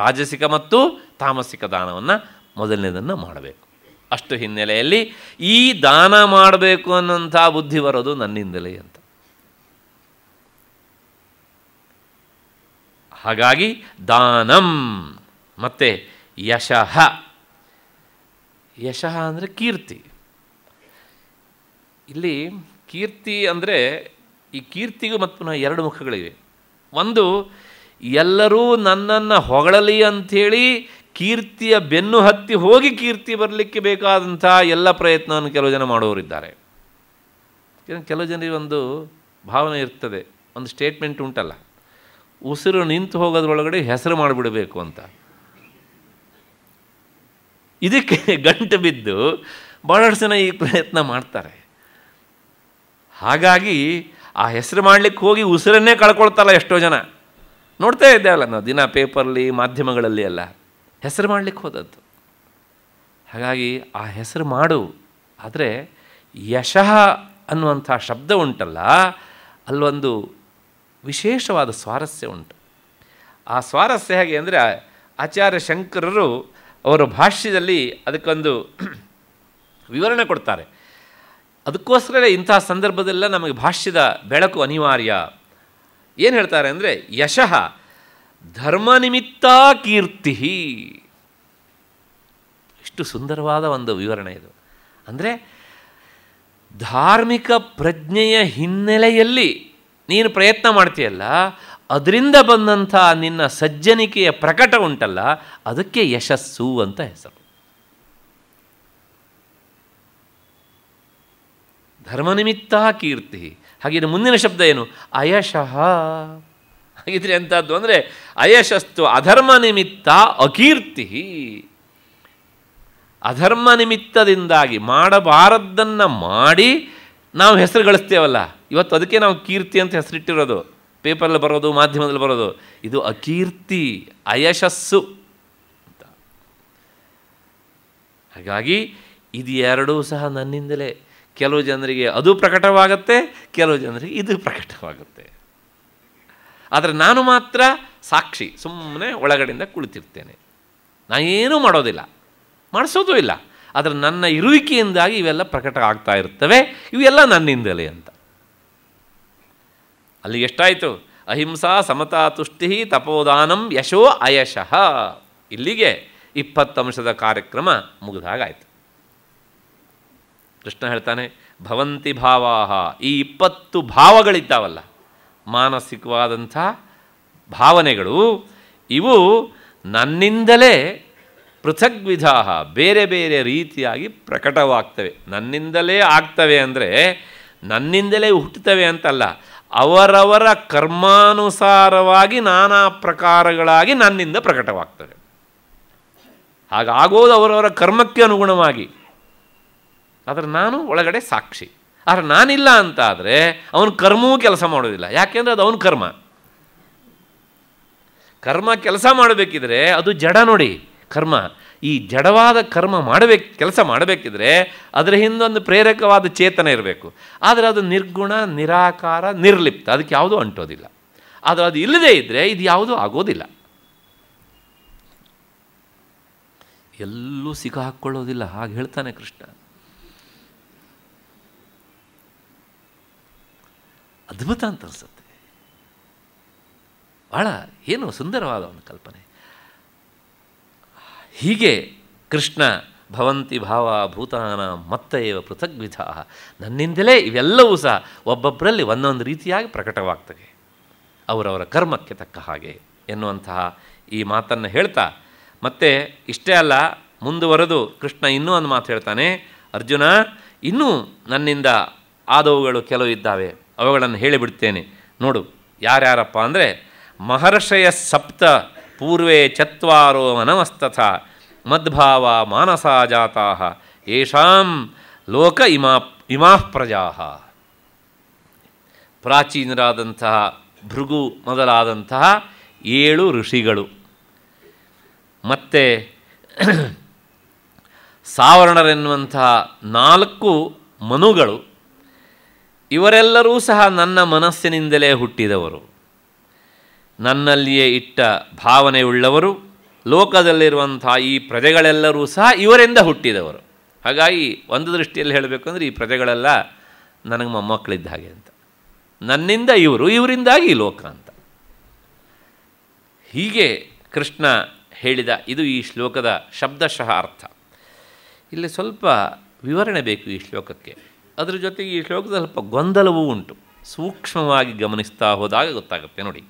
ರಾಜಸಿಕ ಮತ್ತು ತಾಮಸಿಕ ದಾನವನ್ನು ಮೊದಲನೇದನ್ನು ಮಾಡಬೇಕು ಅಷ್ಟು ಹಿನ್ನೆಲೆಯಲ್ಲಿ ಈ ದಾನ ಮಾಡಬೇಕು ಅನ್ನೋಂಥ ಬುದ್ಧಿ ಬರೋದು ನನ್ನಿಂದಲೇ ಅಂತ ಹಾಗಾಗಿ ದಾನಂ ಮತ್ತೆ ಯಶಃ ಯಶಃ ಅಂದರೆ ಕೀರ್ತಿ ಇಲ್ಲಿ ಕೀರ್ತಿ ಅಂದರೆ ಈ ಕೀರ್ತಿಗೂ ಮತ್ತು ಪುನಃ ಎರಡು ಮುಖಗಳಿವೆ ಒಂದು ಎಲ್ಲರೂ ನನ್ನನ್ನು ಹೊಗಳಲಿ ಅಂಥೇಳಿ ಕೀರ್ತಿಯ ಬೆನ್ನು ಹತ್ತಿ ಹೋಗಿ ಕೀರ್ತಿ ಬರಲಿಕ್ಕೆ ಬೇಕಾದಂಥ ಎಲ್ಲ ಪ್ರಯತ್ನವನ್ನು ಕೆಲವು ಜನ ಮಾಡೋರಿದ್ದಾರೆ ಕೆಲವು ಜನರಿಗೆ ಒಂದು ಭಾವನೆ ಇರ್ತದೆ ಒಂದು ಸ್ಟೇಟ್ಮೆಂಟ್ ಉಂಟಲ್ಲ ಉಸಿರು ನಿಂತು ಹೋಗೋದ್ರೊಳಗಡೆ ಹೆಸರು ಮಾಡಿಬಿಡಬೇಕು ಅಂತ ಇದಕ್ಕೆ ಗಂಟು ಬಿದ್ದು ಭಾಳಷ್ಟು ಜನ ಈ ಪ್ರಯತ್ನ ಮಾಡ್ತಾರೆ ಹಾಗಾಗಿ ಆ ಹೆಸರು ಮಾಡಲಿಕ್ಕೆ ಹೋಗಿ ಉಸಿರನ್ನೇ ಕಳ್ಕೊಳ್ತಲ್ಲ ಎಷ್ಟೋ ಜನ ನೋಡ್ತಾ ಇದ್ದೇವಲ್ಲ ನಾವು ದಿನ ಪೇಪರ್ಲಿ ಮಾಧ್ಯಮಗಳಲ್ಲಿ ಎಲ್ಲ ಹೆಸರು ಮಾಡಲಿಕ್ಕೆ ಹೋದದ್ದು ಹಾಗಾಗಿ ಆ ಹೆಸರು ಮಾಡು ಆದರೆ ಯಶಃ ಅನ್ನುವಂಥ ಶಬ್ದ ಉಂಟಲ್ಲ ಅಲ್ಲೊಂದು ವಿಶೇಷವಾದ ಸ್ವಾರಸ್ಯ ಉಂಟು ಆ ಸ್ವಾರಸ್ಯ ಹೇಗೆ ಅಂದರೆ ಆಚಾರ್ಯ ಶಂಕರರು ಅವರ ಭಾಷ್ಯದಲ್ಲಿ ಅದಕ್ಕೊಂದು ವಿವರಣೆ ಕೊಡ್ತಾರೆ ಅದಕ್ಕೋಸ್ಕರವೇ ಇಂಥ ಸಂದರ್ಭದಲ್ಲ ನಮಗೆ ಭಾಷ್ಯದ ಬೆಳಕು ಅನಿವಾರ್ಯ ಏನು ಹೇಳ್ತಾರೆ ಅಂದರೆ ಯಶಃ ನಿಮಿತ್ತ ಕೀರ್ತಿ ಎಷ್ಟು ಸುಂದರವಾದ ಒಂದು ವಿವರಣೆ ಇದು ಅಂದರೆ ಧಾರ್ಮಿಕ ಪ್ರಜ್ಞೆಯ ಹಿನ್ನೆಲೆಯಲ್ಲಿ ನೀನು ಪ್ರಯತ್ನ ಮಾಡ್ತೀಯಲ್ಲ ಅದರಿಂದ ಬಂದಂಥ ನಿನ್ನ ಸಜ್ಜನಿಕೆಯ ಪ್ರಕಟ ಉಂಟಲ್ಲ ಅದಕ್ಕೆ ಯಶಸ್ಸು ಅಂತ ಹೆಸರು ಧರ್ಮನಿಮಿತ್ತ ಕೀರ್ತಿ ಹಾಗೆ ಮುಂದಿನ ಶಬ್ದ ಏನು ಅಯಶಃ ಹಾಗಿದ್ರೆ ಎಂಥದ್ದು ಅಂದರೆ ಅಯಶಸ್ತು ಅಧರ್ಮ ನಿಮಿತ್ತ ಅಕೀರ್ತಿ ಅಧರ್ಮ ನಿಮಿತ್ತದಿಂದಾಗಿ ಮಾಡಬಾರದ್ದನ್ನು ಮಾಡಿ ನಾವು ಹೆಸರು ಗಳಿಸ್ತೇವಲ್ಲ ಇವತ್ತು ಅದಕ್ಕೆ ನಾವು ಕೀರ್ತಿ ಅಂತ ಹೆಸರಿಟ್ಟಿರೋದು ಪೇಪರಲ್ಲಿ ಬರೋದು ಮಾಧ್ಯಮದಲ್ಲಿ ಬರೋದು ಇದು ಅಕೀರ್ತಿ ಅಯಶಸ್ಸು ಅಂತ ಹಾಗಾಗಿ ಇದು ಎರಡೂ ಸಹ ನನ್ನಿಂದಲೇ ಕೆಲವು ಜನರಿಗೆ ಅದು ಪ್ರಕಟವಾಗುತ್ತೆ ಕೆಲವು ಜನರಿಗೆ ಇದು ಪ್ರಕಟವಾಗುತ್ತೆ ಆದರೆ ನಾನು ಮಾತ್ರ ಸಾಕ್ಷಿ ಸುಮ್ಮನೆ ಒಳಗಡೆಯಿಂದ ಕುಳಿತಿರ್ತೇನೆ ನಾನೇನೂ ಮಾಡೋದಿಲ್ಲ ಮಾಡಿಸೋದೂ ಇಲ್ಲ ಆದರೆ ನನ್ನ ಇರುವಿಕೆಯಿಂದಾಗಿ ಇವೆಲ್ಲ ಪ್ರಕಟ ಆಗ್ತಾ ಇರ್ತವೆ ಇವೆಲ್ಲ ನನ್ನಿಂದಲೇ ಅಂತ ಅಲ್ಲಿ ಎಷ್ಟಾಯಿತು ಅಹಿಂಸಾ ಸಮತಾ ತುಷ್ಟಿ ತಪೋದಾನಂ ಯಶೋ ಅಯಶಃ ಇಲ್ಲಿಗೆ ಇಪ್ಪತ್ತಂಶದ ಕಾರ್ಯಕ್ರಮ ಮುಗಿದಾಗಾಯಿತು ಕೃಷ್ಣ ಹೇಳ್ತಾನೆ ಭವಂತಿ ಭಾವಾಹ ಈ ಇಪ್ಪತ್ತು ಭಾವಗಳಿದ್ದಾವಲ್ಲ ಮಾನಸಿಕವಾದಂಥ ಭಾವನೆಗಳು ಇವು ನನ್ನಿಂದಲೇ ವಿಧಾಹ ಬೇರೆ ಬೇರೆ ರೀತಿಯಾಗಿ ಪ್ರಕಟವಾಗ್ತವೆ ನನ್ನಿಂದಲೇ ಆಗ್ತವೆ ಅಂದರೆ ನನ್ನಿಂದಲೇ ಹುಟ್ಟುತ್ತವೆ ಅಂತಲ್ಲ ಅವರವರ ಕರ್ಮಾನುಸಾರವಾಗಿ ನಾನಾ ಪ್ರಕಾರಗಳಾಗಿ ನನ್ನಿಂದ ಪ್ರಕಟವಾಗ್ತವೆ ಹಾಗಾಗೋದು ಅವರವರ ಕರ್ಮಕ್ಕೆ ಅನುಗುಣವಾಗಿ ಆದರೆ ನಾನು ಒಳಗಡೆ ಸಾಕ್ಷಿ ಆದರೆ ನಾನಿಲ್ಲ ಅಂತ ಆದರೆ ಅವನು ಕರ್ಮವೂ ಕೆಲಸ ಮಾಡೋದಿಲ್ಲ ಯಾಕೆಂದರೆ ಅದು ಅವನ ಕರ್ಮ ಕರ್ಮ ಕೆಲಸ ಮಾಡಬೇಕಿದ್ರೆ ಅದು ಜಡ ನೋಡಿ ಕರ್ಮ ಈ ಜಡವಾದ ಕರ್ಮ ಮಾಡಬೇಕು ಕೆಲಸ ಮಾಡಬೇಕಿದ್ರೆ ಅದರ ಹಿಂದೊಂದು ಪ್ರೇರಕವಾದ ಚೇತನ ಇರಬೇಕು ಆದರೆ ಅದು ನಿರ್ಗುಣ ನಿರಾಕಾರ ನಿರ್ಲಿಪ್ತ ಅದಕ್ಕೆ ಯಾವುದೂ ಅಂಟೋದಿಲ್ಲ ಆದರೆ ಅದು ಇಲ್ಲದೇ ಇದ್ದರೆ ಇದು ಯಾವುದೂ ಆಗೋದಿಲ್ಲ ಎಲ್ಲೂ ಸಿಗ ಹಾಕ್ಕೊಳ್ಳೋದಿಲ್ಲ ಹಾಗೆ ಹೇಳ್ತಾನೆ ಕೃಷ್ಣ ಅದ್ಭುತ ಅಂತ ಅನಿಸುತ್ತೆ ಭಾಳ ಏನು ಸುಂದರವಾದ ಒಂದು ಕಲ್ಪನೆ ಹೀಗೆ ಕೃಷ್ಣ ಭವಂತಿ ಭಾವ ಭೂತಾನ ಮತ್ತೇವ ಪೃಥಗ್ವಿಧ ನನ್ನಿಂದಲೇ ಇವೆಲ್ಲವೂ ಸಹ ಒಬ್ಬೊಬ್ಬರಲ್ಲಿ ಒಂದೊಂದು ರೀತಿಯಾಗಿ ಪ್ರಕಟವಾಗ್ತದೆ ಅವರವರ ಕರ್ಮಕ್ಕೆ ತಕ್ಕ ಹಾಗೆ ಎನ್ನುವಂತಹ ಈ ಮಾತನ್ನು ಹೇಳ್ತಾ ಮತ್ತೆ ಇಷ್ಟೇ ಅಲ್ಲ ಮುಂದುವರೆದು ಕೃಷ್ಣ ಇನ್ನೂ ಒಂದು ಮಾತು ಹೇಳ್ತಾನೆ ಅರ್ಜುನ ಇನ್ನೂ ನನ್ನಿಂದ ಆದವುಗಳು ಕೆಲವು ಇದ್ದಾವೆ ಅವುಗಳನ್ನು ಹೇಳಿಬಿಡ್ತೇನೆ ನೋಡು ಯಾರ್ಯಾರಪ್ಪ ಅಂದರೆ ಮಹರ್ಷಯ ಸಪ್ತ ಪೂರ್ವೇ ಚತ್ವಾರೋ ಮನಮಸ್ತಥ ಮದ್ಭಾವ ಮಾನಸ ಜಾತಾ ಯಶಾಂ ಲೋಕ ಇಮಾ ಇಮಾ ಪ್ರಜಾ ಪ್ರಾಚೀನರಾದಂತಹ ಭೃಗು ಮೊದಲಾದಂತಹ ಏಳು ಋಷಿಗಳು ಮತ್ತು ಸಾವರ್ಣರೆನ್ನುವಂತಹ ನಾಲ್ಕು ಮನುಗಳು ಇವರೆಲ್ಲರೂ ಸಹ ನನ್ನ ಮನಸ್ಸಿನಿಂದಲೇ ಹುಟ್ಟಿದವರು ನನ್ನಲ್ಲಿಯೇ ಇಟ್ಟ ಭಾವನೆಯುಳ್ಳವರು ಲೋಕದಲ್ಲಿರುವಂಥ ಈ ಪ್ರಜೆಗಳೆಲ್ಲರೂ ಸಹ ಇವರಿಂದ ಹುಟ್ಟಿದವರು ಹಾಗಾಗಿ ಒಂದು ದೃಷ್ಟಿಯಲ್ಲಿ ಹೇಳಬೇಕಂದ್ರೆ ಈ ಪ್ರಜೆಗಳೆಲ್ಲ ನನಗೆ ಮೊಮ್ಮಕ್ಕಳಿದ್ದ ಹಾಗೆ ಅಂತ ನನ್ನಿಂದ ಇವರು ಇವರಿಂದಾಗಿ ಲೋಕ ಅಂತ ಹೀಗೆ ಕೃಷ್ಣ ಹೇಳಿದ ಇದು ಈ ಶ್ಲೋಕದ ಶಬ್ದಶಃ ಅರ್ಥ ಇಲ್ಲಿ ಸ್ವಲ್ಪ ವಿವರಣೆ ಬೇಕು ಈ ಶ್ಲೋಕಕ್ಕೆ ಅದರ ಜೊತೆಗೆ ಈ ಶ್ಲೋಕದಲ್ಲಿ ಸ್ವಲ್ಪ ಗೊಂದಲವೂ ಉಂಟು ಸೂಕ್ಷ್ಮವಾಗಿ ಗಮನಿಸ್ತಾ ಹೋದಾಗ ಗೊತ್ತಾಗುತ್ತೆ ನೋಡಿ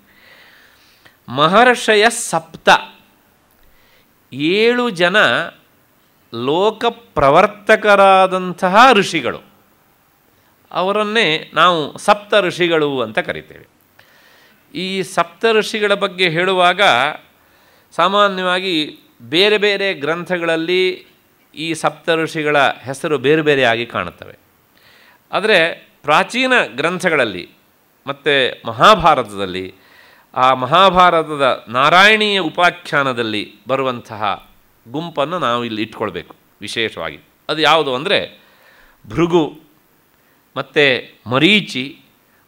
ಮಹರ್ಷಯ ಸಪ್ತ ಏಳು ಜನ ಲೋಕ ಪ್ರವರ್ತಕರಾದಂತಹ ಋಷಿಗಳು ಅವರನ್ನೇ ನಾವು ಸಪ್ತ ಋಷಿಗಳು ಅಂತ ಕರಿತೇವೆ ಈ ಸಪ್ತ ಋಷಿಗಳ ಬಗ್ಗೆ ಹೇಳುವಾಗ ಸಾಮಾನ್ಯವಾಗಿ ಬೇರೆ ಬೇರೆ ಗ್ರಂಥಗಳಲ್ಲಿ ಈ ಸಪ್ತ ಋಷಿಗಳ ಹೆಸರು ಬೇರೆ ಬೇರೆಯಾಗಿ ಕಾಣುತ್ತವೆ ಆದರೆ ಪ್ರಾಚೀನ ಗ್ರಂಥಗಳಲ್ಲಿ ಮತ್ತು ಮಹಾಭಾರತದಲ್ಲಿ ಆ ಮಹಾಭಾರತದ ನಾರಾಯಣೀಯ ಉಪಾಖ್ಯಾನದಲ್ಲಿ ಬರುವಂತಹ ಗುಂಪನ್ನು ನಾವು ಇಲ್ಲಿ ಇಟ್ಕೊಳ್ಬೇಕು ವಿಶೇಷವಾಗಿ ಅದು ಯಾವುದು ಅಂದರೆ ಭೃಗು ಮತ್ತು ಮರೀಚಿ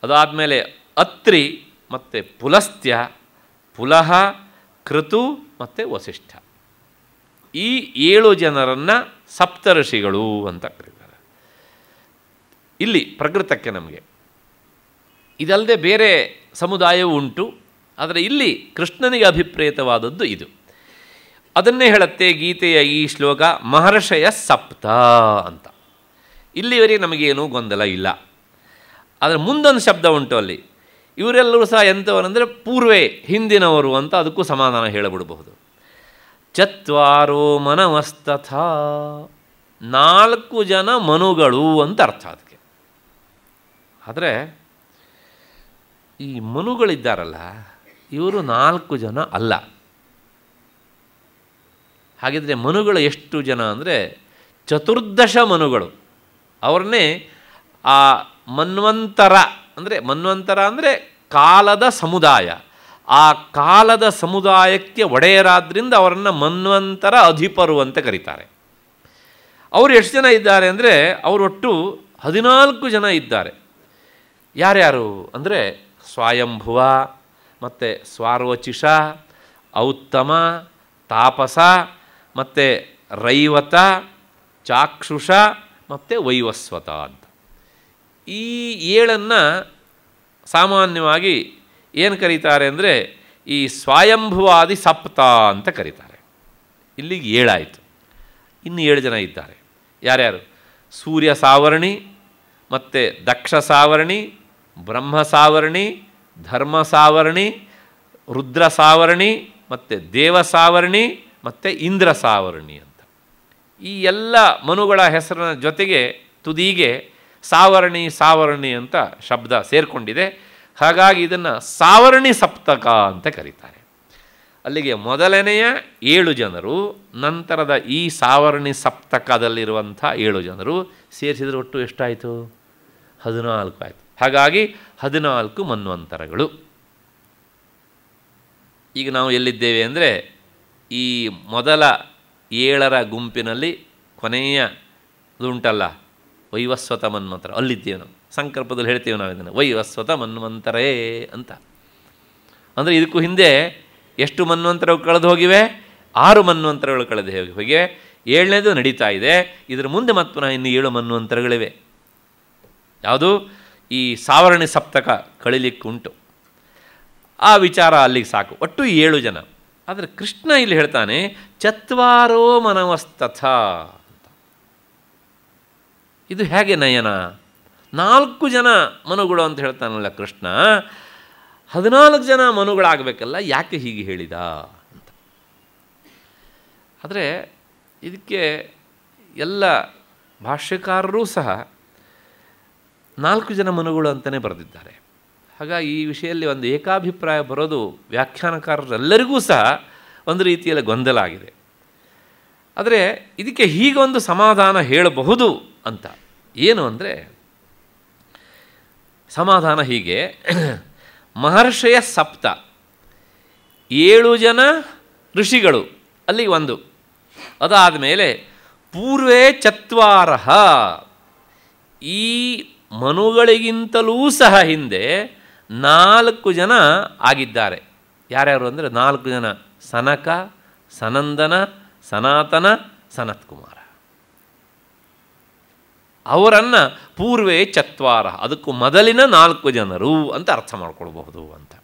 ಅದಾದಮೇಲೆ ಅತ್ರಿ ಮತ್ತು ಪುಲಸ್ತ್ಯ ಪುಲಹ ಕೃತು ಮತ್ತು ವಸಿಷ್ಠ ಈ ಏಳು ಜನರನ್ನು ಸಪ್ತಋಷಿಗಳು ಅಂತ ಕರೀತಾರೆ ಇಲ್ಲಿ ಪ್ರಕೃತಕ್ಕೆ ನಮಗೆ ಇದಲ್ಲದೆ ಬೇರೆ ಸಮುದಾಯವೂ ಉಂಟು ಆದರೆ ಇಲ್ಲಿ ಕೃಷ್ಣನಿಗೆ ಅಭಿಪ್ರೇತವಾದದ್ದು ಇದು ಅದನ್ನೇ ಹೇಳುತ್ತೆ ಗೀತೆಯ ಈ ಶ್ಲೋಕ ಮಹರ್ಷಯ ಸಪ್ತ ಅಂತ ಇಲ್ಲಿವರೆಗೆ ನಮಗೇನೂ ಗೊಂದಲ ಇಲ್ಲ ಆದರೆ ಮುಂದೊಂದು ಶಬ್ದ ಉಂಟು ಅಲ್ಲಿ ಇವರೆಲ್ಲರೂ ಸಹ ಎಂಥವರಂದರೆ ಪೂರ್ವೇ ಹಿಂದಿನವರು ಅಂತ ಅದಕ್ಕೂ ಸಮಾಧಾನ ಹೇಳಿಬಿಡಬಹುದು ಚತ್ವಾರೋ ಮನವಸ್ತಥ ನಾಲ್ಕು ಜನ ಮನುಗಳು ಅಂತ ಅರ್ಥ ಅದು ಆದರೆ ಈ ಮನುಗಳಿದ್ದಾರಲ್ಲ ಇವರು ನಾಲ್ಕು ಜನ ಅಲ್ಲ ಹಾಗಿದ್ರೆ ಮನುಗಳು ಎಷ್ಟು ಜನ ಅಂದರೆ ಚತುರ್ದಶ ಮನುಗಳು ಅವ್ರನ್ನೇ ಆ ಮನ್ವಂತರ ಅಂದರೆ ಮನ್ವಂತರ ಅಂದರೆ ಕಾಲದ ಸಮುದಾಯ ಆ ಕಾಲದ ಸಮುದಾಯಕ್ಕೆ ಒಡೆಯರಾದ್ರಿಂದ ಅವರನ್ನು ಮನ್ವಂತರ ಅಧಿಪರು ಅಂತ ಕರೀತಾರೆ ಅವರು ಎಷ್ಟು ಜನ ಇದ್ದಾರೆ ಅಂದರೆ ಅವರೊಟ್ಟು ಹದಿನಾಲ್ಕು ಜನ ಇದ್ದಾರೆ ಯಾರ್ಯಾರು ಅಂದರೆ ಸ್ವಾಯಂಭುವ ಮತ್ತು ಸ್ವಾರ್ವಚಿಷ ಔತ್ತಮ ತಾಪಸ ಮತ್ತು ರೈವತ ಚಾಕ್ಷುಷ ಮತ್ತು ವೈವಸ್ವತ ಅಂತ ಈ ಏಳನ್ನು ಸಾಮಾನ್ಯವಾಗಿ ಏನು ಕರೀತಾರೆ ಅಂದರೆ ಈ ಸ್ವಯಂಭುವಾದಿ ಸಪ್ತ ಅಂತ ಕರೀತಾರೆ ಇಲ್ಲಿಗೆ ಏಳಾಯಿತು ಇನ್ನು ಏಳು ಜನ ಇದ್ದಾರೆ ಯಾರ್ಯಾರು ಸೂರ್ಯ ಸಾವರ್ಣಿ ಮತ್ತು ದಕ್ಷ ಸಾವರ್ಣಿ ಬ್ರಹ್ಮ ಸಾವರ್ಣಿ ಧರ್ಮ ಸಾವರ್ಣಿ ರುದ್ರ ಸಾವರ್ಣಿ ಮತ್ತು ದೇವ ಸಾವರ್ಣಿ ಮತ್ತು ಇಂದ್ರ ಸಾವರ್ಣಿ ಅಂತ ಈ ಎಲ್ಲ ಮನುಗಳ ಹೆಸರಿನ ಜೊತೆಗೆ ತುದಿಗೆ ಸಾವರ್ಣಿ ಸಾವರ್ಣಿ ಅಂತ ಶಬ್ದ ಸೇರಿಕೊಂಡಿದೆ ಹಾಗಾಗಿ ಇದನ್ನು ಸಾವರ್ಣಿ ಸಪ್ತಕ ಅಂತ ಕರೀತಾರೆ ಅಲ್ಲಿಗೆ ಮೊದಲನೆಯ ಏಳು ಜನರು ನಂತರದ ಈ ಸಾವರ್ಣಿ ಸಪ್ತಕದಲ್ಲಿರುವಂಥ ಏಳು ಜನರು ಸೇರಿಸಿದ್ರೆ ಒಟ್ಟು ಎಷ್ಟಾಯಿತು ಹದಿನಾಲ್ಕು ಆಯಿತು ಹಾಗಾಗಿ ಹದಿನಾಲ್ಕು ಮನ್ವಂತರಗಳು ಈಗ ನಾವು ಎಲ್ಲಿದ್ದೇವೆ ಅಂದರೆ ಈ ಮೊದಲ ಏಳರ ಗುಂಪಿನಲ್ಲಿ ಕೊನೆಯ ಉಂಟಲ್ಲ ವೈವಸ್ವತ ಮನ್ವಂತರ ಅಲ್ಲಿದ್ದೇವೆ ನಾವು ಸಂಕಲ್ಪದಲ್ಲಿ ಹೇಳ್ತೇವೆ ನಾವು ಇದನ್ನು ವೈವಸ್ವತ ಮನ್ವಂತರೇ ಅಂತ ಅಂದರೆ ಇದಕ್ಕೂ ಹಿಂದೆ ಎಷ್ಟು ಮನ್ವಂತರಗಳು ಕಳೆದು ಹೋಗಿವೆ ಆರು ಮನ್ವಂತರಗಳು ಕಳೆದು ಹೋಗಿ ಹೋಗಿವೆ ಏಳನೇದು ನಡೀತಾ ಇದೆ ಇದರ ಮುಂದೆ ಮತ್ತು ಇನ್ನು ಏಳು ಮನ್ವಂತರಗಳಿವೆ ಯಾವುದು ಈ ಸಾವರಣಿ ಸಪ್ತಕ ಕಳಿಲಿಕ್ಕುಂಟು ಆ ವಿಚಾರ ಅಲ್ಲಿಗೆ ಸಾಕು ಒಟ್ಟು ಏಳು ಜನ ಆದರೆ ಕೃಷ್ಣ ಇಲ್ಲಿ ಹೇಳ್ತಾನೆ ಚತ್ವಾರೋ ಮನವಸ್ತಥ ಇದು ಹೇಗೆ ನಯನ ನಾಲ್ಕು ಜನ ಮನುಗಳು ಅಂತ ಹೇಳ್ತಾನಲ್ಲ ಕೃಷ್ಣ ಹದಿನಾಲ್ಕು ಜನ ಮನುಗಳಾಗಬೇಕಲ್ಲ ಯಾಕೆ ಹೀಗೆ ಹೇಳಿದ ಅಂತ ಆದರೆ ಇದಕ್ಕೆ ಎಲ್ಲ ಭಾಷ್ಯಕಾರರೂ ಸಹ ನಾಲ್ಕು ಜನ ಮನುಗಳು ಅಂತಲೇ ಬರೆದಿದ್ದಾರೆ ಹಾಗಾಗಿ ಈ ವಿಷಯದಲ್ಲಿ ಒಂದು ಏಕಾಭಿಪ್ರಾಯ ಬರೋದು ವ್ಯಾಖ್ಯಾನಕಾರರೆಲ್ಲರಿಗೂ ಸಹ ಒಂದು ರೀತಿಯಲ್ಲಿ ಗೊಂದಲ ಆಗಿದೆ ಆದರೆ ಇದಕ್ಕೆ ಹೀಗೊಂದು ಸಮಾಧಾನ ಹೇಳಬಹುದು ಅಂತ ಏನು ಅಂದರೆ ಸಮಾಧಾನ ಹೀಗೆ ಮಹರ್ಷಯ ಸಪ್ತ ಏಳು ಜನ ಋಷಿಗಳು ಅಲ್ಲಿ ಒಂದು ಅದಾದ ಮೇಲೆ ಪೂರ್ವೇ ಚತ್ವಾರಹ ಈ ಮನುಗಳಿಗಿಂತಲೂ ಸಹ ಹಿಂದೆ ನಾಲ್ಕು ಜನ ಆಗಿದ್ದಾರೆ ಯಾರ್ಯಾರು ಅಂದರೆ ನಾಲ್ಕು ಜನ ಸನಕ ಸನಂದನ ಸನಾತನ ಸನತ್ಕುಮಾರ ಅವರನ್ನು ಪೂರ್ವೇ ಚತ್ವಾರ ಅದಕ್ಕೂ ಮೊದಲಿನ ನಾಲ್ಕು ಜನರು ಅಂತ ಅರ್ಥ ಮಾಡ್ಕೊಳ್ಬಹುದು ಅಂತ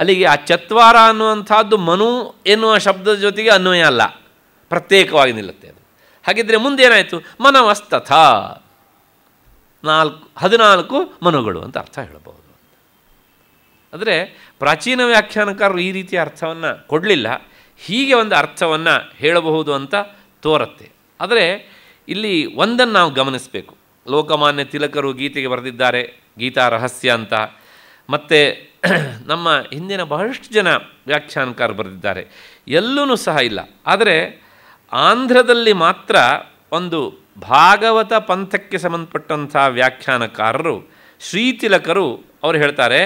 ಅಲ್ಲಿಗೆ ಆ ಚತ್ವಾರ ಅನ್ನುವಂಥದ್ದು ಮನು ಎನ್ನುವ ಶಬ್ದದ ಜೊತೆಗೆ ಅನ್ವಯ ಅಲ್ಲ ಪ್ರತ್ಯೇಕವಾಗಿ ನಿಲ್ಲುತ್ತೆ ಅದು ಹಾಗಿದ್ದರೆ ಮುಂದೇನಾಯಿತು ಮನವಸ್ತಥ ನಾಲ್ಕು ಹದಿನಾಲ್ಕು ಮನುಗಳು ಅಂತ ಅರ್ಥ ಹೇಳಬಹುದು ಆದರೆ ಪ್ರಾಚೀನ ವ್ಯಾಖ್ಯಾನಕಾರರು ಈ ರೀತಿಯ ಅರ್ಥವನ್ನು ಕೊಡಲಿಲ್ಲ ಹೀಗೆ ಒಂದು ಅರ್ಥವನ್ನು ಹೇಳಬಹುದು ಅಂತ ತೋರುತ್ತೆ ಆದರೆ ಇಲ್ಲಿ ಒಂದನ್ನು ನಾವು ಗಮನಿಸಬೇಕು ಲೋಕಮಾನ್ಯ ತಿಲಕರು ಗೀತೆಗೆ ಬರೆದಿದ್ದಾರೆ ಗೀತಾ ರಹಸ್ಯ ಅಂತ ಮತ್ತು ನಮ್ಮ ಹಿಂದಿನ ಬಹಳಷ್ಟು ಜನ ವ್ಯಾಖ್ಯಾನಕಾರರು ಬರೆದಿದ್ದಾರೆ ಎಲ್ಲೂ ಸಹ ಇಲ್ಲ ಆದರೆ ಆಂಧ್ರದಲ್ಲಿ ಮಾತ್ರ ಒಂದು ಭಾಗವತ ಪಂಥಕ್ಕೆ ಸಂಬಂಧಪಟ್ಟಂಥ ವ್ಯಾಖ್ಯಾನಕಾರರು ಶ್ರೀತಿಲಕರು ಅವರು ಹೇಳ್ತಾರೆ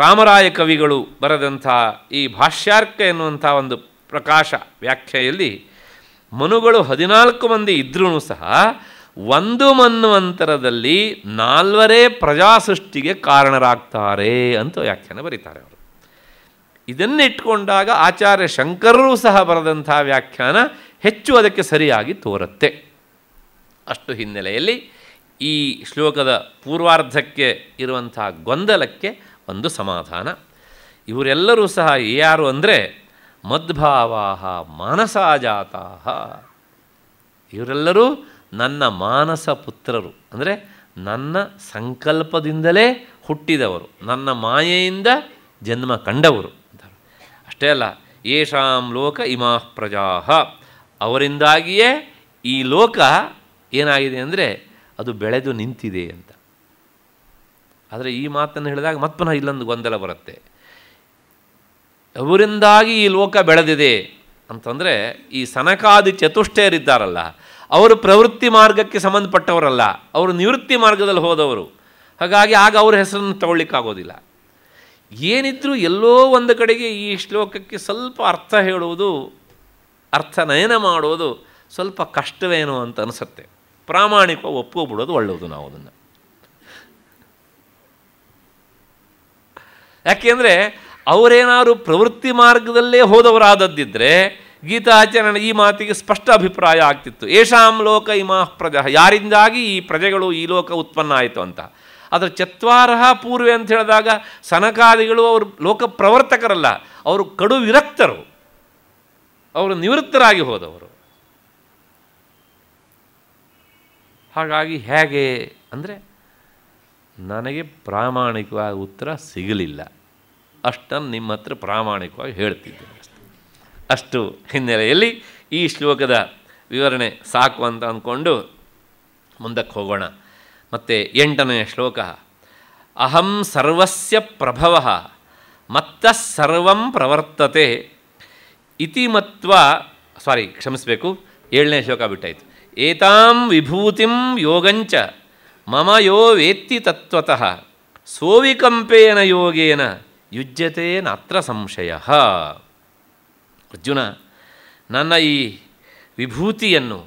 ರಾಮರಾಯ ಕವಿಗಳು ಬರೆದಂಥ ಈ ಭಾಷ್ಯಾರ್ಕ ಎನ್ನುವಂಥ ಒಂದು ಪ್ರಕಾಶ ವ್ಯಾಖ್ಯೆಯಲ್ಲಿ ಮನುಗಳು ಹದಿನಾಲ್ಕು ಮಂದಿ ಇದ್ರೂ ಸಹ ಒಂದು ಮನ್ನುವಂತರದಲ್ಲಿ ನಾಲ್ವರೇ ಪ್ರಜಾಸೃಷ್ಟಿಗೆ ಕಾರಣರಾಗ್ತಾರೆ ಅಂತ ವ್ಯಾಖ್ಯಾನ ಬರೀತಾರೆ ಅವರು ಇದನ್ನಿಟ್ಕೊಂಡಾಗ ಆಚಾರ್ಯ ಶಂಕರರು ಸಹ ಬರೆದಂಥ ವ್ಯಾಖ್ಯಾನ ಹೆಚ್ಚು ಅದಕ್ಕೆ ಸರಿಯಾಗಿ ತೋರುತ್ತೆ ಅಷ್ಟು ಹಿನ್ನೆಲೆಯಲ್ಲಿ ಈ ಶ್ಲೋಕದ ಪೂರ್ವಾರ್ಧಕ್ಕೆ ಇರುವಂತಹ ಗೊಂದಲಕ್ಕೆ ಒಂದು ಸಮಾಧಾನ ಇವರೆಲ್ಲರೂ ಸಹ ಯಾರು ಅಂದರೆ ಮದ್ಭಾವಾ ಜಾತಾ ಇವರೆಲ್ಲರೂ ನನ್ನ ಮಾನಸ ಪುತ್ರರು ಅಂದರೆ ನನ್ನ ಸಂಕಲ್ಪದಿಂದಲೇ ಹುಟ್ಟಿದವರು ನನ್ನ ಮಾಯೆಯಿಂದ ಜನ್ಮ ಕಂಡವರು ಅಂತ ಅಷ್ಟೇ ಅಲ್ಲ ಯಶಾಂ ಲೋಕ ಇಮಾ ಪ್ರಜಾ ಅವರಿಂದಾಗಿಯೇ ಈ ಲೋಕ ಏನಾಗಿದೆ ಅಂದರೆ ಅದು ಬೆಳೆದು ನಿಂತಿದೆ ಅಂತ ಆದರೆ ಈ ಮಾತನ್ನು ಹೇಳಿದಾಗ ಮತ್ತೆ ಇಲ್ಲೊಂದು ಗೊಂದಲ ಬರುತ್ತೆ ಅವರಿಂದಾಗಿ ಈ ಲೋಕ ಬೆಳೆದಿದೆ ಅಂತಂದರೆ ಈ ಸನಕಾದಿ ಚತುಷ್ಟಯರಿದ್ದಾರಲ್ಲ ಅವರು ಪ್ರವೃತ್ತಿ ಮಾರ್ಗಕ್ಕೆ ಸಂಬಂಧಪಟ್ಟವರಲ್ಲ ಅವರು ನಿವೃತ್ತಿ ಮಾರ್ಗದಲ್ಲಿ ಹೋದವರು ಹಾಗಾಗಿ ಆಗ ಅವ್ರ ಹೆಸರನ್ನು ತಗೊಳ್ಳಿಕ್ಕಾಗೋದಿಲ್ಲ ಏನಿದ್ರೂ ಎಲ್ಲೋ ಒಂದು ಕಡೆಗೆ ಈ ಶ್ಲೋಕಕ್ಕೆ ಸ್ವಲ್ಪ ಅರ್ಥ ಹೇಳುವುದು ಅರ್ಥ ನಯನ ಮಾಡುವುದು ಸ್ವಲ್ಪ ಕಷ್ಟವೇನೋ ಅಂತ ಅನಿಸುತ್ತೆ ಪ್ರಾಮಾಣಿಕ ಒಪ್ಕೋಬಿಡೋದು ಒಳ್ಳೆಯದು ನಾವು ಅದನ್ನು ಯಾಕೆಂದರೆ ಅವರೇನಾದ್ರೂ ಪ್ರವೃತ್ತಿ ಮಾರ್ಗದಲ್ಲೇ ಹೋದವರಾದದ್ದಿದ್ದರೆ ಗೀತಾಚರಣೆ ಈ ಮಾತಿಗೆ ಸ್ಪಷ್ಟ ಅಭಿಪ್ರಾಯ ಆಗ್ತಿತ್ತು ಏಷಾಂ ಲೋಕ ಇಮಾ ಪ್ರಜ ಯಾರಿಂದಾಗಿ ಈ ಪ್ರಜೆಗಳು ಈ ಲೋಕ ಉತ್ಪನ್ನ ಆಯಿತು ಅಂತ ಅದರ ಚತ್ವಾರಹ ಪೂರ್ವೆ ಅಂತ ಹೇಳಿದಾಗ ಸನಕಾದಿಗಳು ಅವರು ಲೋಕ ಪ್ರವರ್ತಕರಲ್ಲ ಅವರು ಕಡು ವಿರಕ್ತರು ಅವರು ನಿವೃತ್ತರಾಗಿ ಹೋದವರು ಹಾಗಾಗಿ ಹೇಗೆ ಅಂದರೆ ನನಗೆ ಪ್ರಾಮಾಣಿಕವಾಗಿ ಉತ್ತರ ಸಿಗಲಿಲ್ಲ ಅಷ್ಟನ್ನು ನಿಮ್ಮ ಹತ್ರ ಪ್ರಾಮಾಣಿಕವಾಗಿ ಹೇಳ್ತಿದ್ದೆ ಅಷ್ಟು ಹಿನ್ನೆಲೆಯಲ್ಲಿ ಈ ಶ್ಲೋಕದ ವಿವರಣೆ ಸಾಕು ಅಂತ ಅಂದ್ಕೊಂಡು ಮುಂದಕ್ಕೆ ಹೋಗೋಣ ಮತ್ತು ಎಂಟನೆಯ ಶ್ಲೋಕ ಅಹಂ ಸರ್ವಸ್ಯ ಪ್ರಭವ ಮತ್ತಸರ್ವಂ ಪ್ರವರ್ತತೆ ಇತಿಮತ್ವ ಮತ್ವ ಸಾರಿ ಕ್ಷಮಿಸಬೇಕು ಏಳನೇ ಶ್ಲೋಕ ಬಿಟ್ಟಾಯಿತು ಏತಾಂ ವಿಭೂತಿಂ ಯೋಗಂಚ ಮಮ ಯೋ ವೇತ್ತಿ ತತ್ವತಃ ಸೋವಿಕಂಪೇನ ಯೋಗೇನ ಯುಜ್ಯತೆ ನಾತ್ರ ಸಂಶಯ ಅರ್ಜುನ ನನ್ನ ಈ ವಿಭೂತಿಯನ್ನು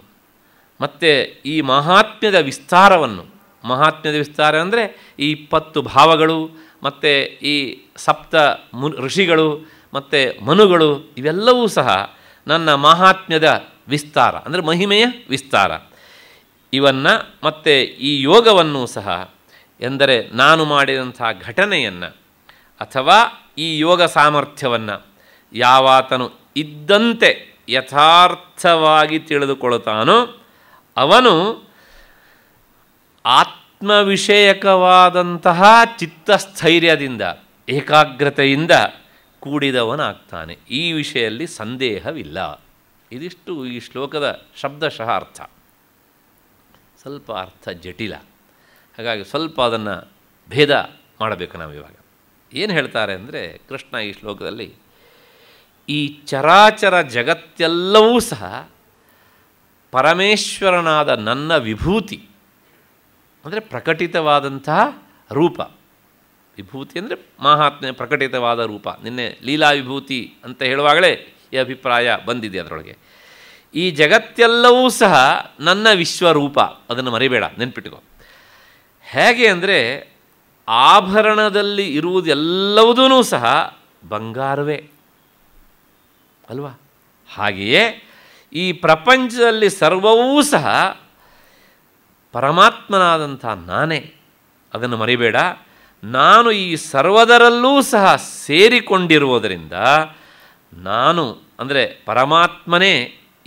ಮತ್ತು ಈ ಮಹಾತ್ಮ್ಯದ ವಿಸ್ತಾರವನ್ನು ಮಹಾತ್ಮ್ಯದ ವಿಸ್ತಾರ ಅಂದರೆ ಈ ಇಪ್ಪತ್ತು ಭಾವಗಳು ಮತ್ತು ಈ ಸಪ್ತ ಮು ಋಷಿಗಳು ಮತ್ತು ಮನುಗಳು ಇವೆಲ್ಲವೂ ಸಹ ನನ್ನ ಮಹಾತ್ಮ್ಯದ ವಿಸ್ತಾರ ಅಂದರೆ ಮಹಿಮೆಯ ವಿಸ್ತಾರ ಇವನ್ನು ಮತ್ತು ಈ ಯೋಗವನ್ನು ಸಹ ಎಂದರೆ ನಾನು ಮಾಡಿದಂಥ ಘಟನೆಯನ್ನು ಅಥವಾ ಈ ಯೋಗ ಸಾಮರ್ಥ್ಯವನ್ನು ಯಾವಾತನು ಇದ್ದಂತೆ ಯಥಾರ್ಥವಾಗಿ ತಿಳಿದುಕೊಳ್ಳುತ್ತಾನೋ ಅವನು ಆತ್ಮವಿಷಯಕವಾದಂತಹ ಚಿತ್ತಸ್ಥೈರ್ಯದಿಂದ ಏಕಾಗ್ರತೆಯಿಂದ ಕೂಡಿದವನಾಗ್ತಾನೆ ಈ ವಿಷಯದಲ್ಲಿ ಸಂದೇಹವಿಲ್ಲ ಇದಿಷ್ಟು ಈ ಶ್ಲೋಕದ ಶಬ್ದಶಃ ಅರ್ಥ ಸ್ವಲ್ಪ ಅರ್ಥ ಜಟಿಲ ಹಾಗಾಗಿ ಸ್ವಲ್ಪ ಅದನ್ನು ಭೇದ ಮಾಡಬೇಕು ನಾವು ಇವಾಗ ಏನು ಹೇಳ್ತಾರೆ ಅಂದರೆ ಕೃಷ್ಣ ಈ ಶ್ಲೋಕದಲ್ಲಿ ಈ ಚರಾಚರ ಜಗತ್ತೆಲ್ಲವೂ ಸಹ ಪರಮೇಶ್ವರನಾದ ನನ್ನ ವಿಭೂತಿ ಅಂದರೆ ಪ್ರಕಟಿತವಾದಂತಹ ರೂಪ ವಿಭೂತಿ ಅಂದರೆ ಮಹಾತ್ಮೆ ಪ್ರಕಟಿತವಾದ ರೂಪ ನಿನ್ನೆ ಲೀಲಾ ವಿಭೂತಿ ಅಂತ ಹೇಳುವಾಗಲೇ ಈ ಅಭಿಪ್ರಾಯ ಬಂದಿದೆ ಅದರೊಳಗೆ ಈ ಜಗತ್ತೆಲ್ಲವೂ ಸಹ ನನ್ನ ವಿಶ್ವರೂಪ ಅದನ್ನು ಮರಿಬೇಡ ನೆನ್ಪಿಟ್ಕೋ ಹೇಗೆ ಅಂದರೆ ಆಭರಣದಲ್ಲಿ ಇರುವುದೆಲ್ಲವುದೂ ಸಹ ಬಂಗಾರವೇ ಅಲ್ವಾ ಹಾಗೆಯೇ ಈ ಪ್ರಪಂಚದಲ್ಲಿ ಸರ್ವವೂ ಸಹ ಪರಮಾತ್ಮನಾದಂಥ ನಾನೇ ಅದನ್ನು ಮರಿಬೇಡ ನಾನು ಈ ಸರ್ವದರಲ್ಲೂ ಸಹ ಸೇರಿಕೊಂಡಿರುವುದರಿಂದ ನಾನು ಅಂದರೆ ಪರಮಾತ್ಮನೇ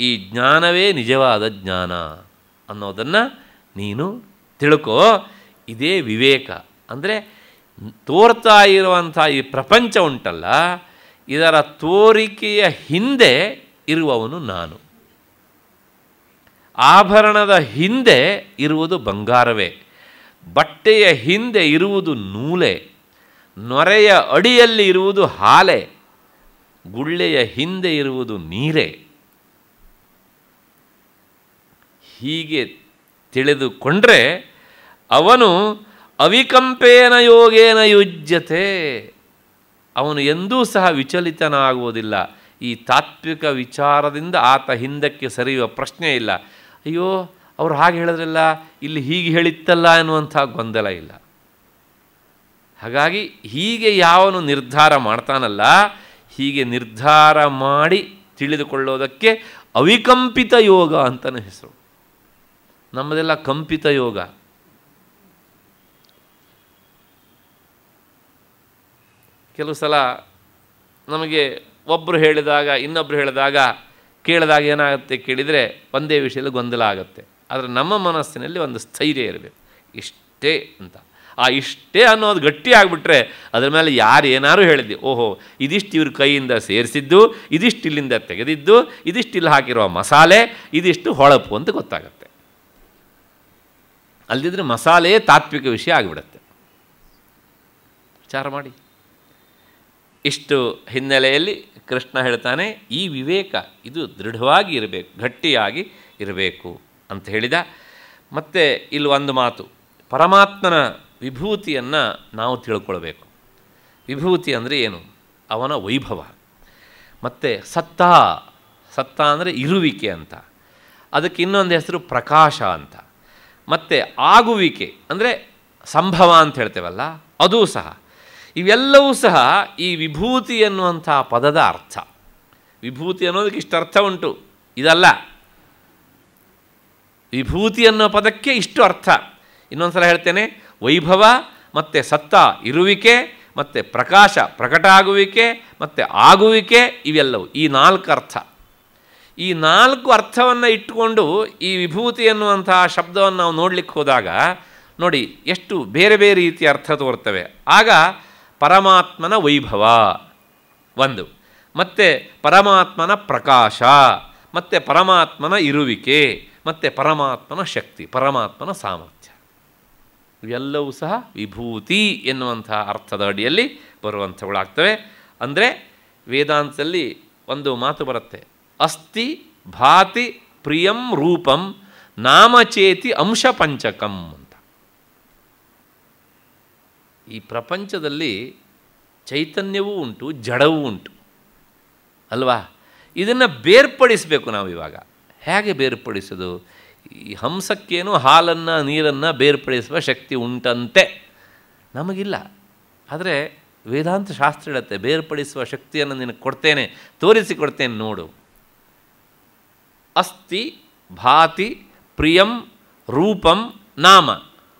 ಈ ಜ್ಞಾನವೇ ನಿಜವಾದ ಜ್ಞಾನ ಅನ್ನೋದನ್ನು ನೀನು ತಿಳ್ಕೋ ಇದೇ ವಿವೇಕ ಅಂದರೆ ತೋರ್ತಾ ಇರುವಂಥ ಈ ಪ್ರಪಂಚ ಉಂಟಲ್ಲ ಇದರ ತೋರಿಕೆಯ ಹಿಂದೆ ಇರುವವನು ನಾನು ಆಭರಣದ ಹಿಂದೆ ಇರುವುದು ಬಂಗಾರವೇ ಬಟ್ಟೆಯ ಹಿಂದೆ ಇರುವುದು ನೂಲೆ ನೊರೆಯ ಅಡಿಯಲ್ಲಿ ಇರುವುದು ಹಾಲೆ ಗುಳ್ಳೆಯ ಹಿಂದೆ ಇರುವುದು ನೀರೇ ಹೀಗೆ ತಿಳಿದುಕೊಂಡ್ರೆ ಅವನು ಅವಿಕಂಪೇನ ಯೋಗೇನ ಯುಜ್ಯತೆ ಅವನು ಎಂದೂ ಸಹ ವಿಚಲಿತನಾಗುವುದಿಲ್ಲ ಈ ತಾತ್ವಿಕ ವಿಚಾರದಿಂದ ಆತ ಹಿಂದಕ್ಕೆ ಸರಿಯುವ ಪ್ರಶ್ನೆ ಇಲ್ಲ ಅಯ್ಯೋ ಅವರು ಹಾಗೆ ಹೇಳಿದ್ರಲ್ಲ ಇಲ್ಲಿ ಹೀಗೆ ಹೇಳಿತ್ತಲ್ಲ ಎನ್ನುವಂಥ ಗೊಂದಲ ಇಲ್ಲ ಹಾಗಾಗಿ ಹೀಗೆ ಯಾವನು ನಿರ್ಧಾರ ಮಾಡ್ತಾನಲ್ಲ ಹೀಗೆ ನಿರ್ಧಾರ ಮಾಡಿ ತಿಳಿದುಕೊಳ್ಳೋದಕ್ಕೆ ಅವಿಕಂಪಿತ ಯೋಗ ಅಂತಲೇ ಹೆಸರು ನಮ್ಮದೆಲ್ಲ ಕಂಪಿತ ಯೋಗ ಕೆಲವು ಸಲ ನಮಗೆ ಒಬ್ಬರು ಹೇಳಿದಾಗ ಇನ್ನೊಬ್ಬರು ಹೇಳಿದಾಗ ಕೇಳಿದಾಗ ಏನಾಗುತ್ತೆ ಕೇಳಿದರೆ ಒಂದೇ ವಿಷಯದಲ್ಲಿ ಗೊಂದಲ ಆಗುತ್ತೆ ಆದರೆ ನಮ್ಮ ಮನಸ್ಸಿನಲ್ಲಿ ಒಂದು ಸ್ಥೈರ್ಯ ಇರಬೇಕು ಇಷ್ಟೇ ಅಂತ ಆ ಇಷ್ಟೇ ಅನ್ನೋದು ಗಟ್ಟಿ ಆಗಿಬಿಟ್ರೆ ಅದರ ಮೇಲೆ ಯಾರು ಏನಾರು ಹೇಳಿದ್ವಿ ಓಹೋ ಇದಿಷ್ಟು ಇವ್ರ ಕೈಯಿಂದ ಸೇರಿಸಿದ್ದು ಇದಿಷ್ಟು ಇಲ್ಲಿಂದ ತೆಗೆದಿದ್ದು ಇದಿಷ್ಟು ಇಲ್ಲಿ ಹಾಕಿರುವ ಮಸಾಲೆ ಇದಿಷ್ಟು ಹೊಳಪು ಅಂತ ಗೊತ್ತಾಗುತ್ತೆ ಅಲ್ದಿದ್ರೆ ಮಸಾಲೆಯೇ ತಾತ್ವಿಕ ವಿಷಯ ಆಗಿಬಿಡುತ್ತೆ ವಿಚಾರ ಮಾಡಿ ಇಷ್ಟು ಹಿನ್ನೆಲೆಯಲ್ಲಿ ಕೃಷ್ಣ ಹೇಳ್ತಾನೆ ಈ ವಿವೇಕ ಇದು ದೃಢವಾಗಿ ಇರಬೇಕು ಗಟ್ಟಿಯಾಗಿ ಇರಬೇಕು ಅಂತ ಹೇಳಿದ ಮತ್ತು ಇಲ್ಲಿ ಒಂದು ಮಾತು ಪರಮಾತ್ಮನ ವಿಭೂತಿಯನ್ನು ನಾವು ತಿಳ್ಕೊಳ್ಬೇಕು ವಿಭೂತಿ ಅಂದರೆ ಏನು ಅವನ ವೈಭವ ಮತ್ತು ಸತ್ತ ಸತ್ತ ಅಂದರೆ ಇರುವಿಕೆ ಅಂತ ಅದಕ್ಕೆ ಇನ್ನೊಂದು ಹೆಸರು ಪ್ರಕಾಶ ಅಂತ ಮತ್ತು ಆಗುವಿಕೆ ಅಂದರೆ ಸಂಭವ ಅಂತ ಹೇಳ್ತೇವಲ್ಲ ಅದೂ ಸಹ ಇವೆಲ್ಲವೂ ಸಹ ಈ ವಿಭೂತಿ ಅನ್ನುವಂಥ ಪದದ ಅರ್ಥ ವಿಭೂತಿ ಅನ್ನೋದಕ್ಕೆ ಇಷ್ಟು ಅರ್ಥ ಉಂಟು ಇದಲ್ಲ ವಿಭೂತಿ ಅನ್ನೋ ಪದಕ್ಕೆ ಇಷ್ಟು ಅರ್ಥ ಇನ್ನೊಂದು ಸಲ ಹೇಳ್ತೇನೆ ವೈಭವ ಮತ್ತು ಸತ್ತ ಇರುವಿಕೆ ಮತ್ತು ಪ್ರಕಾಶ ಪ್ರಕಟ ಆಗುವಿಕೆ ಮತ್ತು ಆಗುವಿಕೆ ಇವೆಲ್ಲವು ಈ ನಾಲ್ಕು ಅರ್ಥ ಈ ನಾಲ್ಕು ಅರ್ಥವನ್ನು ಇಟ್ಟುಕೊಂಡು ಈ ವಿಭೂತಿ ಎನ್ನುವಂತಹ ಶಬ್ದವನ್ನು ನಾವು ನೋಡಲಿಕ್ಕೆ ಹೋದಾಗ ನೋಡಿ ಎಷ್ಟು ಬೇರೆ ಬೇರೆ ರೀತಿಯ ಅರ್ಥ ತೋರ್ತವೆ ಆಗ ಪರಮಾತ್ಮನ ವೈಭವ ಒಂದು ಮತ್ತು ಪರಮಾತ್ಮನ ಪ್ರಕಾಶ ಮತ್ತು ಪರಮಾತ್ಮನ ಇರುವಿಕೆ ಮತ್ತು ಪರಮಾತ್ಮನ ಶಕ್ತಿ ಪರಮಾತ್ಮನ ಸಾಮರ್ಥ್ಯ ಇವೆಲ್ಲವೂ ಸಹ ವಿಭೂತಿ ಎನ್ನುವಂತಹ ಅರ್ಥದ ಅಡಿಯಲ್ಲಿ ಬರುವಂಥವುಗಳಾಗ್ತವೆ ಅಂದರೆ ವೇದಾಂತದಲ್ಲಿ ಒಂದು ಮಾತು ಬರುತ್ತೆ ಅಸ್ಥಿ ಭಾತಿ ಪ್ರಿಯಂ ರೂಪಂ ನಾಮಚೇತಿ ಅಂಶ ಪಂಚಕಂ ಅಂತ ಈ ಪ್ರಪಂಚದಲ್ಲಿ ಚೈತನ್ಯವೂ ಉಂಟು ಜಡವೂ ಉಂಟು ಅಲ್ವಾ ಇದನ್ನು ಬೇರ್ಪಡಿಸಬೇಕು ನಾವು ಇವಾಗ ಹೇಗೆ ಬೇರ್ಪಡಿಸೋದು ಈ ಹಂಸಕ್ಕೇನು ಹಾಲನ್ನು ನೀರನ್ನು ಬೇರ್ಪಡಿಸುವ ಶಕ್ತಿ ಉಂಟಂತೆ ನಮಗಿಲ್ಲ ಆದರೆ ವೇದಾಂತ ಶಾಸ್ತ್ರ ಹೇಳುತ್ತೆ ಬೇರ್ಪಡಿಸುವ ಶಕ್ತಿಯನ್ನು ನಿನಗೆ ಕೊಡ್ತೇನೆ ತೋರಿಸಿಕೊಡ್ತೇನೆ ನೋಡು ಅಸ್ತಿ ಭಾತಿ ಪ್ರಿಯಂ ರೂಪಂ ನಾಮ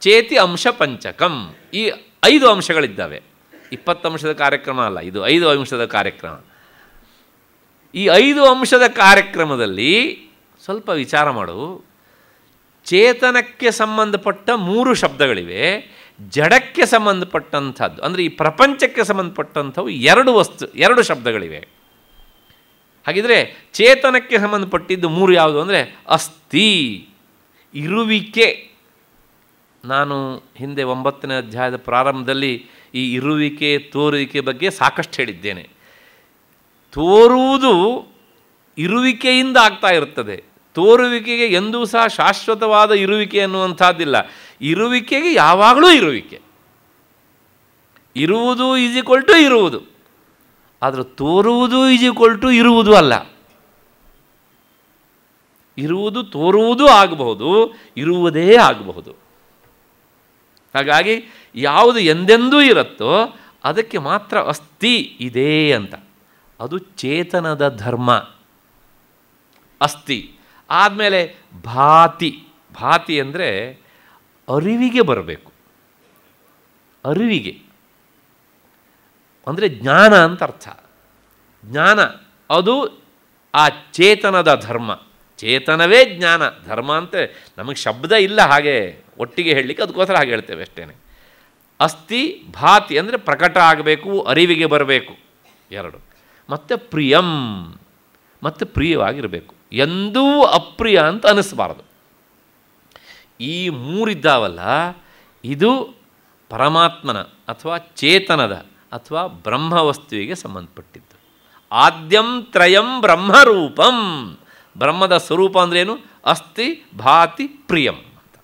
ಚೇತಿ ಅಂಶ ಪಂಚಕಂ ಈ ಐದು ಅಂಶಗಳಿದ್ದಾವೆ ಅಂಶದ ಕಾರ್ಯಕ್ರಮ ಅಲ್ಲ ಇದು ಐದು ಅಂಶದ ಕಾರ್ಯಕ್ರಮ ಈ ಐದು ಅಂಶದ ಕಾರ್ಯಕ್ರಮದಲ್ಲಿ ಸ್ವಲ್ಪ ವಿಚಾರ ಮಾಡು ಚೇತನಕ್ಕೆ ಸಂಬಂಧಪಟ್ಟ ಮೂರು ಶಬ್ದಗಳಿವೆ ಜಡಕ್ಕೆ ಸಂಬಂಧಪಟ್ಟಂಥದ್ದು ಅಂದರೆ ಈ ಪ್ರಪಂಚಕ್ಕೆ ಸಂಬಂಧಪಟ್ಟಂಥವು ಎರಡು ವಸ್ತು ಎರಡು ಶಬ್ದಗಳಿವೆ ಹಾಗಿದ್ರೆ ಚೇತನಕ್ಕೆ ಸಂಬಂಧಪಟ್ಟಿದ್ದು ಮೂರು ಯಾವುದು ಅಂದರೆ ಅಸ್ಥಿ ಇರುವಿಕೆ ನಾನು ಹಿಂದೆ ಒಂಬತ್ತನೇ ಅಧ್ಯಾಯದ ಪ್ರಾರಂಭದಲ್ಲಿ ಈ ಇರುವಿಕೆ ತೋರುವಿಕೆ ಬಗ್ಗೆ ಸಾಕಷ್ಟು ಹೇಳಿದ್ದೇನೆ ತೋರುವುದು ಇರುವಿಕೆಯಿಂದ ಆಗ್ತಾ ಇರುತ್ತದೆ ತೋರುವಿಕೆಗೆ ಎಂದೂ ಸಹ ಶಾಶ್ವತವಾದ ಇರುವಿಕೆ ಅನ್ನುವಂಥದ್ದಿಲ್ಲ ಇರುವಿಕೆಗೆ ಯಾವಾಗಲೂ ಇರುವಿಕೆ ಇರುವುದು ಈಸ್ ಈಕ್ವಲ್ ಟು ಇರುವುದು ಆದರೆ ತೋರುವುದು ಈಸ್ ಈಕ್ವಲ್ ಟು ಇರುವುದು ಅಲ್ಲ ಇರುವುದು ತೋರುವುದು ಆಗಬಹುದು ಇರುವುದೇ ಆಗಬಹುದು ಹಾಗಾಗಿ ಯಾವುದು ಎಂದೆಂದೂ ಇರುತ್ತೋ ಅದಕ್ಕೆ ಮಾತ್ರ ಅಸ್ಥಿ ಇದೆ ಅಂತ ಅದು ಚೇತನದ ಧರ್ಮ ಅಸ್ಥಿ ಆದಮೇಲೆ ಭಾತಿ ಭಾತಿ ಅಂದರೆ ಅರಿವಿಗೆ ಬರಬೇಕು ಅರಿವಿಗೆ ಅಂದರೆ ಜ್ಞಾನ ಅಂತ ಅರ್ಥ ಜ್ಞಾನ ಅದು ಆ ಚೇತನದ ಧರ್ಮ ಚೇತನವೇ ಜ್ಞಾನ ಧರ್ಮ ಅಂತ ನಮಗೆ ಶಬ್ದ ಇಲ್ಲ ಹಾಗೆ ಒಟ್ಟಿಗೆ ಹೇಳಲಿಕ್ಕೆ ಅದಕ್ಕೋಸ್ಕರ ಹಾಗೆ ಹೇಳ್ತೇವೆ ಅಷ್ಟೇ ಅಸ್ಥಿ ಭಾತಿ ಅಂದರೆ ಪ್ರಕಟ ಆಗಬೇಕು ಅರಿವಿಗೆ ಬರಬೇಕು ಎರಡು ಮತ್ತು ಪ್ರಿಯಂ ಮತ್ತು ಪ್ರಿಯವಾಗಿರಬೇಕು ಎಂದೂ ಅಪ್ರಿಯ ಅಂತ ಅನ್ನಿಸ್ಬಾರ್ದು ಈ ಮೂರಿದ್ದಾವಲ್ಲ ಇದು ಪರಮಾತ್ಮನ ಅಥವಾ ಚೇತನದ ಅಥವಾ ಬ್ರಹ್ಮವಸ್ತುವಿಗೆ ಸಂಬಂಧಪಟ್ಟಿದ್ದು ಆದ್ಯಂ ತ್ರಯಂ ಬ್ರಹ್ಮರೂಪಂ ಬ್ರಹ್ಮದ ಸ್ವರೂಪ ಅಂದ್ರೇನು ಅಸ್ತಿ ಭಾತಿ ಪ್ರಿಯಂ ಅಂತ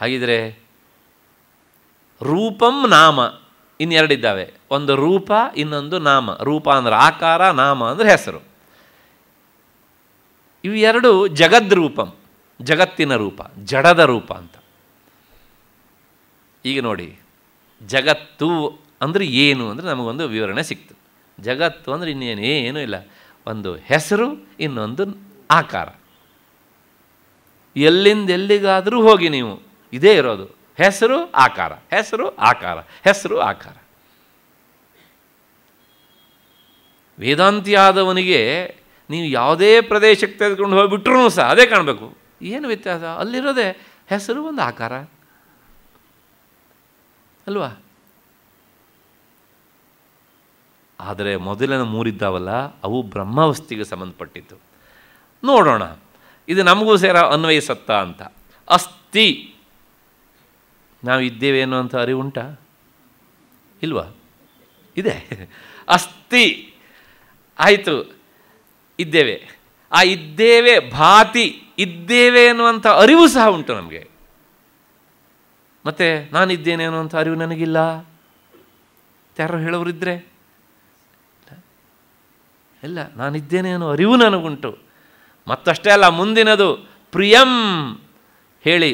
ಹಾಗಿದ್ರೆ ರೂಪಂ ನಾಮ ಇನ್ನೆರಡಿದ್ದಾವೆ ಒಂದು ರೂಪ ಇನ್ನೊಂದು ನಾಮ ರೂಪ ಅಂದರೆ ಆಕಾರ ನಾಮ ಅಂದರೆ ಹೆಸರು ಇವು ಎರಡು ಜಗದ್ರೂಪಂ ಜಗತ್ತಿನ ರೂಪ ಜಡದ ರೂಪ ಅಂತ ಈಗ ನೋಡಿ ಜಗತ್ತು ಅಂದರೆ ಏನು ಅಂದರೆ ನಮಗೊಂದು ವಿವರಣೆ ಸಿಕ್ತು ಜಗತ್ತು ಅಂದರೆ ಇನ್ನೇನು ಏನೂ ಇಲ್ಲ ಒಂದು ಹೆಸರು ಇನ್ನೊಂದು ಆಕಾರ ಎಲ್ಲಿಂದ ಎಲ್ಲಿಗಾದರೂ ಹೋಗಿ ನೀವು ಇದೇ ಇರೋದು ಹೆಸರು ಆಕಾರ ಹೆಸರು ಆಕಾರ ಹೆಸರು ಆಕಾರ ವೇದಾಂತಿಯಾದವನಿಗೆ ನೀವು ಯಾವುದೇ ಪ್ರದೇಶಕ್ಕೆ ತೆಗೆದುಕೊಂಡು ಹೋಗಿಬಿಟ್ರೂ ಸಹ ಅದೇ ಕಾಣಬೇಕು ಏನು ವ್ಯತ್ಯಾಸ ಅಲ್ಲಿರೋದೇ ಹೆಸರು ಒಂದು ಆಕಾರ ಅಲ್ವಾ ಆದರೆ ಮೊದಲಿನ ಮೂರಿದ್ದಾವಲ್ಲ ಅವು ಬ್ರಹ್ಮವಸ್ತಿಗೆ ಸಂಬಂಧಪಟ್ಟಿತ್ತು ನೋಡೋಣ ಇದು ನಮಗೂ ಸೇರ ಅನ್ವಯಿಸತ್ತ ಅಂತ ಅಸ್ಥಿ ನಾವು ಇದ್ದೇವೆ ಅನ್ನುವಂಥ ಅರಿವುಂಟಾ ಇಲ್ವಾ ಇದೆ ಅಸ್ಥಿ ಆಯಿತು ಇದ್ದೇವೆ ಆ ಇದ್ದೇವೆ ಭಾತಿ ಇದ್ದೇವೆ ಅನ್ನುವಂಥ ಅರಿವು ಸಹ ಉಂಟು ನಮಗೆ ಮತ್ತು ನಾನಿದ್ದೇನೆ ಅನ್ನುವಂಥ ಅರಿವು ನನಗಿಲ್ಲ ಯಾರು ಹೇಳೋರಿದ್ದರೆ ಇಲ್ಲ ನಾನಿದ್ದೇನೆ ಅನ್ನೋ ಅರಿವು ನನಗುಂಟು ಮತ್ತಷ್ಟೇ ಅಲ್ಲ ಮುಂದಿನದು ಪ್ರಿಯಂ ಹೇಳಿ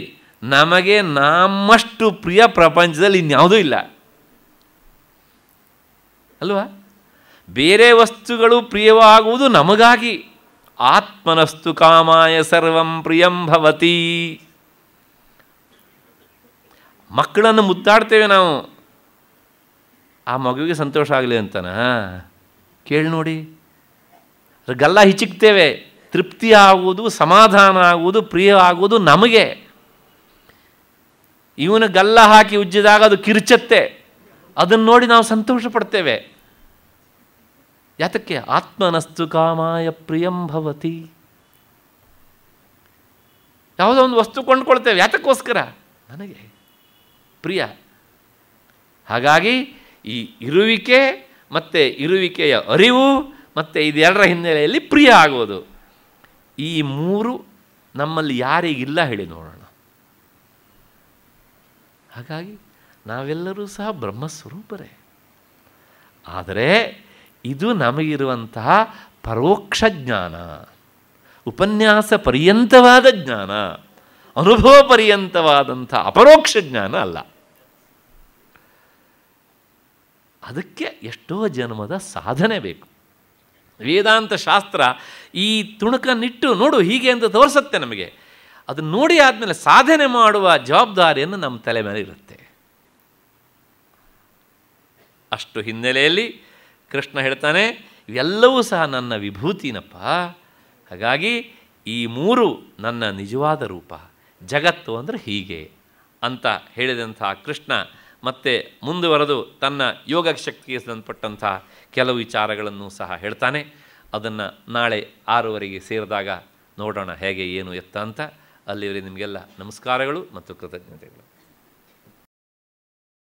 ನಮಗೆ ನಮ್ಮಷ್ಟು ಪ್ರಿಯ ಪ್ರಪಂಚದಲ್ಲಿ ಇನ್ಯಾವುದೂ ಇಲ್ಲ ಅಲ್ವಾ ಬೇರೆ ವಸ್ತುಗಳು ಪ್ರಿಯವಾಗುವುದು ನಮಗಾಗಿ ಆತ್ಮನಸ್ತು ಕಾಮಾಯ ಸರ್ವಂ ಪ್ರಿಯಂ ಭವತಿ ಮಕ್ಕಳನ್ನು ಮುದ್ದಾಡ್ತೇವೆ ನಾವು ಆ ಮಗುವಿಗೆ ಸಂತೋಷ ಆಗಲಿ ಅಂತನಾ ಕೇಳಿ ನೋಡಿ ಗಲ್ಲ ಹಿಚಿಕ್ತೇವೆ ತೃಪ್ತಿ ಆಗುವುದು ಸಮಾಧಾನ ಆಗುವುದು ಪ್ರಿಯ ಆಗುವುದು ನಮಗೆ ಇವನು ಗಲ್ಲ ಹಾಕಿ ಉಜ್ಜಿದಾಗ ಅದು ಕಿರ್ಚತ್ತೆ ಅದನ್ನು ನೋಡಿ ನಾವು ಸಂತೋಷ ಪಡ್ತೇವೆ ಯಾತಕ್ಕೆ ಆತ್ಮನಸ್ತು ಕಾಮಾಯ ಪ್ರಿಯಂ ಭವತಿ ಯಾವುದೋ ಒಂದು ವಸ್ತು ಕೊಂಡುಕೊಳ್ತೇವೆ ಯಾತಕ್ಕೋಸ್ಕರ ನನಗೆ ಪ್ರಿಯ ಹಾಗಾಗಿ ಈ ಇರುವಿಕೆ ಮತ್ತು ಇರುವಿಕೆಯ ಅರಿವು ಮತ್ತು ಇದೆರಡರ ಹಿನ್ನೆಲೆಯಲ್ಲಿ ಪ್ರಿಯ ಆಗೋದು ಈ ಮೂರು ನಮ್ಮಲ್ಲಿ ಯಾರಿಗಿಲ್ಲ ಹೇಳಿ ನೋಡೋಣ ಹಾಗಾಗಿ ನಾವೆಲ್ಲರೂ ಸಹ ಬ್ರಹ್ಮಸ್ವರೂಪರೇ ಆದರೆ ಇದು ನಮಗಿರುವಂತಹ ಪರೋಕ್ಷ ಜ್ಞಾನ ಉಪನ್ಯಾಸ ಪರ್ಯಂತವಾದ ಜ್ಞಾನ ಅನುಭವ ಪರ್ಯಂತವಾದಂಥ ಅಪರೋಕ್ಷ ಜ್ಞಾನ ಅಲ್ಲ ಅದಕ್ಕೆ ಎಷ್ಟೋ ಜನ್ಮದ ಸಾಧನೆ ಬೇಕು ವೇದಾಂತ ಶಾಸ್ತ್ರ ಈ ತುಣುಕನ್ನಿಟ್ಟು ನೋಡು ಹೀಗೆ ಅಂತ ತೋರಿಸುತ್ತೆ ನಮಗೆ ಅದನ್ನು ನೋಡಿ ಆದಮೇಲೆ ಸಾಧನೆ ಮಾಡುವ ಜವಾಬ್ದಾರಿಯನ್ನು ನಮ್ಮ ತಲೆ ಮೇಲೆ ಇರುತ್ತೆ ಅಷ್ಟು ಹಿನ್ನೆಲೆಯಲ್ಲಿ ಕೃಷ್ಣ ಹೇಳ್ತಾನೆ ಇವೆಲ್ಲವೂ ಸಹ ನನ್ನ ವಿಭೂತಿನಪ್ಪ ಹಾಗಾಗಿ ಈ ಮೂರು ನನ್ನ ನಿಜವಾದ ರೂಪ ಜಗತ್ತು ಅಂದರೆ ಹೀಗೆ ಅಂತ ಹೇಳಿದಂಥ ಕೃಷ್ಣ ಮತ್ತೆ ಮುಂದುವರೆದು ತನ್ನ ಯೋಗ ಶಕ್ತಿಗೆ ಸಂಬಂಧಪಟ್ಟಂಥ ಕೆಲವು ವಿಚಾರಗಳನ್ನು ಸಹ ಹೇಳ್ತಾನೆ ಅದನ್ನು ನಾಳೆ ಆರೂವರೆಗೆ ಸೇರಿದಾಗ ನೋಡೋಣ ಹೇಗೆ ಏನು ಎತ್ತ ಅಂತ ಅಲ್ಲಿವರೆಗೆ ನಿಮಗೆಲ್ಲ ನಮಸ್ಕಾರಗಳು ಮತ್ತು ಕೃತಜ್ಞತೆಗಳು